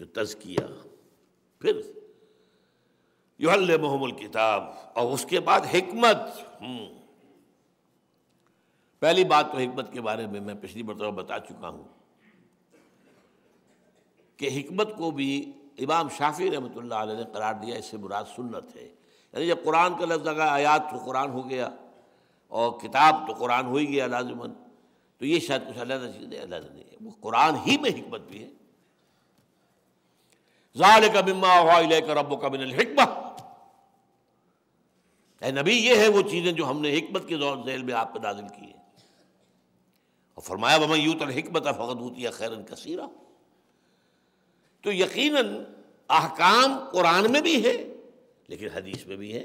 तो किया फिर यूहल मोहम्मल किताब और उसके बाद हम्म पहली बात तो हमत के बारे में मैं पिछली मरतबा बता चुका हूँ कि हमत को भी इमाम शाफी रहमत ने करार दिया इससे मुराद सुन्नत है यानी जब कुरान का लफ्ज़ लगा आयात तो कुरान हो गया और किताब तो कुरान हो ही गया लाजमन तो ये शायद कुछ अलग चीज़ अलग नहीं है वो कुरान ही में हमत भी है ज़ाल का बिम्मा का रब का बिन नबी ये है वो चीज़ें जो हमने हमत के दौर जैल में आप पर नाजिल की है और फरमाया वमन यूत हमत फ़गदूतिया खैरन कसीरा तो यकीन अहकाम कुरान में भी है लेकिन हदीस में भी है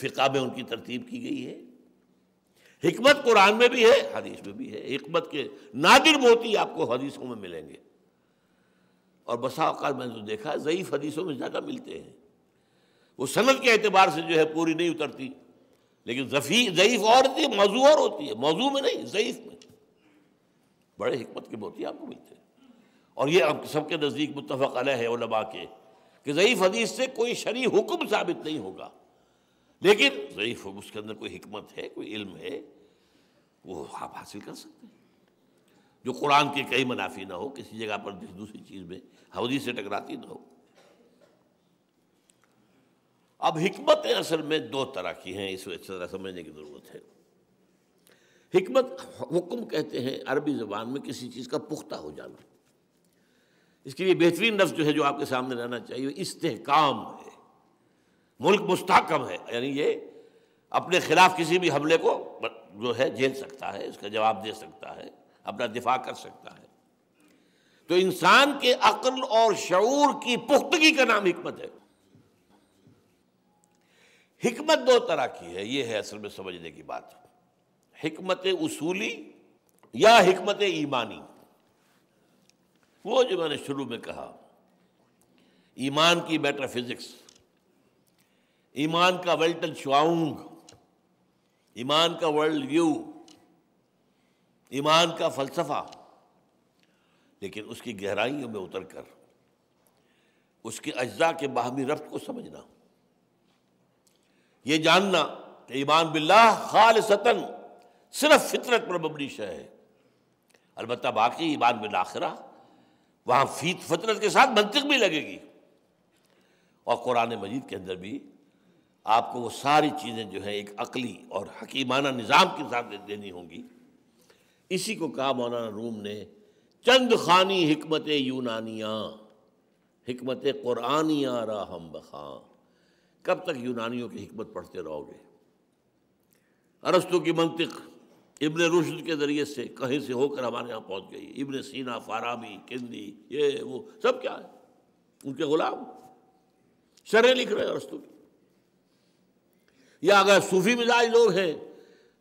फ़िका में उनकी तरतीब की गई है हमत कुरान में भी है हदीस में भी है हमत के नादिर मोती आपको हदीसों में मिलेंगे और बसा अवकात मैंने तो देखा ज़यीफ़ हदीसों में ज़्यादा मिलते हैं वो सनत के एतबार से जो है पूरी नहीं उतरती लेकिन जफ़ी ज़यीफ़ और होती है मौजू और होती है मौजू में नहीं ज़यीफ़ में बड़े हमत के मोती आपको मिलते हैं और ये अब सबके नज़दीक मुतफ़ अल है उलमा के कि ज़यीफ़ हदीस से कोई शरी हुक्म साबित नहीं होगा लेकिन ज़यीफ़ उसके अंदर कोई हमत है कोई इल्म है वो आप हासिल कर सकते हैं जो कुरान के कई मुनाफी ना हो किसी जगह पर दूसरी चीज़ में हदीस से टकराती ना हो अब हिकमत असल में दो तरह की हैं इस तरह समझने की ज़रूरत है हमत हुक्म कहते हैं अरबी ज़बान में किसी चीज़ का पुख्ता हो जाना इसके लिए बेहतरीन लफ्ज़ जो है जो आपके सामने रहना चाहिए इस्तेकाम है मुल्क मुस्ताकम है यानी ये अपने खिलाफ किसी भी हमले को जो है झेल सकता है उसका जवाब दे सकता है अपना दिफा कर सकता है तो इंसान के अक्ल और शूर की पुख्तगी का नाम हमत है हमत दो तरह की है यह है असल में समझने की बात हमत उसूली या हमत ईमानी वो जो मैंने शुरू में कहा ईमान की मेटाफिज़िक्स ईमान का वेल्टन शुआंग ईमान का वर्ल्ड व्यू ईमान का फलसफा लेकिन उसकी गहराइयों में उतर कर उसके अज्जा के बाहमी रफ्त को समझना यह जानना कि ईमान बिल्ला खाल सतन सिर्फ फितरत पर मबनी शय है अलबत् बाकी ईमान बिन आखिरा वहाँ फीत फितरत के साथ मंतिक भी लगेगी और कुरान मजीद के अंदर भी आपको वो सारी चीज़ें जो है एक अकली और हकीमाना निज़ाम के साथ देनी होंगी इसी को कहा मौलाना रूम ने चंद खानी हमत यूनानिया हमत कुरानिया रहा हम बखां कब तक यूनानियों की हिकमत पढ़ते रहोगे अरस्तों की मंतिक इब्न रुशद के ज़रिए से कहीं से होकर हमारे यहाँ पहुँच गई इब्न सीना फारामी किन्दी ये वो सब क्या है उनके गुलाम शरें लिख रहे हैं अरस्तु या अगर सूफी मिजाज लोग हैं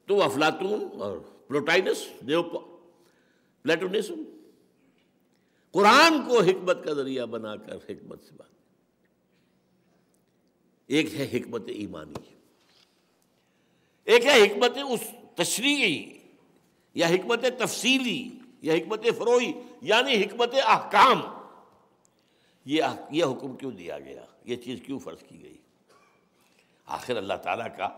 तो अफलातून और प्लोटाइनस देव प्लेटोनिज्म कुरान को हिकमत का जरिया बनाकर हिकमत से बात एक है हिकमत ईमानी एक है हिकमत उस तशरी या हमत तफसीली या हमत फरोई यानी हमत अहकाम ये आह, हुक्म क्यों दिया गया ये चीज़ क्यों फ़र्ज की गई आखिर अल्लाह ताला का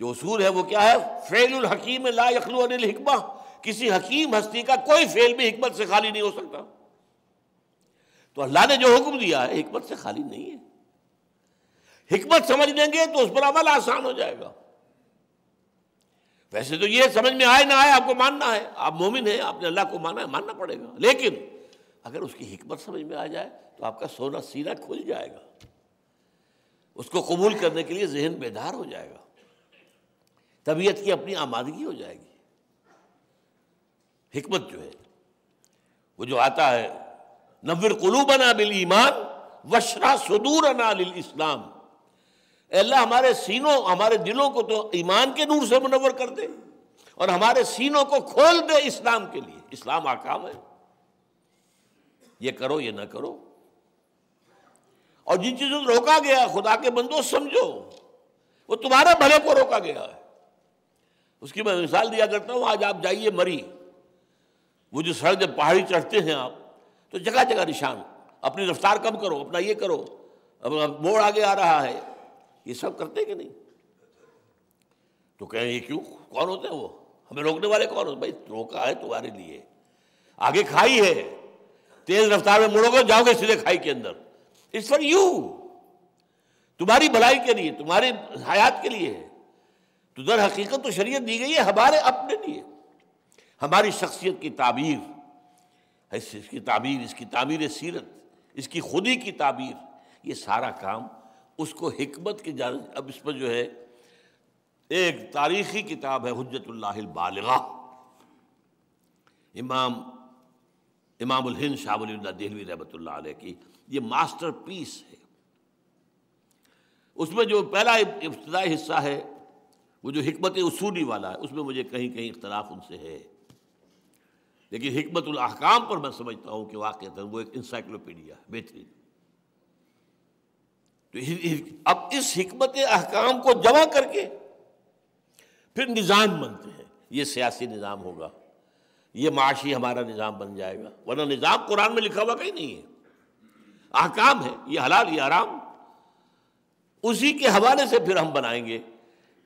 जो असूल है वो क्या है फ़ैल हकीम ला यखलू अनिलकमा किसी हकीम हस्ती का कोई फेल भी हमत से खाली नहीं हो सकता तो अल्लाह ने जो हुक्म दिया है हमत से खाली नहीं है हमत समझ लेंगे तो उस पर अमल आसान हो जाएगा वैसे तो ये समझ में आए ना आए आपको मानना है आप मोमिन हैं आपने अल्लाह को माना है मानना पड़ेगा लेकिन अगर उसकी हिकमत समझ में आ जाए तो आपका सोना सीना खुल जाएगा उसको कबूल करने के लिए जहन बेदार हो जाएगा तबीयत की अपनी आमादगी हो जाएगी हमत जो है वो जो आता है नविर कलूबना बिल ईमान वशरा सदूर अना इस्लाम अल्लाह हमारे सीनों हमारे दिलों को तो ईमान के नूर से मुनवर कर दे और हमारे सीनों को खोल दे इस्लाम के लिए इस्लाम आकाम है ये करो ये ना करो और जिन चीज़ों से रोका गया खुदा के बंदो समझो वो तुम्हारे भले को रोका गया है उसकी मैं मिसाल दिया करता हूं आज आप जाइए मरी वो जो सड़क जब पहाड़ी चढ़ते हैं आप तो जगह जगह निशान अपनी रफ्तार कम करो अपना ये करो अब मोड़ आगे आ रहा है ये सब करते कि नहीं तो कहें ये क्यों कौन होते हैं वो हमें रोकने वाले कौन होते भाई रोका है तुम्हारे लिए आगे खाई है तेज रफ्तार में मुड़ोगे जाओगे सीधे खाई के अंदर इट्स फॉर यू तुम्हारी भलाई के लिए तुम्हारी हयात के लिए है तो दर हकीकत तो शरीयत दी गई है हमारे अपने लिए हमारी शख्सियत की ताबीर इसकी ताबीर इसकी तामीर सीरत इसकी खुदी की ताबीर ये सारा काम उसको हिकमत की जान अब इस पर जो है एक तारीख़ी किताब है हजतुल्लाबालगा इमाम इमामुल हिंद शाहबुल्ला दहलवी रहमतुल्ला की ये मास्टर पीस है उसमें जो पहला इब्तदाई हिस्सा है वो जो हमत उसूली वाला है उसमें मुझे कहीं कहीं इख्तलाफ उनसे है लेकिन हमतुल अहकाम पर मैं समझता हूँ कि वाक़ वो एक इंसाइक्लोपीडिया है बेहतरीन तो अब इस हमत अहकाम को जमा करके फिर निज़ाम बनते हैं ये सियासी निज़ाम होगा ये माशी हमारा निज़ाम बन जाएगा वरना निज़ाम कुरान में लिखा हुआ कहीं नहीं है अहकाम है ये हलाल ये आराम उसी के हवाले से फिर हम बनाएंगे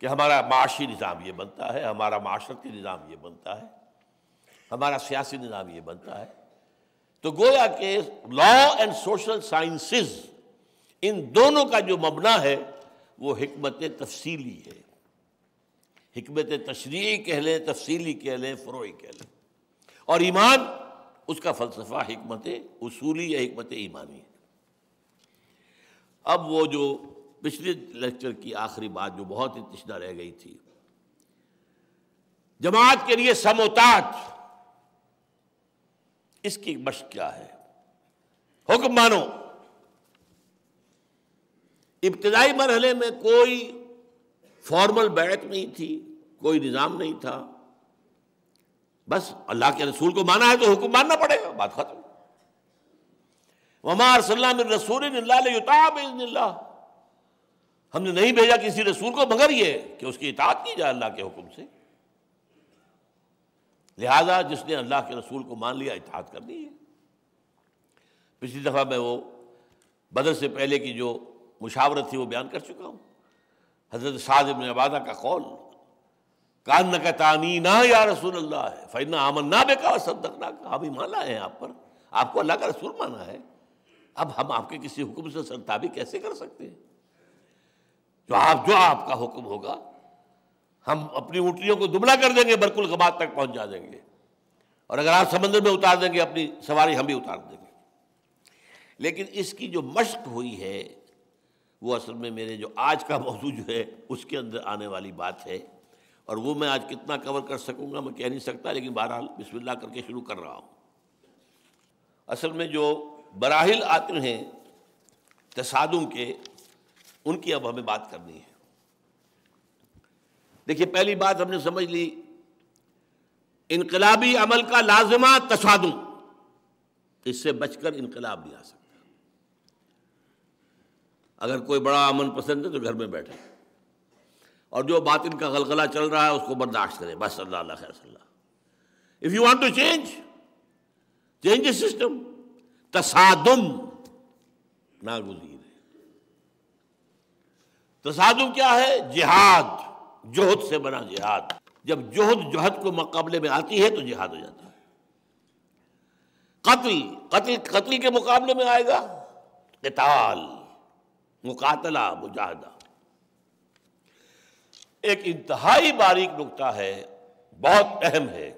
कि हमारा माशी निज़ाम ये बनता है हमारा माशरती निज़ाम ये बनता है हमारा सियासी निज़ाम ये बनता है तो गोया के लॉ एंड सोशल साइंसिस इन दोनों का जो मबना है वो हमत तफसीली है हमत तशरी कह लें तफसीली कह लें फ़रोई कह लें और ईमान उसका फ़लसफ़ा हमत उसूली या हमत ईमानी है अब वो जो पिछले लेक्चर की आखिरी बात जो बहुत ही तशदा रह गई थी जमात के लिए समोतात इसकी मश क्या है हुक्म मानो इब्तदाई मरहले में कोई फॉर्मल बैत नहीं थी कोई निज़ाम नहीं था बस अल्लाह के रसूल को माना है तो हुक्म मानना पड़ेगा बात खत्म ममार सल्लाम रसूल हमने नहीं भेजा किसी रसूल को मगर ये कि उसकी इतात की जाए अल्लाह के हुक्म से लिहाजा जिसने अल्लाह के रसूल को मान लिया कर दी है पिछली दफ़ा मैं वो बदर से पहले की जो मुशावरत थी वो बयान कर चुका हूँ हज़रत साद इबन अबादा का कौल कान न ना या रसूल अल्लाह है फ़ैना आमन ना बेका और सदकना का हम ईमान माना है आप पर आपको अल्लाह का रसूल माना है अब हम आपके किसी हुक्म से सरताबी कैसे कर सकते हैं जो आप जो आपका हुक्म होगा हम अपनी उटलियों को दुबला कर देंगे बरकुल गबाद तक पहुंच जा देंगे और अगर आप समंदर में उतार देंगे अपनी सवारी हम भी उतार देंगे लेकिन इसकी जो मश्क हुई है वो असल में मेरे जो आज का *laughs* मौजू जो है उसके अंदर आने वाली बात है और वो मैं आज कितना कवर कर सकूँगा मैं कह नहीं सकता लेकिन बहरहाल बिस्मिल्लाह करके शुरू कर रहा हूँ असल में जो बराहिल आते हैं तसादुम के उनकी अब हमें बात करनी है देखिए पहली बात हमने समझ ली इनकलाबी अमल का लाजमा तसादुम इससे बचकर इनकलाब नहीं आ सकता अगर कोई बड़ा अमन पसंद है तो घर में बैठे और जो बात इनका गलगला चल रहा है उसको बर्दाश्त करें बस अल्लाह खैर if you want to change change system तसादुम नागुजीर तसादुम क्या है जिहाद जोहद से बना जिहाद जब जोहद जोहद को मुकाबले में आती है तो जिहाद हो जाता है कत्ल कत्ल कत्ल के मुकाबले में आएगा कताल मुकातला मुजाहदा एक इंतहाई बारीक नुकता है बहुत अहम है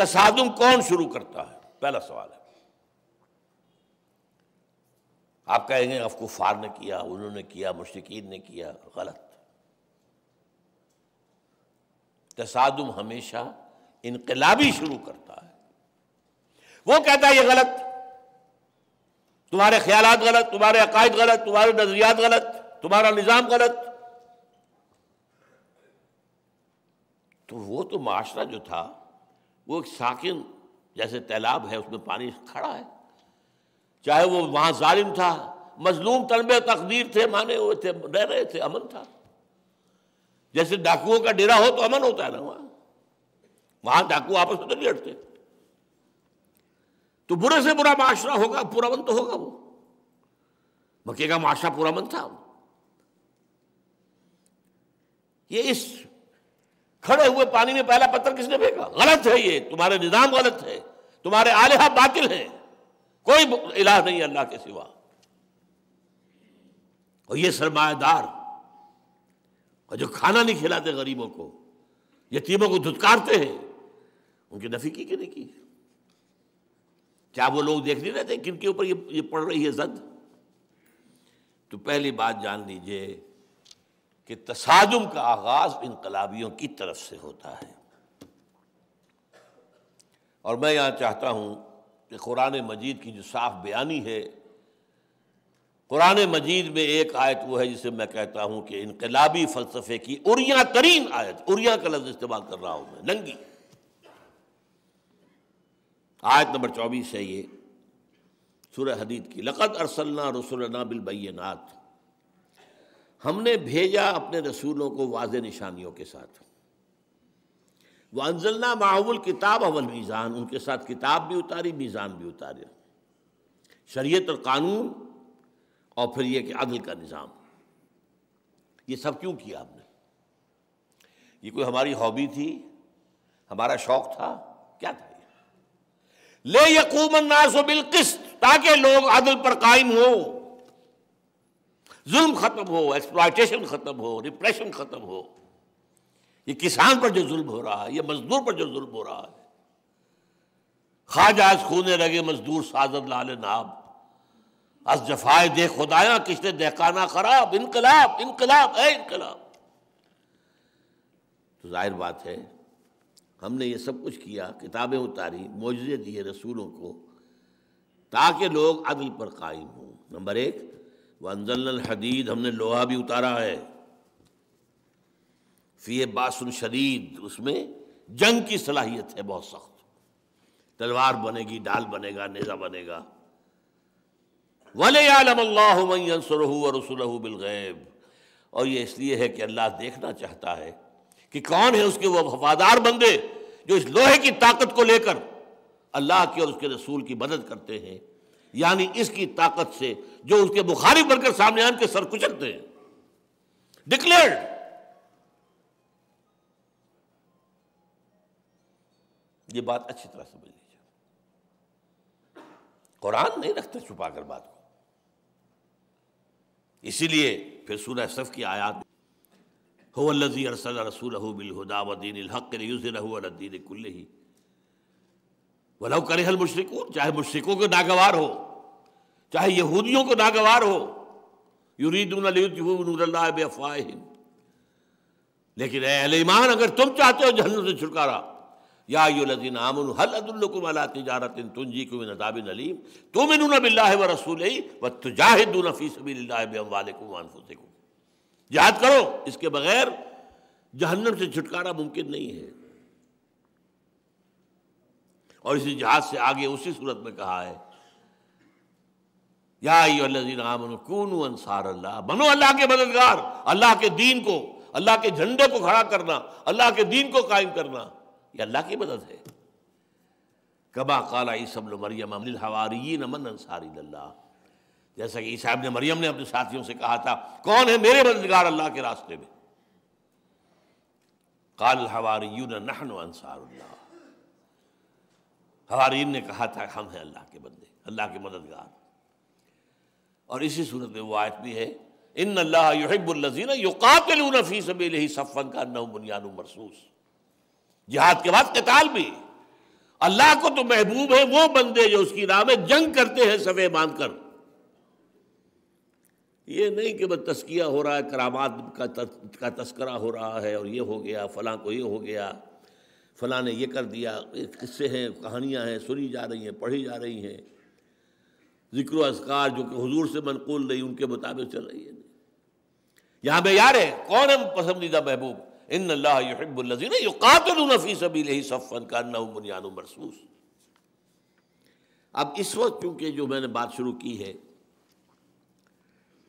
तसादुम कौन शुरू करता है पहला सवाल है आप कहेंगे अफकु फार ने किया उन्होंने किया मुश्किन ने किया गलत तसादुम हमेशा इनकलाबी शुरू करता है वो कहता है यह गलत तुम्हारे ख्याल गलत तुम्हारे अकायद गलत तुम्हारे नजरियात गलत तुम्हारा निज़ाम गलत तो वो तो माशरा जो था वो एक साकिन जैसे तालाब है उसमें पानी खड़ा है चाहे वो वहां जालिम था मजलूम तलबे तकदीर थे माने हुए थे रह रहे थे अमन था जैसे डाकुओं का डेरा हो तो अमन होता है ना वहां वहां डाकू आपस में नहीं लड़ते तो बुरे से बुरा माशरा होगा पूरा पूरामंद तो होगा वो मक्के का माशरा पूरा पूरामंद था ये इस खड़े हुए पानी में पहला पत्थर किसने फेंका गलत है ये तुम्हारे निजाम गलत है तुम्हारे आलिहा बातिल है कोई इलाह नहीं अल्लाह के सिवा और ये सरमायादार और जो खाना नहीं खिलाते गरीबों को यतीमों को धुतकारते हैं उनकी नफी की कि नहीं की क्या वो लोग देख नहीं रहे थे किन के ऊपर ये ये पड़ रही है जद तो पहली बात जान लीजिए कि तसादुम का आगाज इनकलाबियों की तरफ से होता है और मैं यहां चाहता हूं कि कुरान मजीद की जो साफ बयानी है कुरान मजीद में एक आयत वो है जिसे मैं कहता हूं कि इनकलाबी फ़लसफ़े की उरिया तरीन आयत उरिया का लफ्ज़ इस्तेमाल कर रहा हूं मैं नंगी आयत नंबर चौबीस है ये सुर हदीद की लक़त अरसलना रसुलना बिलबैनात हमने भेजा अपने रसूलों को वाज निशानियों के साथ वह अनजलना माहुल किताब अवल मीज़ान उनके साथ किताब भी उतारी मीज़ान भी उतारे शरीय और कानून और फिर यह कि अदल का निज़ाम ये सब क्यों किया आपने ये कोई हमारी हॉबी थी हमारा शौक़ था क्या था ले यकूम बिल किस्त ताकि लोग अदल पर कायम हो जुल्म खत्म हो एक्सप्लाइटेशन खत्म हो रिप्रेशन खत्म हो ये किसान पर जो जुल्म हो रहा है ये मजदूर पर जो जुल्म हो रहा है खाजाज खूने लगे मजदूर साजद लाल नाब अस जफाए दे खुदाया किसने देखाना खराब इनकलाब इनकलाब है इनकलाब तो जाहिर बात है हमने ये सब कुछ किया किताबें उतारी मुआवजे दिए रसूलों को ताकि लोग अदल पर कायम हों नंबर एक वंजल हदीद हमने लोहा भी उतारा है फ़ी बासन शदीद उसमें जंग की सलाहियत है बहुत सख्त तलवार बनेगी डाल बनेगा नेज़ा बनेगा वले आलमल्लासरह रसुलह बिलगैब और ये इसलिए है कि अल्लाह देखना चाहता है कि कौन है उसके वो वफादार बंदे जो इस लोहे की ताकत को लेकर अल्लाह की और उसके रसूल की मदद करते हैं यानी इसकी ताकत से जो उसके बुखारी बनकर सामने आन के सर कुचलते हैं डिक्लेयर ये बात अच्छी तरह समझ लीजिए कुरान नहीं रखते छुपा कर बात को इसीलिए फिर सूरह सफ की आयात होल्लजी अरसल रसूल बिलहुदा वदीन हक़ीन कुल ही वलव करे हल मुशरकों चाहे मुशरकों को नागवार हो चाहे यहूदियों को नागवार हो युरीदूनफाहिम लेकिन अहल ईमान अगर तुम चाहते हो जहन से छुटकारा या युलदीन आमन हल अदुल्लकुम अला तिजारत तुंजी को नदाबिन अलीम तुम इन बिल्ला व रसूल व तुजाहिदून फ़ी सबी लाकुम वालकुम याद करो इसके बगैर जहन्नम से छुटकारा मुमकिन नहीं है और इसी जहाज से आगे उसी सूरत में कहा है या अंसार अल्लाह बनो अल्लाह के मददगार अल्लाह के दीन को अल्लाह के झंडे को खड़ा करना अल्लाह के दीन को कायम करना ये अल्लाह की मदद है कबा काला सब मरियम हवारी नमन अंसारी अल्लाह जैसा कि ईसाब ने मरियम ने अपने साथियों से कहा था कौन है मेरे मददगार अल्लाह के रास्ते में काल हवारी हवारी हवारीन ने कहा था हम हैं अल्लाह के बंदे अल्लाह के मददगार और इसी सूरत में वो आयत भी है इन अल्लाह युहबुल्लजीन सबील ही सफ़न का नव बुनियान मरसूस जिहाद के बाद कताल भी अल्लाह को तो महबूब है वो बंदे जो उसकी राह में जंग करते हैं सवे मानकर ये नहीं कि बस तस्किया हो रहा है करामात का का तस्करा हो रहा है और ये हो गया फलां को ये हो गया फलां ने ये कर दिया किस्से हैं कहानियां हैं सुनी जा रही हैं पढ़ी जा रही हैं जिक्र असकार जो कि हजूर से मनकूल नहीं उनके मुताबिक चल रही है यहाँ पे यार है कौन है पसंदीदा महबूब इन अल्लाहबुल्लिन युकातलफ़ी सबी लही सफ़न का बुनियाद मरसूस अब इस वक्त चूंकि जो मैंने बात शुरू की है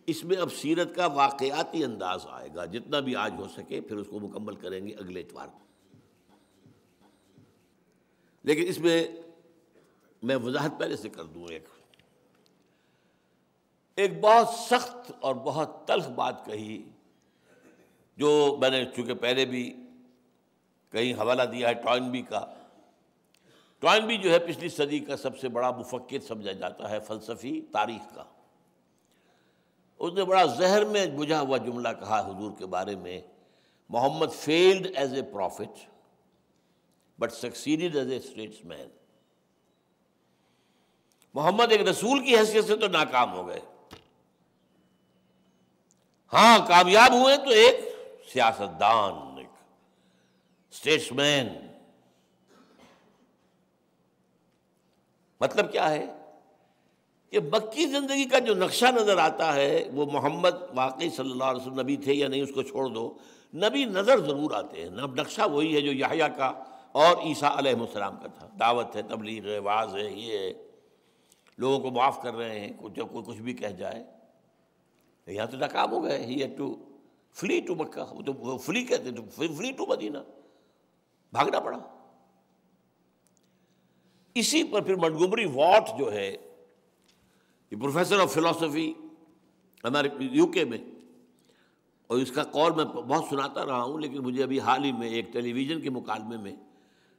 इसमें अब सीरत का वाकयाती अंदाज आएगा जितना भी आज हो सके फिर उसको मुकम्मल करेंगे अगले इतवार लेकिन इसमें मैं वजाहत पहले से कर दूँ एक एक बहुत सख्त और बहुत तल्ख बात कही जो मैंने चूंकि पहले भी कहीं हवाला दिया है बी का बी जो है पिछली सदी का सबसे बड़ा मुफक्र समझा जाता है फ़लसफ़ी तारीख़ का उसने बड़ा जहर में बुझा हुआ जुमला कहा हुजूर के बारे में Muhammad failed as a prophet but succeeded as a statesman Muhammad एक रसूल की हैसियत से तो नाकाम हो गए हां कामयाब हुए तो एक सियासतदान एक स्टेट्समैन मतलब क्या है कि बक्की ज़िंदगी का जो नक्शा नज़र आता है वो मोहम्मद वाकई सल्लल्लाहु अलैहि वसल्लम नबी थे या नहीं उसको छोड़ दो नबी नज़र ज़रूर आते हैं नब नक्शा वही है जो याहिया का और ईसा अलैहिस्सलाम का था दावत है तबलीग है वाज है ये है लोगों को माफ़ कर रहे हैं कुछ जब कोई कुछ भी कह जाए यहाँ तो नाकाम हो गए he to flee to Mecca वो तो फ्ली कहते तो फ्ली टू मदीना भागना पड़ा इसी पर फिर मनगुमरी वॉट जो है ये प्रोफेसर ऑफ फिलोसफी हमारे यूके में और इसका कॉल मैं बहुत सुनाता रहा हूँ लेकिन मुझे अभी हाल ही में एक टेलीविज़न के मुकालमे में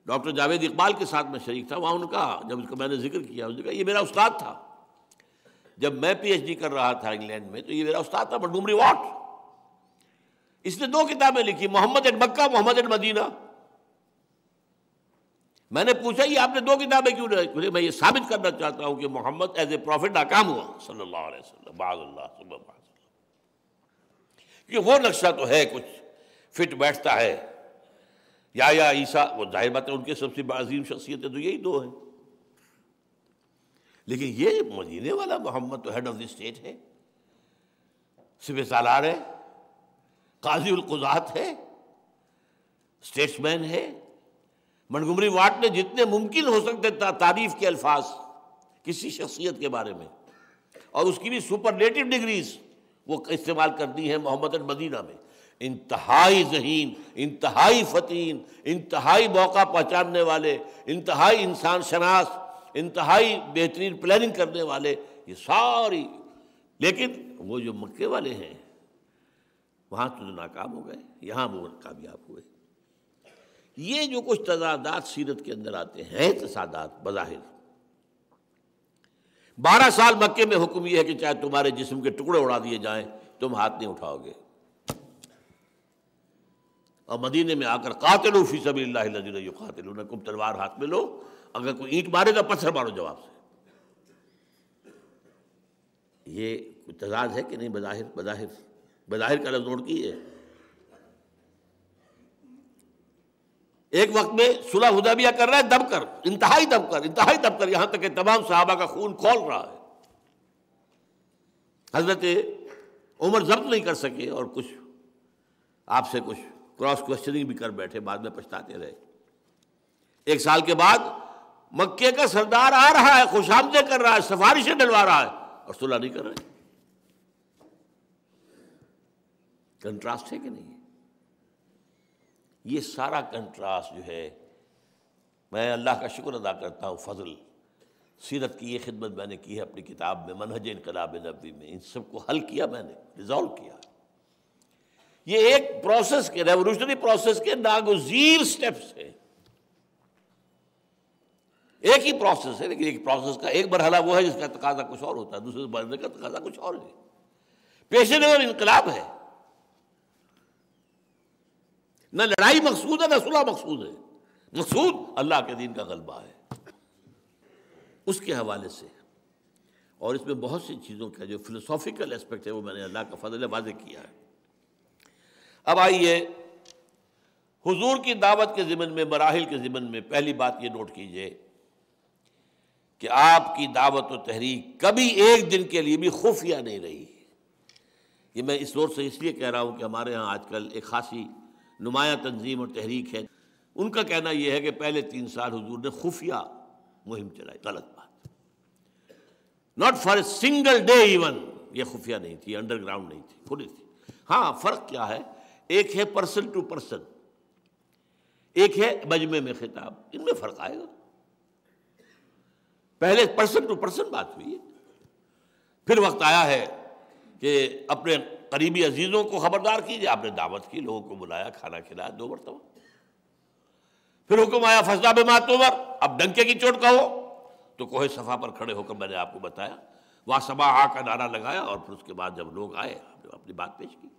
डॉक्टर जावेद इकबाल के साथ मैं शरीक था वहाँ उनका जब उसका मैंने जिक्र किया उसने कहा ये मेरा उस्ताद था जब मैं पीएचडी कर रहा था इंग्लैंड में तो ये मेरा उस्ताद था बट डूमरी वॉट इसने दो किताबें लिखी Muhammad at Mecca Muhammad at Medina मैंने पूछा ये आपने दो किताबें क्यों नहीं मैं ये साबित करना चाहता हूँ कि मोहम्मद एज ए प्रॉफिट नाकाम हुआ सल्लल्लाहु वो नक्शा तो है कुछ फिट बैठता है या या ईसा वो जाहिर बात है उनके सबसे अजीम शख्सियतें तो यही दो हैं लेकिन ये मदीने वाला मोहम्मद तो हेड ऑफ द स्टेट है सिफ सालार है काजी उलकुजात है स्टेट्समैन है मनगुमरी वाट ने जितने मुमकिन हो सकते तारीफ के अल्फाज किसी शख्सियत के बारे में और उसकी भी सुपरलेटिव डिग्रीज वो इस्तेमाल कर दी है मोहम्मद मदीना में इंतहाई जहीन इंतहाई फतीन इंतहाई मौका पहचानने वाले इंतहाई इंसान शनास इंतहाई बेहतरीन प्लानिंग करने वाले ये सारी लेकिन वो जो मक्के वाले हैं वहाँ तो नाकाम हो गए यहाँ वो कामयाब हुए ये जो कुछ तजादात सीरत के अंदर आते हैं तसादात बज़ाहिर बारह साल मक्के में हुक्म यह है कि चाहे तुम्हारे जिस्म के टुकड़े उड़ा दिए जाए तुम हाथ नहीं उठाओगे और मदीने में आकर कातिल फी सभी ना कुम तलवार हाथ में लो अगर कोई ईंट मारेगा तो पत्थर मारो जवाब से ये तजाद है कि नहीं बज़ाहिर बज़ाहिर बज़ाहिर का लफ्ज नोट की है एक वक्त में सुलह हुदाबिया कर रहा है दबकर इंतहाई दबकर इंतहाई दबकर यहां तक के तमाम साहबा का खून खोल रहा है हजरत उमर जब्त नहीं कर सके और कुछ आपसे कुछ क्रॉस क्वेश्चनिंग भी कर बैठे बाद में पछताते रहे एक साल के बाद मक्के का सरदार आ रहा है खुशामदे कर रहा है सिफारिशें डलवा रहा है और सुलह नहीं कर रहे कंट्रास्ट है कि नहीं ये सारा कंट्रास्ट जो है मैं अल्लाह का शुक्र अदा करता हूँ फजल सीरत की ये खिदमत मैंने की है अपनी किताब में मनहज इनकलाब नबी में इन सबको हल किया मैंने रिजॉल्व किया ये एक प्रोसेस के रेवोल्यूशनरी प्रोसेस के नागजीर स्टेप्स है एक ही प्रोसेस है लेकिन एक प्रोसेस का एक बरहला वो है जिसका तकाजा कुछ और होता है दूसरे मरहले का तकाजा कुछ और है पेशे नगर इनकलाब है न लड़ाई मकसूद है न सुलह मकसूद है मकसूद अल्लाह के दिन का गलबा है उसके हवाले से और इसमें बहुत सी चीज़ों का जो फिलोसॉफिकल एस्पेक्ट है वो मैंने अल्लाह का फजल वाज किया है अब आइए हुजूर की दावत के ज़िमन में मराहिल के ज़िमन में पहली बात ये नोट कीजिए कि आपकी दावत व तहरीक कभी एक दिन के लिए भी खुफिया नहीं रही ये मैं इस दौर से इसलिए कह रहा हूँ कि हमारे यहाँ आजकल एक खासी नुमाया तंजीम और तहरीक है उनका कहना यह है कि पहले तीन साल हजूर ने खुफिया मुहिम चलाई गलत बात not for a single day even ये खुफिया नहीं थी अंडरग्राउंड नहीं थी खुली थी हाँ फ़र्क क्या है एक है पर्सन टू पर्सन एक है मजमे में खिताब इनमें फ़र्क आएगा पहले पर्सन टू पर्सन बात हुई है फिर वक्त आया है कि अपने करीबी अजीज़ों को ख़बरदार कीजिए आपने दावत की लोगों को बुलाया खाना खिलाया दो मरतबा फिर हुक्म आया फसला बेमातोवर अब डंके की चोट कहो तो कोहे सफ़ा पर खड़े होकर मैंने आपको बताया वहां सबा आ का नारा लगाया और फिर उसके बाद जब लोग आए आपने अपनी बात पेश की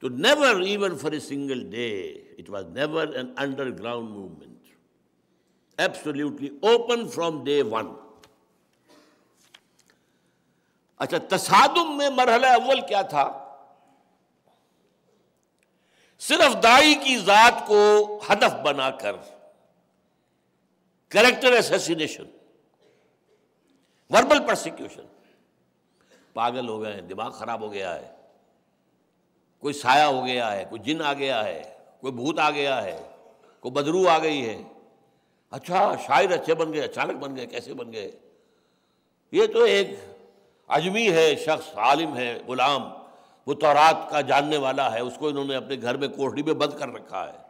तो never even for a single day it was never an underground movement absolutely open from day one अच्छा तसादुम में मरहला अव्वल क्या था सिर्फ दाई की जात को हदफ बनाकर करेक्टर एसेसिनेशन वर्बल प्रोसिक्यूशन पागल हो गए हैं दिमाग खराब हो गया है कोई साया हो गया है कोई जिन आ गया है कोई भूत आ गया है कोई बदरू आ गई है अच्छा शायर अच्छे बन गए अचानक बन गए कैसे बन गए ये तो एक अजमी है शख्स आलिम है ग़ुलाम वो तौरात तो का जानने वाला है उसको इन्होंने अपने घर में कोठरी में बंद कर रखा है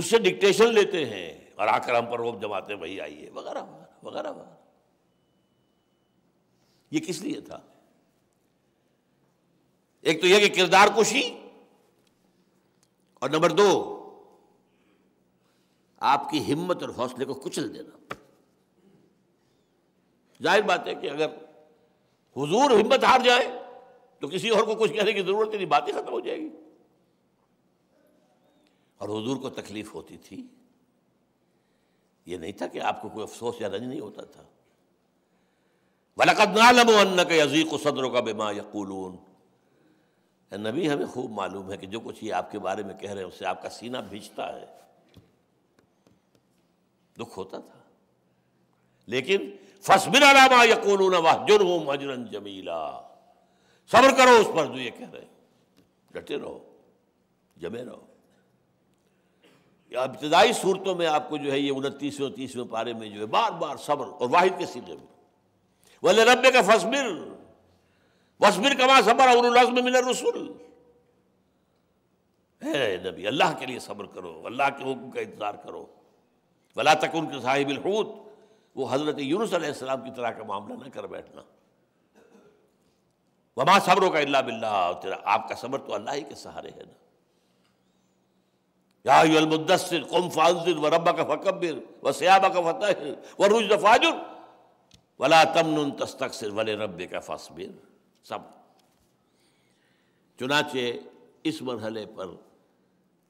उससे डिक्टेशन लेते हैं और आकर हम पर रोब जमाते वही आई है वगैरह वगैरह वगैरह वगैरह ये किस लिए था एक तो यह कि किरदार कुशी और नंबर दो आपकी हिम्मत और हौसले को कुचल देना जाहिर बात है कि अगर हुजूर हिम्मत हार जाए तो किसी और को कुछ कहने की जरूरत नहीं बात ही खत्म हो जाएगी और हुजूर को तकलीफ होती थी ये नहीं था कि आपको कोई अफसोस या रंज नहीं होता था वलकद के अजीक सदरों का बेमा यकूलून नबी हमें खूब मालूम है कि जो कुछ ये आपके बारे में कह रहे हैं उससे आपका सीना भिजता है दुख होता था लेकिन फसबिन अलामा यकोलून वाहजुर हो मजरन जमीला सब्र करो उस पर जो ये कह रहे हैं डटे रहो जमे रहो इब्तदाई सूरतों में आपको जो है ये उनतीसवें तीसवें पारे में जो है बार बार सब्र और वाहिद के सीधे में वाले रबे का फसबिर वसबिर कमा सबर और मिन रसूल है नबी अल्लाह के लिए सब्र करो अल्लाह के हुक्म का इंतजार करो वला तक उनके साहिब हूत वो हज़रत यूनुस आसमाम की तरह का मामला ना कर बैठना वमा सब्रों का अल्ला बिल्ला तेरा आपका सब्र तो अल्लाह ही के सहारे है ना यादसर कौम फाजिर व रबा का व सयाबा का व रुज फाजुर वला तमन तस्तक्सर वले रब का फसबिर सब चुनाचे इस मरहले पर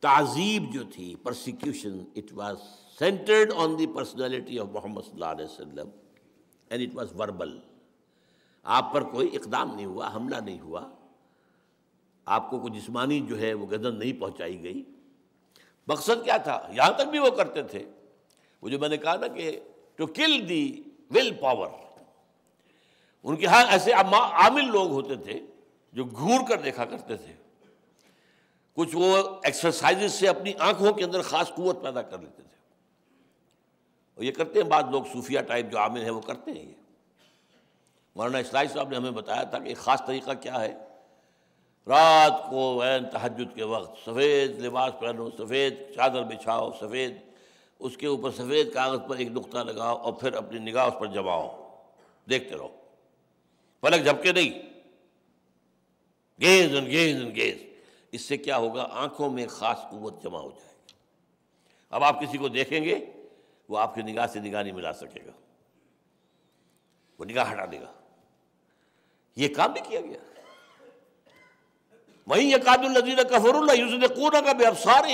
तहजीब जो थी prosecution it was centered on the personality of Muhammad sallam, and it was verbal. आप पर कोई इकदाम नहीं हुआ हमला नहीं हुआ आपको कोई जिस्मानी जो है वो गदन नहीं पहुंचाई गई मकसद क्या था यहाँ तक भी वो करते थे वो जो मैंने कहा ना कि to kill the will power उनके यहाँ ऐसे आमिल लोग होते थे जो घूर कर देखा करते थे कुछ वो एक्सरसाइजेस से अपनी आंखों के अंदर ख़ास कुत पैदा कर लेते थे और ये करते हैं बाद लोग सूफिया टाइप जो आमिर हैं वो करते हैं ये मौलाना इसलाई साहब ने हमें बताया था कि ख़ास तरीका क्या है रात को वैन तहजद के वक्त सफ़ेद लिबास पहनो सफ़ेद चादर बिछाओ सफ़ेद उसके ऊपर सफ़ेद कागज़ पर एक नुकता लगाओ और फिर अपनी निगाह उस पर जमाओ देखते रहो पलक झपके नहीं gaze and gaze and gaze इससे क्या होगा आंखों में ख़ास कुत जमा हो जाएगी अब आप किसी को देखेंगे वो आपकी निगाह से निगाह नहीं मिला सकेगा वो निगाह हटा देगा ये काम भी किया गया वहीं यकादुल्लजीन कफरुल्ला यूजन कोना का बेअबसार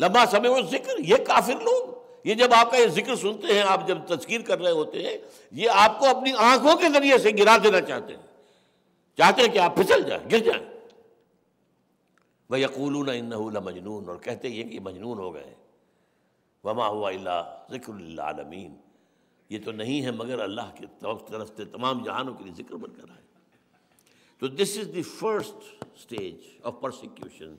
लम्बा समय वो जिक्र ये काफिर लोग ये जब आपका ये जिक्र सुनते हैं आप जब तस्कीर कर रहे होते हैं ये आपको अपनी आंखों के जरिए से गिरा देना चाहते हैं चाहते हैं कि आप फिसल जाए गिर जाए वह यकूलून इन मजनून और कहते हैं कि मजनून हो गए वमा हुआ ज़िक्रमीन ये तो नहीं है मगर अल्लाह के तरफ से तमाम जहानों के लिए जिक्र बनकर आए तो this is the first stage of persecution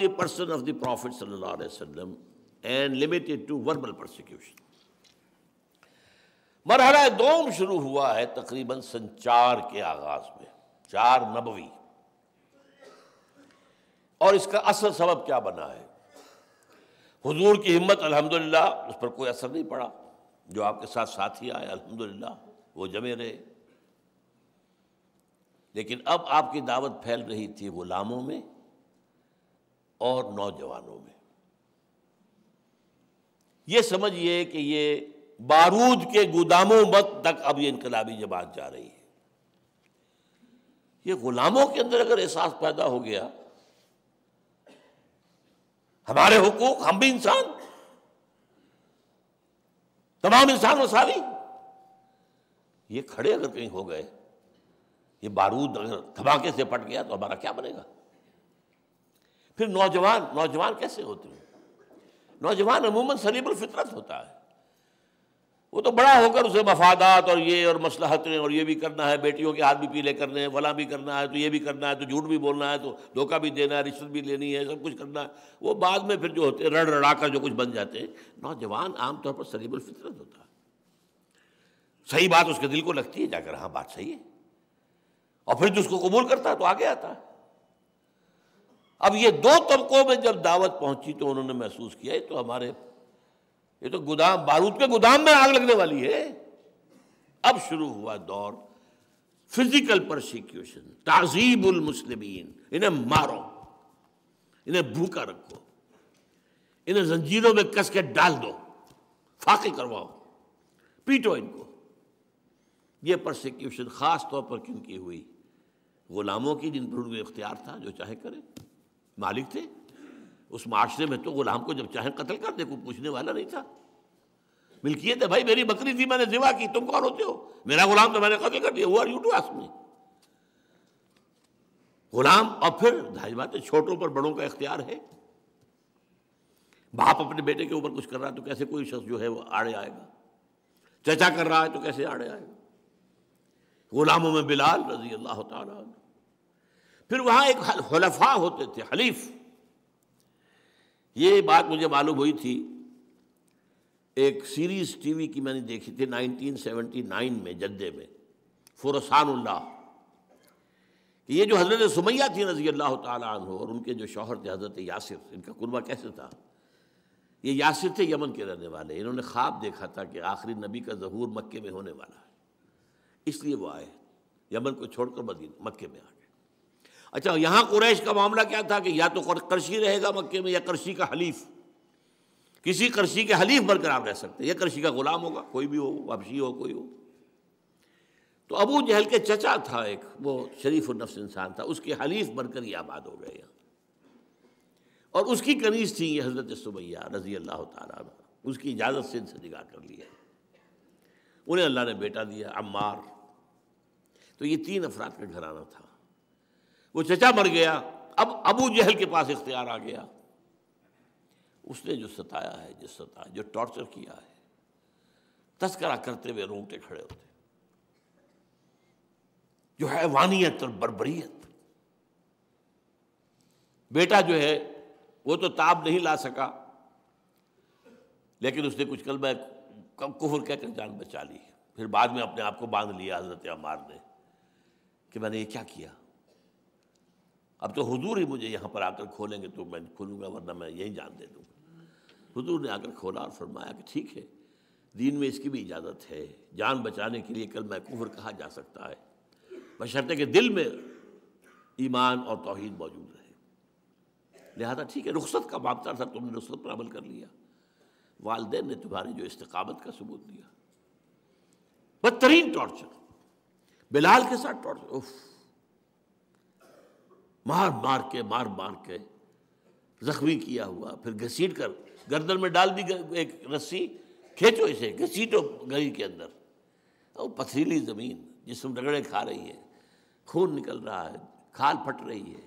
the person of the prophet सल्लल्लाहु अलैहि वसल्लम and limited to verbal persecution. मरहला दोम शुरू हुआ है तकरीबन संचार के आगाज में चार नबवी और इसका असल सबब क्या बना है हुजूर की हिम्मत अल्हम्दुलिल्लाह उस पर कोई असर नहीं पड़ा जो आपके साथ साथी आए अल्हम्दुलिल्लाह वो जमे रहे लेकिन अब आपकी दावत फैल रही थी गुलामों में और नौजवानों में ये समझिए कि ये बारूद के गोदामों मत तक अब ये इनकलाबी जमात जा रही है ये गुलामों के अंदर अगर एहसास पैदा हो गया हमारे हुकूक हम भी इंसान तमाम इंसान सारी ये खड़े अगर कहीं हो गए ये बारूद अगर धमाके से पट गया तो हमारा क्या बनेगा फिर नौजवान नौजवान कैसे होते हैं नौजवान अमूमन सरीबल फितरत होता है वो तो बड़ा होकर उसे मफादात और ये और मसलहतें और ये भी करना है बेटियों के हाथ भी पीले करने हैं फला भी करना है तो ये भी करना है तो झूठ भी बोलना है तो धोखा भी देना है रिश्वत भी लेनी है सब कुछ करना है वो बाद में फिर जो होते हैं रड़ रड़ा कर जो कुछ बन जाते हैं नौजवान आमतौर पर सलीबुलफितरत होता है सही बात उसके दिल को लगती है जाकर हाँ बात सही है और फिर जो तो उसको कबूल करता है तो आगे आता है अब ये दो तबकों में जब दावत पहुंची तो उन्होंने महसूस किया तो हमारे ये तो गोदाम बारूद के गोदाम में आग लगने वाली है अब शुरू हुआ दौर फिजिकल प्रोसिक्यूशन ताजीबुल मुस्लिमीन इन्हें मारो इन्हें भूखा रखो इन्हें जंजीरों में कस के डाल दो फाके करवाओ पीटो इनको ये प्रोसिक्यूशन ख़ास तौर पर क्योंकि हुई गुलामों की जिन पर उनको इख्तियार था जो चाहे करे मालिक थे उस माशरे में तो गुलाम को जब चाहे कत्ल कर दे कोई पूछने वाला नहीं था मिल्कियत थे भाई मेरी बकरी थी मैंने दिवा की तुम कौन होते हो मेरा गुलाम तो मैंने कत्ल कर दिया वो आर यू टू आसमी गुलाम और फिर ढाई बात है छोटों पर बड़ों का इख्तियार है बाप अपने बेटे के ऊपर कुछ कर रहा है तो कैसे कोई शख्स जो है वो आड़े आएगा चचा कर रहा है तो कैसे आड़े आएगा गुलामों में बिलाल रजी अल्लाह फिर वहां एक हलफा होते थे हलीफ ये बात मुझे मालूम हुई थी एक सीरीज़ टीवी की मैंने देखी थी 1979 में जद्दे में फुरसानुल्ला ये जो हज़रत सुमैया थी रजी अल्लाह तह और उनके जो शौहर थे हज़रत यासिर इनका कुरबा कैसे था ये यासिर थे यमन के रहने वाले इन्होंने ख्वाब देखा था कि आखिरी नबी का जहूर मक्के में होने वाला है इसलिए वो आए यमन को छोड़कर मदीन मक्के में आए अच्छा यहाँ कुरैश का मामला क्या था कि या तो करशी रहेगा मक्के में या करशी का हलीफ किसी करशी के हलीफ बरकरार रह सकते या करशी का गुलाम होगा कोई भी हो वापसी हो कोई हो तो अबू जहल के चचा था एक वो शरीफ नफ्स इंसान था उसके हलीफ बनकर ये आबाद हो गए यहाँ और उसकी कनीज थी ये हज़रत सुबैया रजी अल्लाह तारा उसकी इजाज़त से इनसे निगाह कर लिया उन्हें अल्लाह ने बेटा दिया अम्मार तो ये तीन अफराद का घराना था वो चचा मर गया अब अबू जहल के पास इख्तियार आ गया उसने जो सताया है जो सताया जो टॉर्चर किया है तस्करा करते हुए रोंगटे खड़े होते जो हैवानियत और बरबरीत बेटा जो है वो तो ताब नहीं ला सका लेकिन उसने कुछ कल मैं कम कुहर कहकर जान बचा ली फिर बाद में अपने आप को बांध लिया हजरत अमार ने कि मैंने ये क्या किया अब तो हुजूर ही मुझे यहाँ पर आकर खोलेंगे तो मैं खोलूँगा वरना मैं यही जान दे दूँगा हुजूर ने आकर खोला और फरमाया कि ठीक है दीन में इसकी भी इजाज़त है जान बचाने के लिए कल महकूफर कहा जा सकता है बशर्ते के दिल में ईमान और तोहद मौजूद रहे लिहाजा ठीक है रुख्सत का मामला था तुमने रुख्सत पर अमल कर लिया वालदे ने तुम्हारी जो इस्तकामत का सबूत दिया बदतरीन टॉर्चर बिलाल के साथ टॉर्चर उफ़ मार मार के मार मार के जख्मी किया हुआ फिर घसीट कर गर्दन में डाल दी एक रस्सी खेचो इसे घसीटो गली के अंदर और पथरीली ज़मीन जिसमें रगड़े खा रही है खून निकल रहा है खाल फट रही है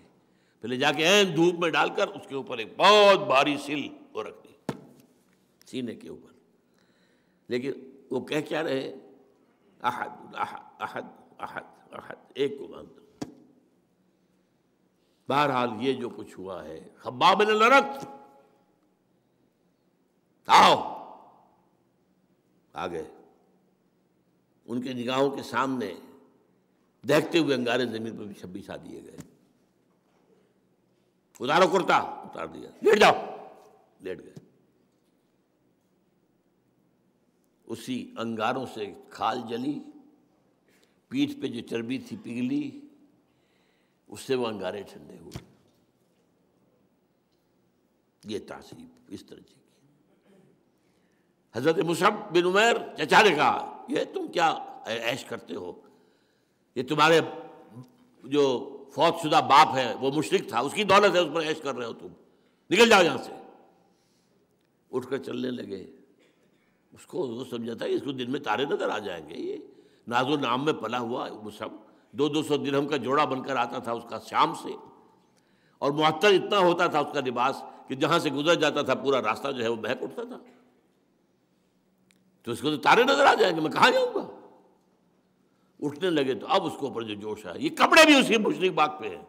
फिर ले जाके ऐन धूप में डालकर उसके ऊपर एक बहुत भारी सिल वो रख दी सीने के ऊपर लेकिन वो कह क्या रहे अहद अहद अहद अहद एक को मानते बहरहाल ये जो कुछ हुआ है हब्बाब लरक्त आओ आ गए उनके निगाहों के सामने देखते हुए अंगारे जमीन पर भी छब्बीस आ दिए गए उतारो कुर्ता उतार दिया लेट जाओ लेट गए उसी अंगारों से खाल जली पीठ पे जो चर्बी थी पिघली उससे वो अंगारे ठंडे हुए ये तहसीब इस तरह की हजरत मुसब बिन उमर चचा ने कहा ये तुम क्या ऐश करते हो ये तुम्हारे जो फौजशुदा बाप है वो मुशरक था उसकी दौलत है उस पर ऐश कर रहे हो तुम निकल जाओ यहां से उठकर चलने लगे उसको वो समझा था इसको दिन में तारे नजर आ जाएंगे ये नाजो नाम में पला हुआ मुसब दो दो सौ दिरहम का जोड़ा बनकर आता था उसका शाम से और मुहत्तर इतना होता था उसका लिबास कि जहां से गुजर जाता था पूरा रास्ता जो है वो बहक उठता था तो उसको तो तारे नजर आ जाएंगे मैं कहा जाऊंगा उठने लगे तो अब उसके ऊपर जो जोश है ये कपड़े भी उसी मुशरक बाग पे हैं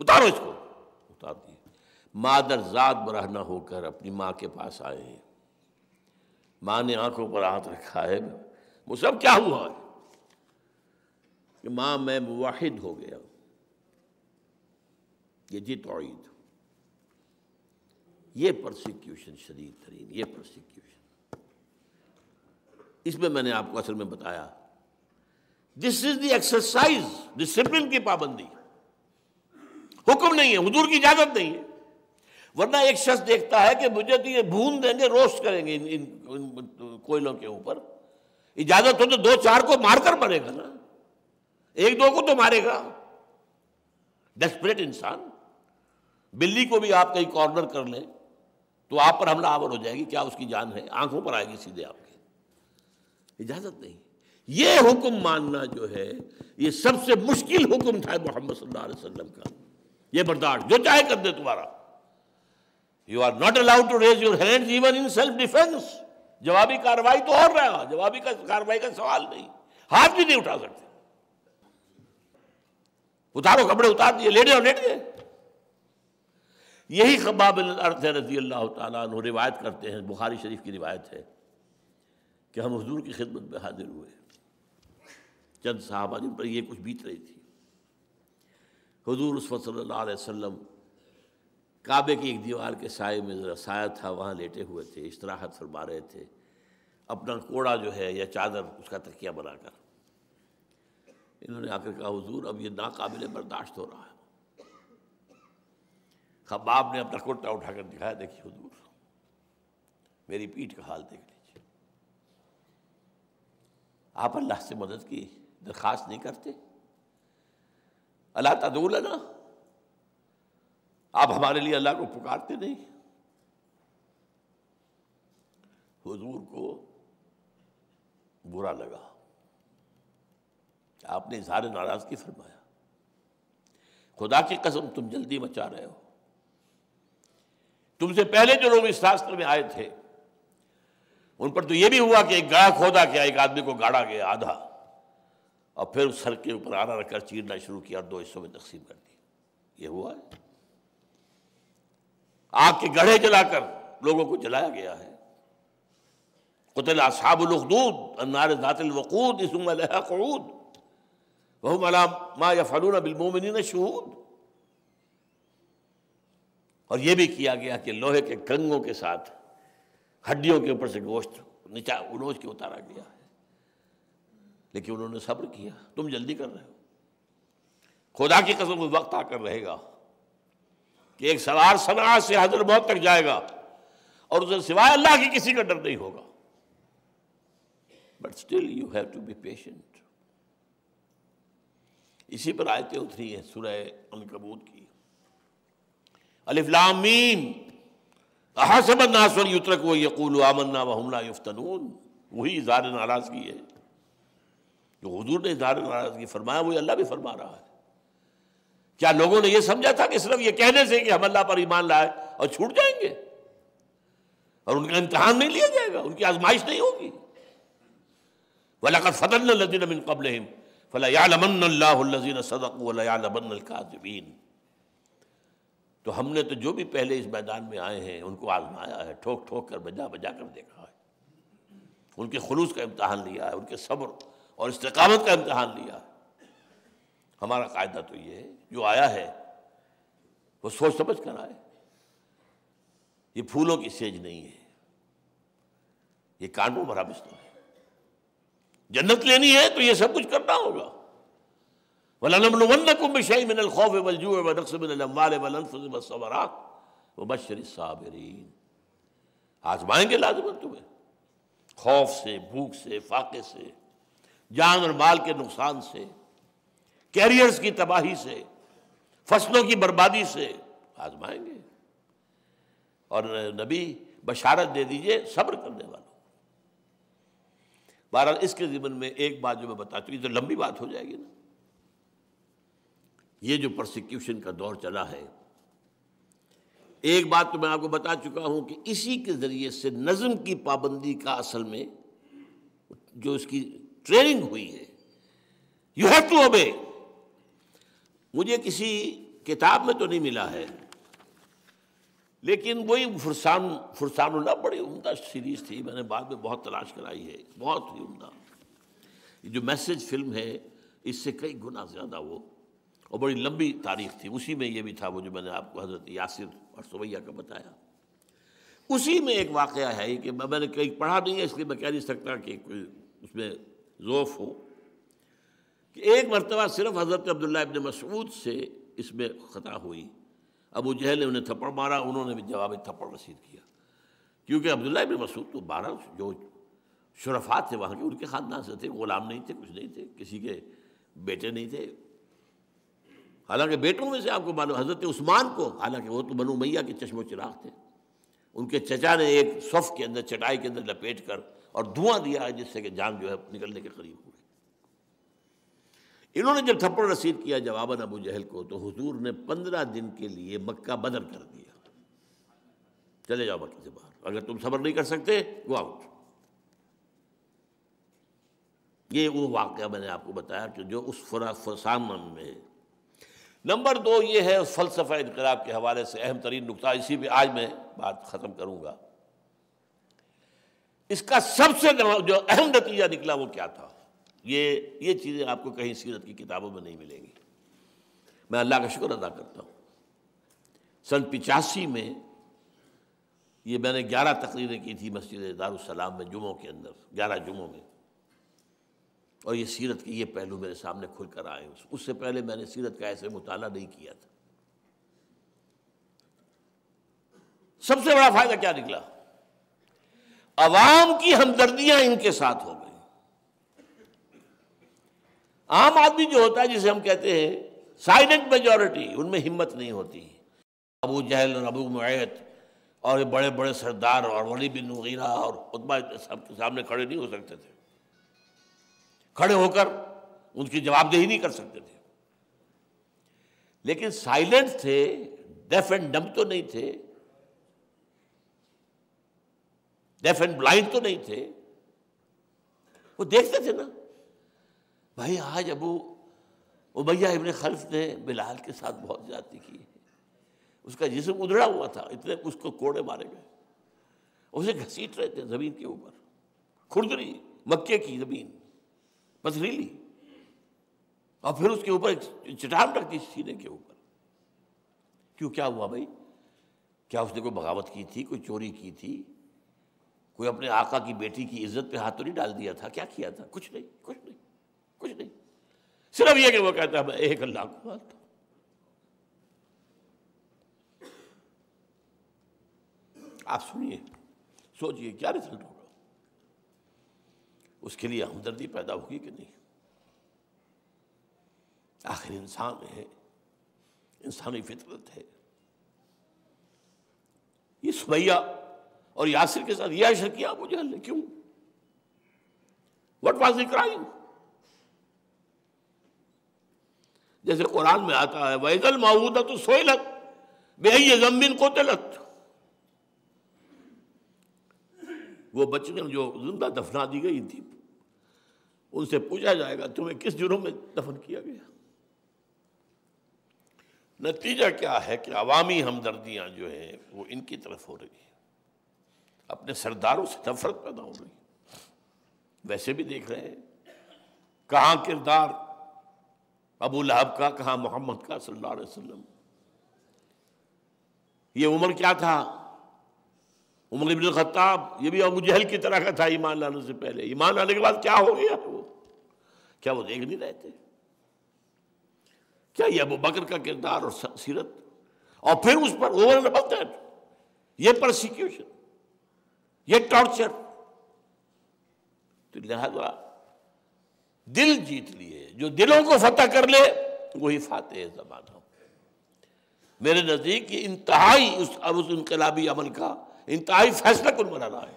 उतारो इसको उतार दिए मादर जात बराहना होकर अपनी माँ के पास आए हैं माँ ने आंखों पर हाथ रखा है वो सब क्या हुआ है कि माँ मैं मुवाहिद हो गया ये जी तोईद ये प्रोसिक्यूशन शदीद तरीन ये प्रोसिक्यूशन इसमें मैंने आपको असल में बताया this is the exercise discipline की पाबंदी हुक्म नहीं है हजूर की इजाजत नहीं है वरना एक शख्स देखता है कि मुझे तो ये भून देंगे रोस्ट करेंगे इन, इन, इन, कोयलों के ऊपर इजाजत हो तो दो चार को मारकर मरेगा ना एक दो को तो मारेगा डेस्परेट इंसान बिल्ली को भी आप कहीं कॉर्नर कर ले तो आप पर हमला आवर हो जाएगी क्या उसकी जान है आंखों पर आएगी सीधे आपके इजाजत नहीं ये हुक्म मानना जो है ये सबसे मुश्किल हुक्म था मोहम्मद सल्लल्लाहु अलैहि वसल्लम का ये बर्दाश्त जो चाहे कर दे तुम्हारा you are not allowed to raise your hands even in self defence जवाबी कार्रवाई तो और रहा जवाबी का कार्रवाई का सवाल नहीं हाथ भी नहीं उठा सकते उतारो कपड़े उतार दिए लेट जाओ लेट गए यही खबाब अर्थ है रजी अल्लाह तु रिवायत करते हैं बुखारी शरीफ की रिवायत है कि हम हजूर की खिदमत में हाजिर हुए चंद साहबा जिन पर यह कुछ बीत रही थी हजूर उस सल्ला काबे की एक दीवार के साय में ज़रा साया था वहाँ लेटे हुए थे इस तरह हाथ फरमा रहे थे अपना कोड़ा जो है या चादर उसका तकिया बनाकर इन्होंने आकर कहा हजूर अब ये नाकबिल बर्दाश्त हो रहा है खबाब ने अपना कुर्ता उठाकर दिखाया देखिए हजूर मेरी पीठ का हाल देख लीजिए आप अल्लाह से मदद की दरख्वास्त नहीं करते अल्लाह तदूल है ना आप हमारे लिए अल्लाह को पुकारते नहीं हुजूर को बुरा लगा आपने इजहार नाराज़गी फरमाया खुदा की कसम तुम जल्दी मचा रहे हो तुमसे पहले जो लोग इस शास्त्र में आए थे उन पर तो यह भी हुआ कि एक गाड़ा खोदा गया एक आदमी को गाड़ा गया आधा और फिर उस सर के ऊपर आना रखकर चीरना शुरू किया और दो हिस्सों में तकसीम कर दिया ये हुआ है आग के गढ़े जलाकर लोगों को जलाया गया है कुतल असाबुलखदूद अन्नार दातिल वकूद इसमूद वहम अला मा या फलून बिलमोमिन शहूद और यह भी किया गया कि लोहे के कंगों के साथ हड्डियों के ऊपर से गोश्त निचा उलोच के उतारा गया है लेकिन उन्होंने सब्र किया तुम जल्दी कर रहे हो खुदा की कसम उस वक्त आकर रहेगा कि एक सवार सना से हजर मौत तक जाएगा और उसे सिवाय अल्लाह की किसी का डर नहीं होगा but still you have to be patient इसी पर आयतें उतरी हैं सुरह अनकबूत की अलिफ्लामीम हसब युतरक व यकूल आमन्ना वहमला युफ्तनून वही इजहार नाराज़गी है जो हजूर ने इजहार नाराज़गी फरमाया वही अल्लाह भी फरमा रहा है क्या लोगों ने यह समझा था कि सिर्फ ये कहने से कि हम अल्लाह पर ईमान लाए और छूट जाएंगे और उनका इम्तहान नहीं लिया जाएगा उनकी आजमाइश नहीं होगी वलाकत फतन लदीन कबल फ़लाजीन तो हमने तो जो भी पहले इस मैदान में आए हैं उनको आजमाया है ठोक ठोक कर बजा बजा कर देखा है उनके खलूस का इम्तहान लिया है उनके सब्र और इस्तकामत का इम्तहान लिया है हमारा कायदा तो ये है जो आया है वो सोच समझ कर आए ये फूलों की सेज नहीं है ये कानून भरा बिस्तर है जन्नत लेनी है तो ये सब कुछ करना होगा आजमाएंगे लाजमन तुम्हें खौफ से भूख से फाके से जान और माल के नुकसान से कैरियर्स की तबाही से फसलों की बर्बादी से आजमाएंगे और नबी बशारत दे दीजिए सब्र करने बहरहाल इसके जीवन में एक बात जो मैं बता चुकी तो लंबी बात हो जाएगी ना ये जो प्रोसिक्यूशन का दौर चला है एक बात तो मैं आपको बता चुका हूं कि इसी के ज़रिए से नज़म की पाबंदी का असल में जो इसकी ट्रेनिंग हुई है यू हैव टू ओबे मुझे किसी किताब में तो नहीं मिला है लेकिन वही फुरसान फुरसानुल्ला बड़ी उमदा सीरीज थी मैंने बाद में बहुत तलाश कराई है बहुत ही उमदा जो मैसेज फिल्म है इससे कई गुना ज़्यादा वो और बड़ी लंबी तारीख थी उसी में ये भी था वो जो मैंने आपको हज़रत यासिर और सवैया का बताया उसी में एक वाक़ है कि मैंने कहीं पढ़ा नहीं है इसलिए मैं कह नहीं सकता कि कोई उसमें ज़ोफ़ हो कि एक मरतबा सिर्फ हज़रत अब्दुल्ला इबन मसूद से इसमें ख़ता हुई अबू जहल ने उन्हें थप्पड़ मारा उन्होंने भी जवाब थप्पड़ रसीद किया क्योंकि अब्दुल्ला इबन मसूद तो बारह जो शरफात थे वहाँ के उनके ख़ानदान से थे ग़ुलाम नहीं थे कुछ नहीं थे किसी के बेटे नहीं थे हालांकि बेटों में से आपको मालूम हज़रत उस्मान को हालांकि वो तो बनु मैया के चश्मो चिराग थे उनके चचा ने एक सफ़ के अंदर चटाई के अंदर लपेट कर और धुआं दिया जिससे कि जान जो है निकलने के करीब इन्होंने जब थप्पड़ रसीद किया जवाबन अबू जहल को तो हुजूर ने पंद्रह दिन के लिए मक्का बदर कर दिया चले जाओ मक्के से बाहर अगर तुम सबर नहीं कर सकते गो आउट ये वो वाक़ मैंने आपको बताया कि जो उस फसाम में नंबर दो ये है उस फलसफा इनकलाब के हवाले से अहम तरीन नुकता इसी पर आज मैं बात ख़त्म करूंगा इसका सबसे जो अहम नतीजा निकला वो क्या था ये ये चीज़ें आपको कहीं सीरत की किताबों में नहीं मिलेंगी मैं अल्लाह का शुक्र अदा करता हूँ सन पिचासी में ये मैंने ग्यारह तकरीरें की थी मस्जिद दारुसलाम में जुमों के अंदर ग्यारह जुमों में और ये सीरत के ये पहलू मेरे सामने खुल कर आए उससे पहले मैंने सीरत का ऐसे मुताल नहीं किया था सबसे बड़ा फायदा क्या निकला अवाम की हमदर्दियां इनके साथ हो आम आदमी जो होता है जिसे हम कहते हैं साइलेंट मेजोरिटी उनमें हिम्मत नहीं होती अबू जहल और अबू मैत और ये बड़े बड़े सरदार और वली बिन वगैरह और उतबा सबके सामने खड़े नहीं हो सकते थे खड़े होकर उनकी जवाबदेही नहीं कर सकते थे लेकिन साइलेंट थे डेफ एंड डम तो नहीं थे डेफ एंड ब्लाइंड तो नहीं थे वो देखते थे ना भाई आज अबू उमैया इबन खल्फ ने बिलाल के साथ बहुत ज़्यादा की है उसका जिसम उधड़ा हुआ था इतने उसको कोड़े मारे गए उसे घसीट रहे थे ज़मीन के ऊपर खुरदरी मक्के की ज़मीन पथरीली और फिर उसके ऊपर चटान रख सीने के ऊपर क्यों क्या हुआ भाई क्या उसने कोई बगावत की थी कोई चोरी की थी कोई अपने आका की बेटी की इज्जत पे हाथ तो नहीं डाल दिया था क्या किया था कुछ नहीं कुछ नहीं कुछ नहीं सिर्फ यह कि वो कहता है मैं एक अल्लाह को मानता आप सुनिए सोचिए क्या रिजल्ट होगा उसके लिए हमदर्दी पैदा होगी कि नहीं आखिर इंसान है इंसानी फितरत है ये सुबैया और यासिर के साथ यह किया मुझे क्यों वट वॉज द क्राइम जैसे कुरान में आता है वैजल माहूदा तो सोयलत लग जमीन को तलत वो बच्चे जो जिंदा दफना दी गई थी उनसे पूछा जाएगा तुम्हें किस जुर्म में दफन किया गया नतीजा क्या है कि अवामी हमदर्दियां जो हैं वो इनकी तरफ हो रही है अपने सरदारों से नफरत पैदा हो रही है वैसे भी देख रहे हैं कहाँ किरदार अबू लहब का कहा मोहम्मद का सल्लल्लाहु अलैहि वसल्लम ये उमर क्या था उमर इब्न खत्ताब ये भी अबू जहल की तरह का था ईमान लाने से पहले ईमान लाने के बाद क्या हो गया वो क्या वो देख नहीं रहे थे क्या ये अबू बकर का किरदार और सीरत और फिर उस पर ओवर एंड दैट ये प्रोसिक्यूशन ये टॉर्चर तो लिहाजा दिल जीत लिए जो दिलों को फतह कर ले वही फातह जमाना मेरे नज़दीक ये इंतहाई उस अब उस इनकलाबी अमल का इंतहाई फैसला कुल बनाना है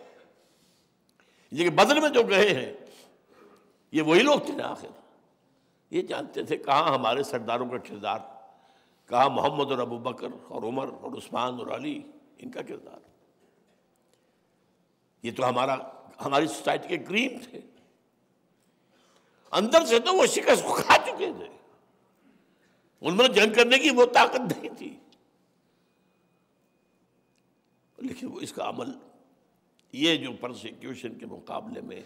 लेकिन बदल में जो गए हैं ये वही लोग थे ना आखिर ये जानते थे कहाँ हमारे सरदारों का किरदार कहाँ मोहम्मद और अबू बकर और उमर और उस्मान और अली इनका किरदार ये तो हमारा हमारी सोसाइटी के क्रीम थे अंदर से तो वो शिकस्त खा चुके थे उनमें जंग करने की वो ताकत नहीं थी लेकिन वो इसका अमल ये जो प्रोसिक्यूशन के मुकाबले में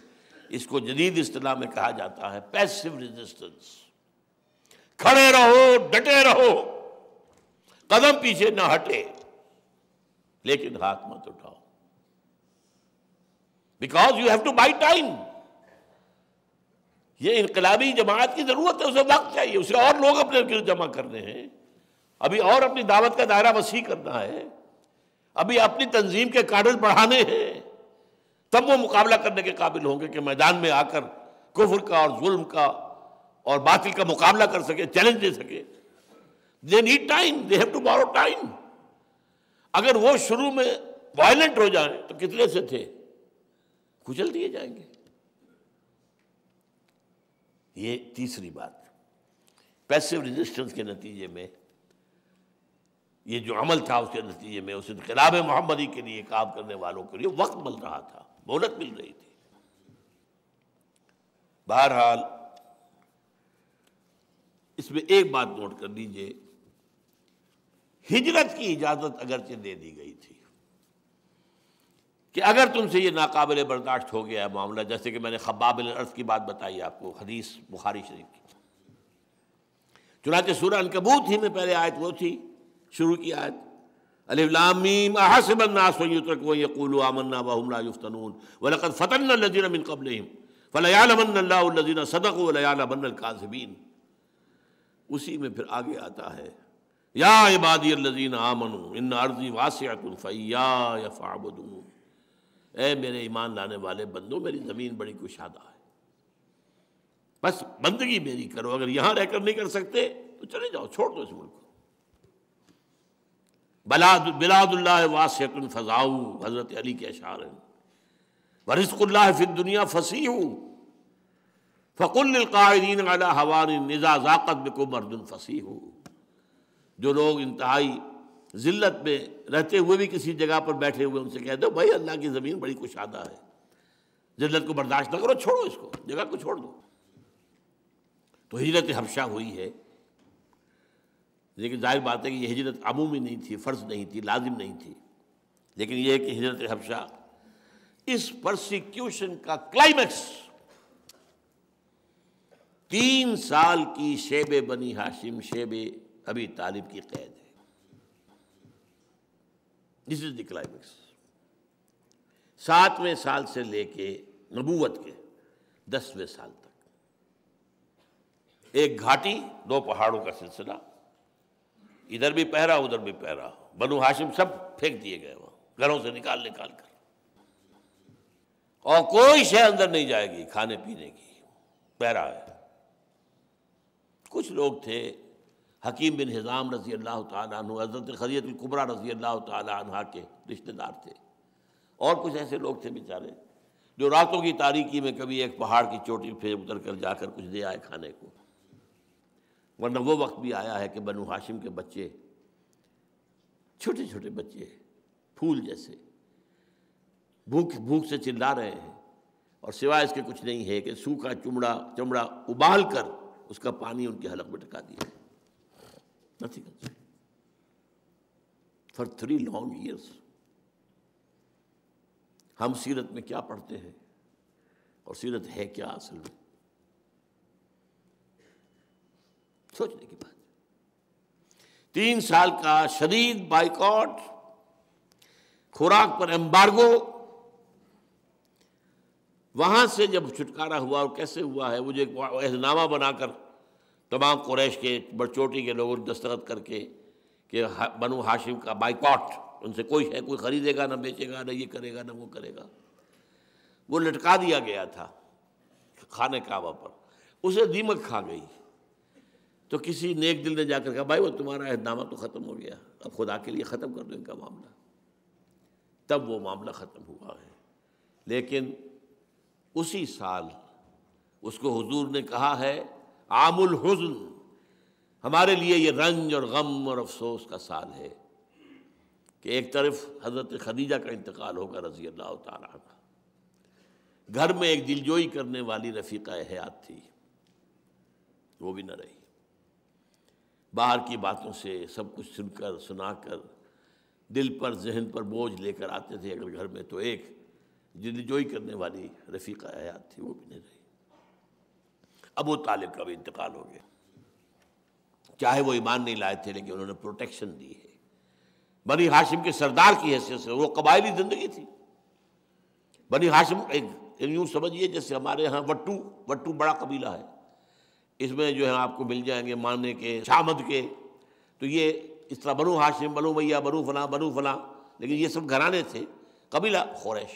इसको जदीद असलाह में कहा जाता है पैसिव रेजिस्टेंस खड़े रहो डटे रहो कदम पीछे ना हटे लेकिन हाथ मत उठाओ because you have to buy time ये इनकलाबी जमात की ज़रूरत है उसे वक्त चाहिए उसे और लोग अपने गिर जमा करने हैं अभी और अपनी दावत का दायरा वसी करना है अभी अपनी तंजीम के कागज बढ़ाने हैं तब वो मुकाबला करने के काबिल होंगे कि मैदान में आकर कुफर का और जुल्म का और बातिल का मुकाबला कर सके चैलेंज दे सके they need time they have to borrow time अगर वो शुरू में वायलेंट हो जाए तो कितने से थे कुचल दिए जाएंगे ये तीसरी बात पैसिव रेजिस्टेंस के नतीजे में ये जो अमल था उसके नतीजे में उस इनकलाब मोहम्मदी के लिए काम करने वालों के लिए वक्त मिल रहा था मोहलत मिल रही थी बहरहाल इसमें एक बात नोट कर लीजिए हिजरत की इजाज़त अगरचे दे दी गई थी कि अगर तुमसे ये नाकबिल बर्दाश्त हो गया मामला जैसे कि मैंने खब्बाबिल अर्थ की बात बताई आपको हदीस बुखारी शरीफ की चुनाच सूर अनकबूत ही में पहले आयत वो थी शुरू की आयत उसी में फिर आगे आता है या इबादी आमनु इन अर्जी वासियातफ़ैया फ़ाबदून ए मेरे ईमान लाने वाले बंदो मेरी ज़मीन बड़ी कुशादा है बस बंदगी मेरी करो अगर यहां रहकर नहीं कर सकते तो चले जाओ छोड़ दो इस मुल्क को बलाद बिलादुल्ला वासकुन फजाऊ हज़रत अली के अशार हैं वरिस्कुल्ला फिर दुनिया फंसी हूँ फ़कुल्लकायदीन अला हवान निज़ा जाकत में को मर्दन हूँ जो लोग इंतहाई ज़िल्लत में रहते हुए भी किसी जगह पर बैठे हुए उनसे कह दो भाई अल्लाह की ज़मीन बड़ी कुशादा है ज़िल्लत को बर्दाश्त ना करो छोड़ो इसको जगह को छोड़ दो तो हिजरत हफशा हुई है लेकिन जाहिर बात है कि यह हिजरत अमूमी नहीं थी फ़र्ज नहीं थी लाजिम नहीं थी लेकिन यह कि हिजरत हफशा इस प्रोसिक्यूशन का क्लाइमैक्स तीन साल की शेब बनी हाशिम शेब अभी तालिब की कैद है दिस इज द क्लाइमेक्स सातवें साल से लेके नबूवत के दसवें साल तक एक घाटी दो पहाड़ों का सिलसिला इधर भी पहरा उधर भी पहरा बनु हाशिम सब फेंक दिए गए वहां घरों से निकाल निकाल कर और कोई शय अंदर नहीं जाएगी खाने पीने की पहरा है कुछ लोग थे हकीम बिन हिज़ाम रज़ी अल्लाह तु हज़रत खरीतुल्कुबरा रज़ी अल्लाह तह के रिश्तेदार थे और कुछ ऐसे लोग थे बेचारे जो रातों की तारीखी में कभी एक पहाड़ की चोटी फिर उतर कर जाकर कुछ दे आए खाने को वरना वो वक्त भी आया है कि बनु हाशिम के बच्चे छोटे छोटे बच्चे फूल जैसे भूख भूख से चिल्ला रहे हैं और सिवाय इसके कुछ नहीं है कि सूखा चुमड़ा चमड़ा उबाल कर उसका पानी उनके हलक में टका दिया Nothing else. For three long years हम सीरत में क्या पढ़ते हैं और सीरत है क्या असल में सोचने की बात तीन साल का शदीद बाइकॉट खुराक पर एम्बार्गो वहां से जब छुटकारा हुआ और कैसे हुआ है मुझे एक एहनामा बनाकर तमाम कुरैश के बड़चोटी के लोगों ने दस्तखत करके कि बनु हाशिम का बाइकॉट उनसे कोई है कोई ख़रीदेगा ना बेचेगा ना ये करेगा ना वो करेगा वो लटका दिया गया था खाने काबा पर उसे दीमक खा गई तो किसी नेक दिल ने जाकर कहा भाई वो तुम्हारा अहदनामा तो ख़त्म हो गया अब खुदा के लिए ख़त्म कर दो इनका मामला तब वो मामला ख़त्म हुआ है लेकिन उसी साल उसको हुजूर ने कहा है आमुल हुजन हमारे लिए ये रंज और गम और अफसोस का साल है कि एक तरफ हज़रत खदीजा का इंतकाल होगा रजी अल्लाह तारा घर में एक दिलजोई करने वाली रफ़ीक़ा हयात थी वो भी न रही बाहर की बातों से सब कुछ सुनकर सुनाकर दिल पर जहन पर बोझ लेकर आते थे अगर घर में तो एक दिलजोई करने वाली रफ़ीक़ा हयात थी वो भी नहीं रही अबू तालिब का भी इंतकाल हो गया चाहे वो ईमान नहीं लाए थे लेकिन उन्होंने प्रोटेक्शन दी है बनी हाशिम के सरदार की हैसियत से वो कबायली ज़िंदगी थी बनी हाशिम एक यूं समझिए जैसे हमारे यहाँ वट्टू वट्टू बड़ा कबीला है इसमें जो है आपको मिल जाएंगे माने के शामद के तो ये इस तरह बनु हाशिम बनू मैया बनू फला बनू फला लेकिन ये सब घराने थे कबीला खौरैश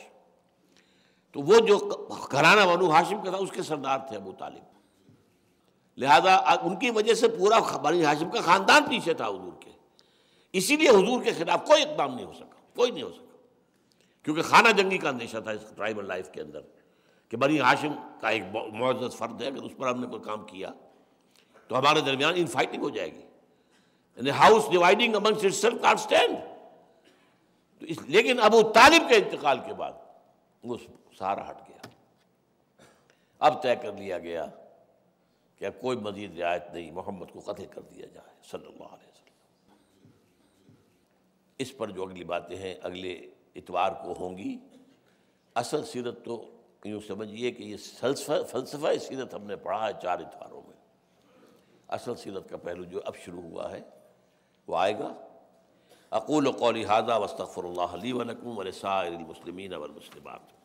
तो वो जो घराना बनू हाशिम का था उसके सरदार थे अबू तालिब लिहाजा उनकी वजह से पूरा बनी हाशिम का ख़ानदान पीछे था हजूर के इसीलिए हजूर के खिलाफ कोई इकदाम नहीं हो सका कोई नहीं हो सका क्योंकि खाना जंगी का अंदेशा था इस ट्राइबल लाइफ के अंदर कि बनी हाशिम का एक मुआजत फ़र्द है अगर उस पर हमने कोई काम किया तो हमारे दरमियान इन फाइटिंग हो जाएगी यानी house dividing amongst itself stand तो इस लेकिन वो तालिब के इंतकाल के बाद वो सहारा हट गया अब तय कर लिया गया या कोई मजीद रियायत नहीं मोहम्मद को कतल कर दिया जाए सल्लल्लाहु अलैहि वसल्लम इस पर जो अगली बातें हैं अगले इतवार को होंगी असल सीरत तो यूँ समझिए कि ये फलसफा सीरत हमने पढ़ा है चार इतवारों में असल सीरत का पहलू जो अब शुरू हुआ है वो आएगा अकूल कौली हादा वस्तफ़र ली वनकूम वसाइल मुसलमिन वमसलिमत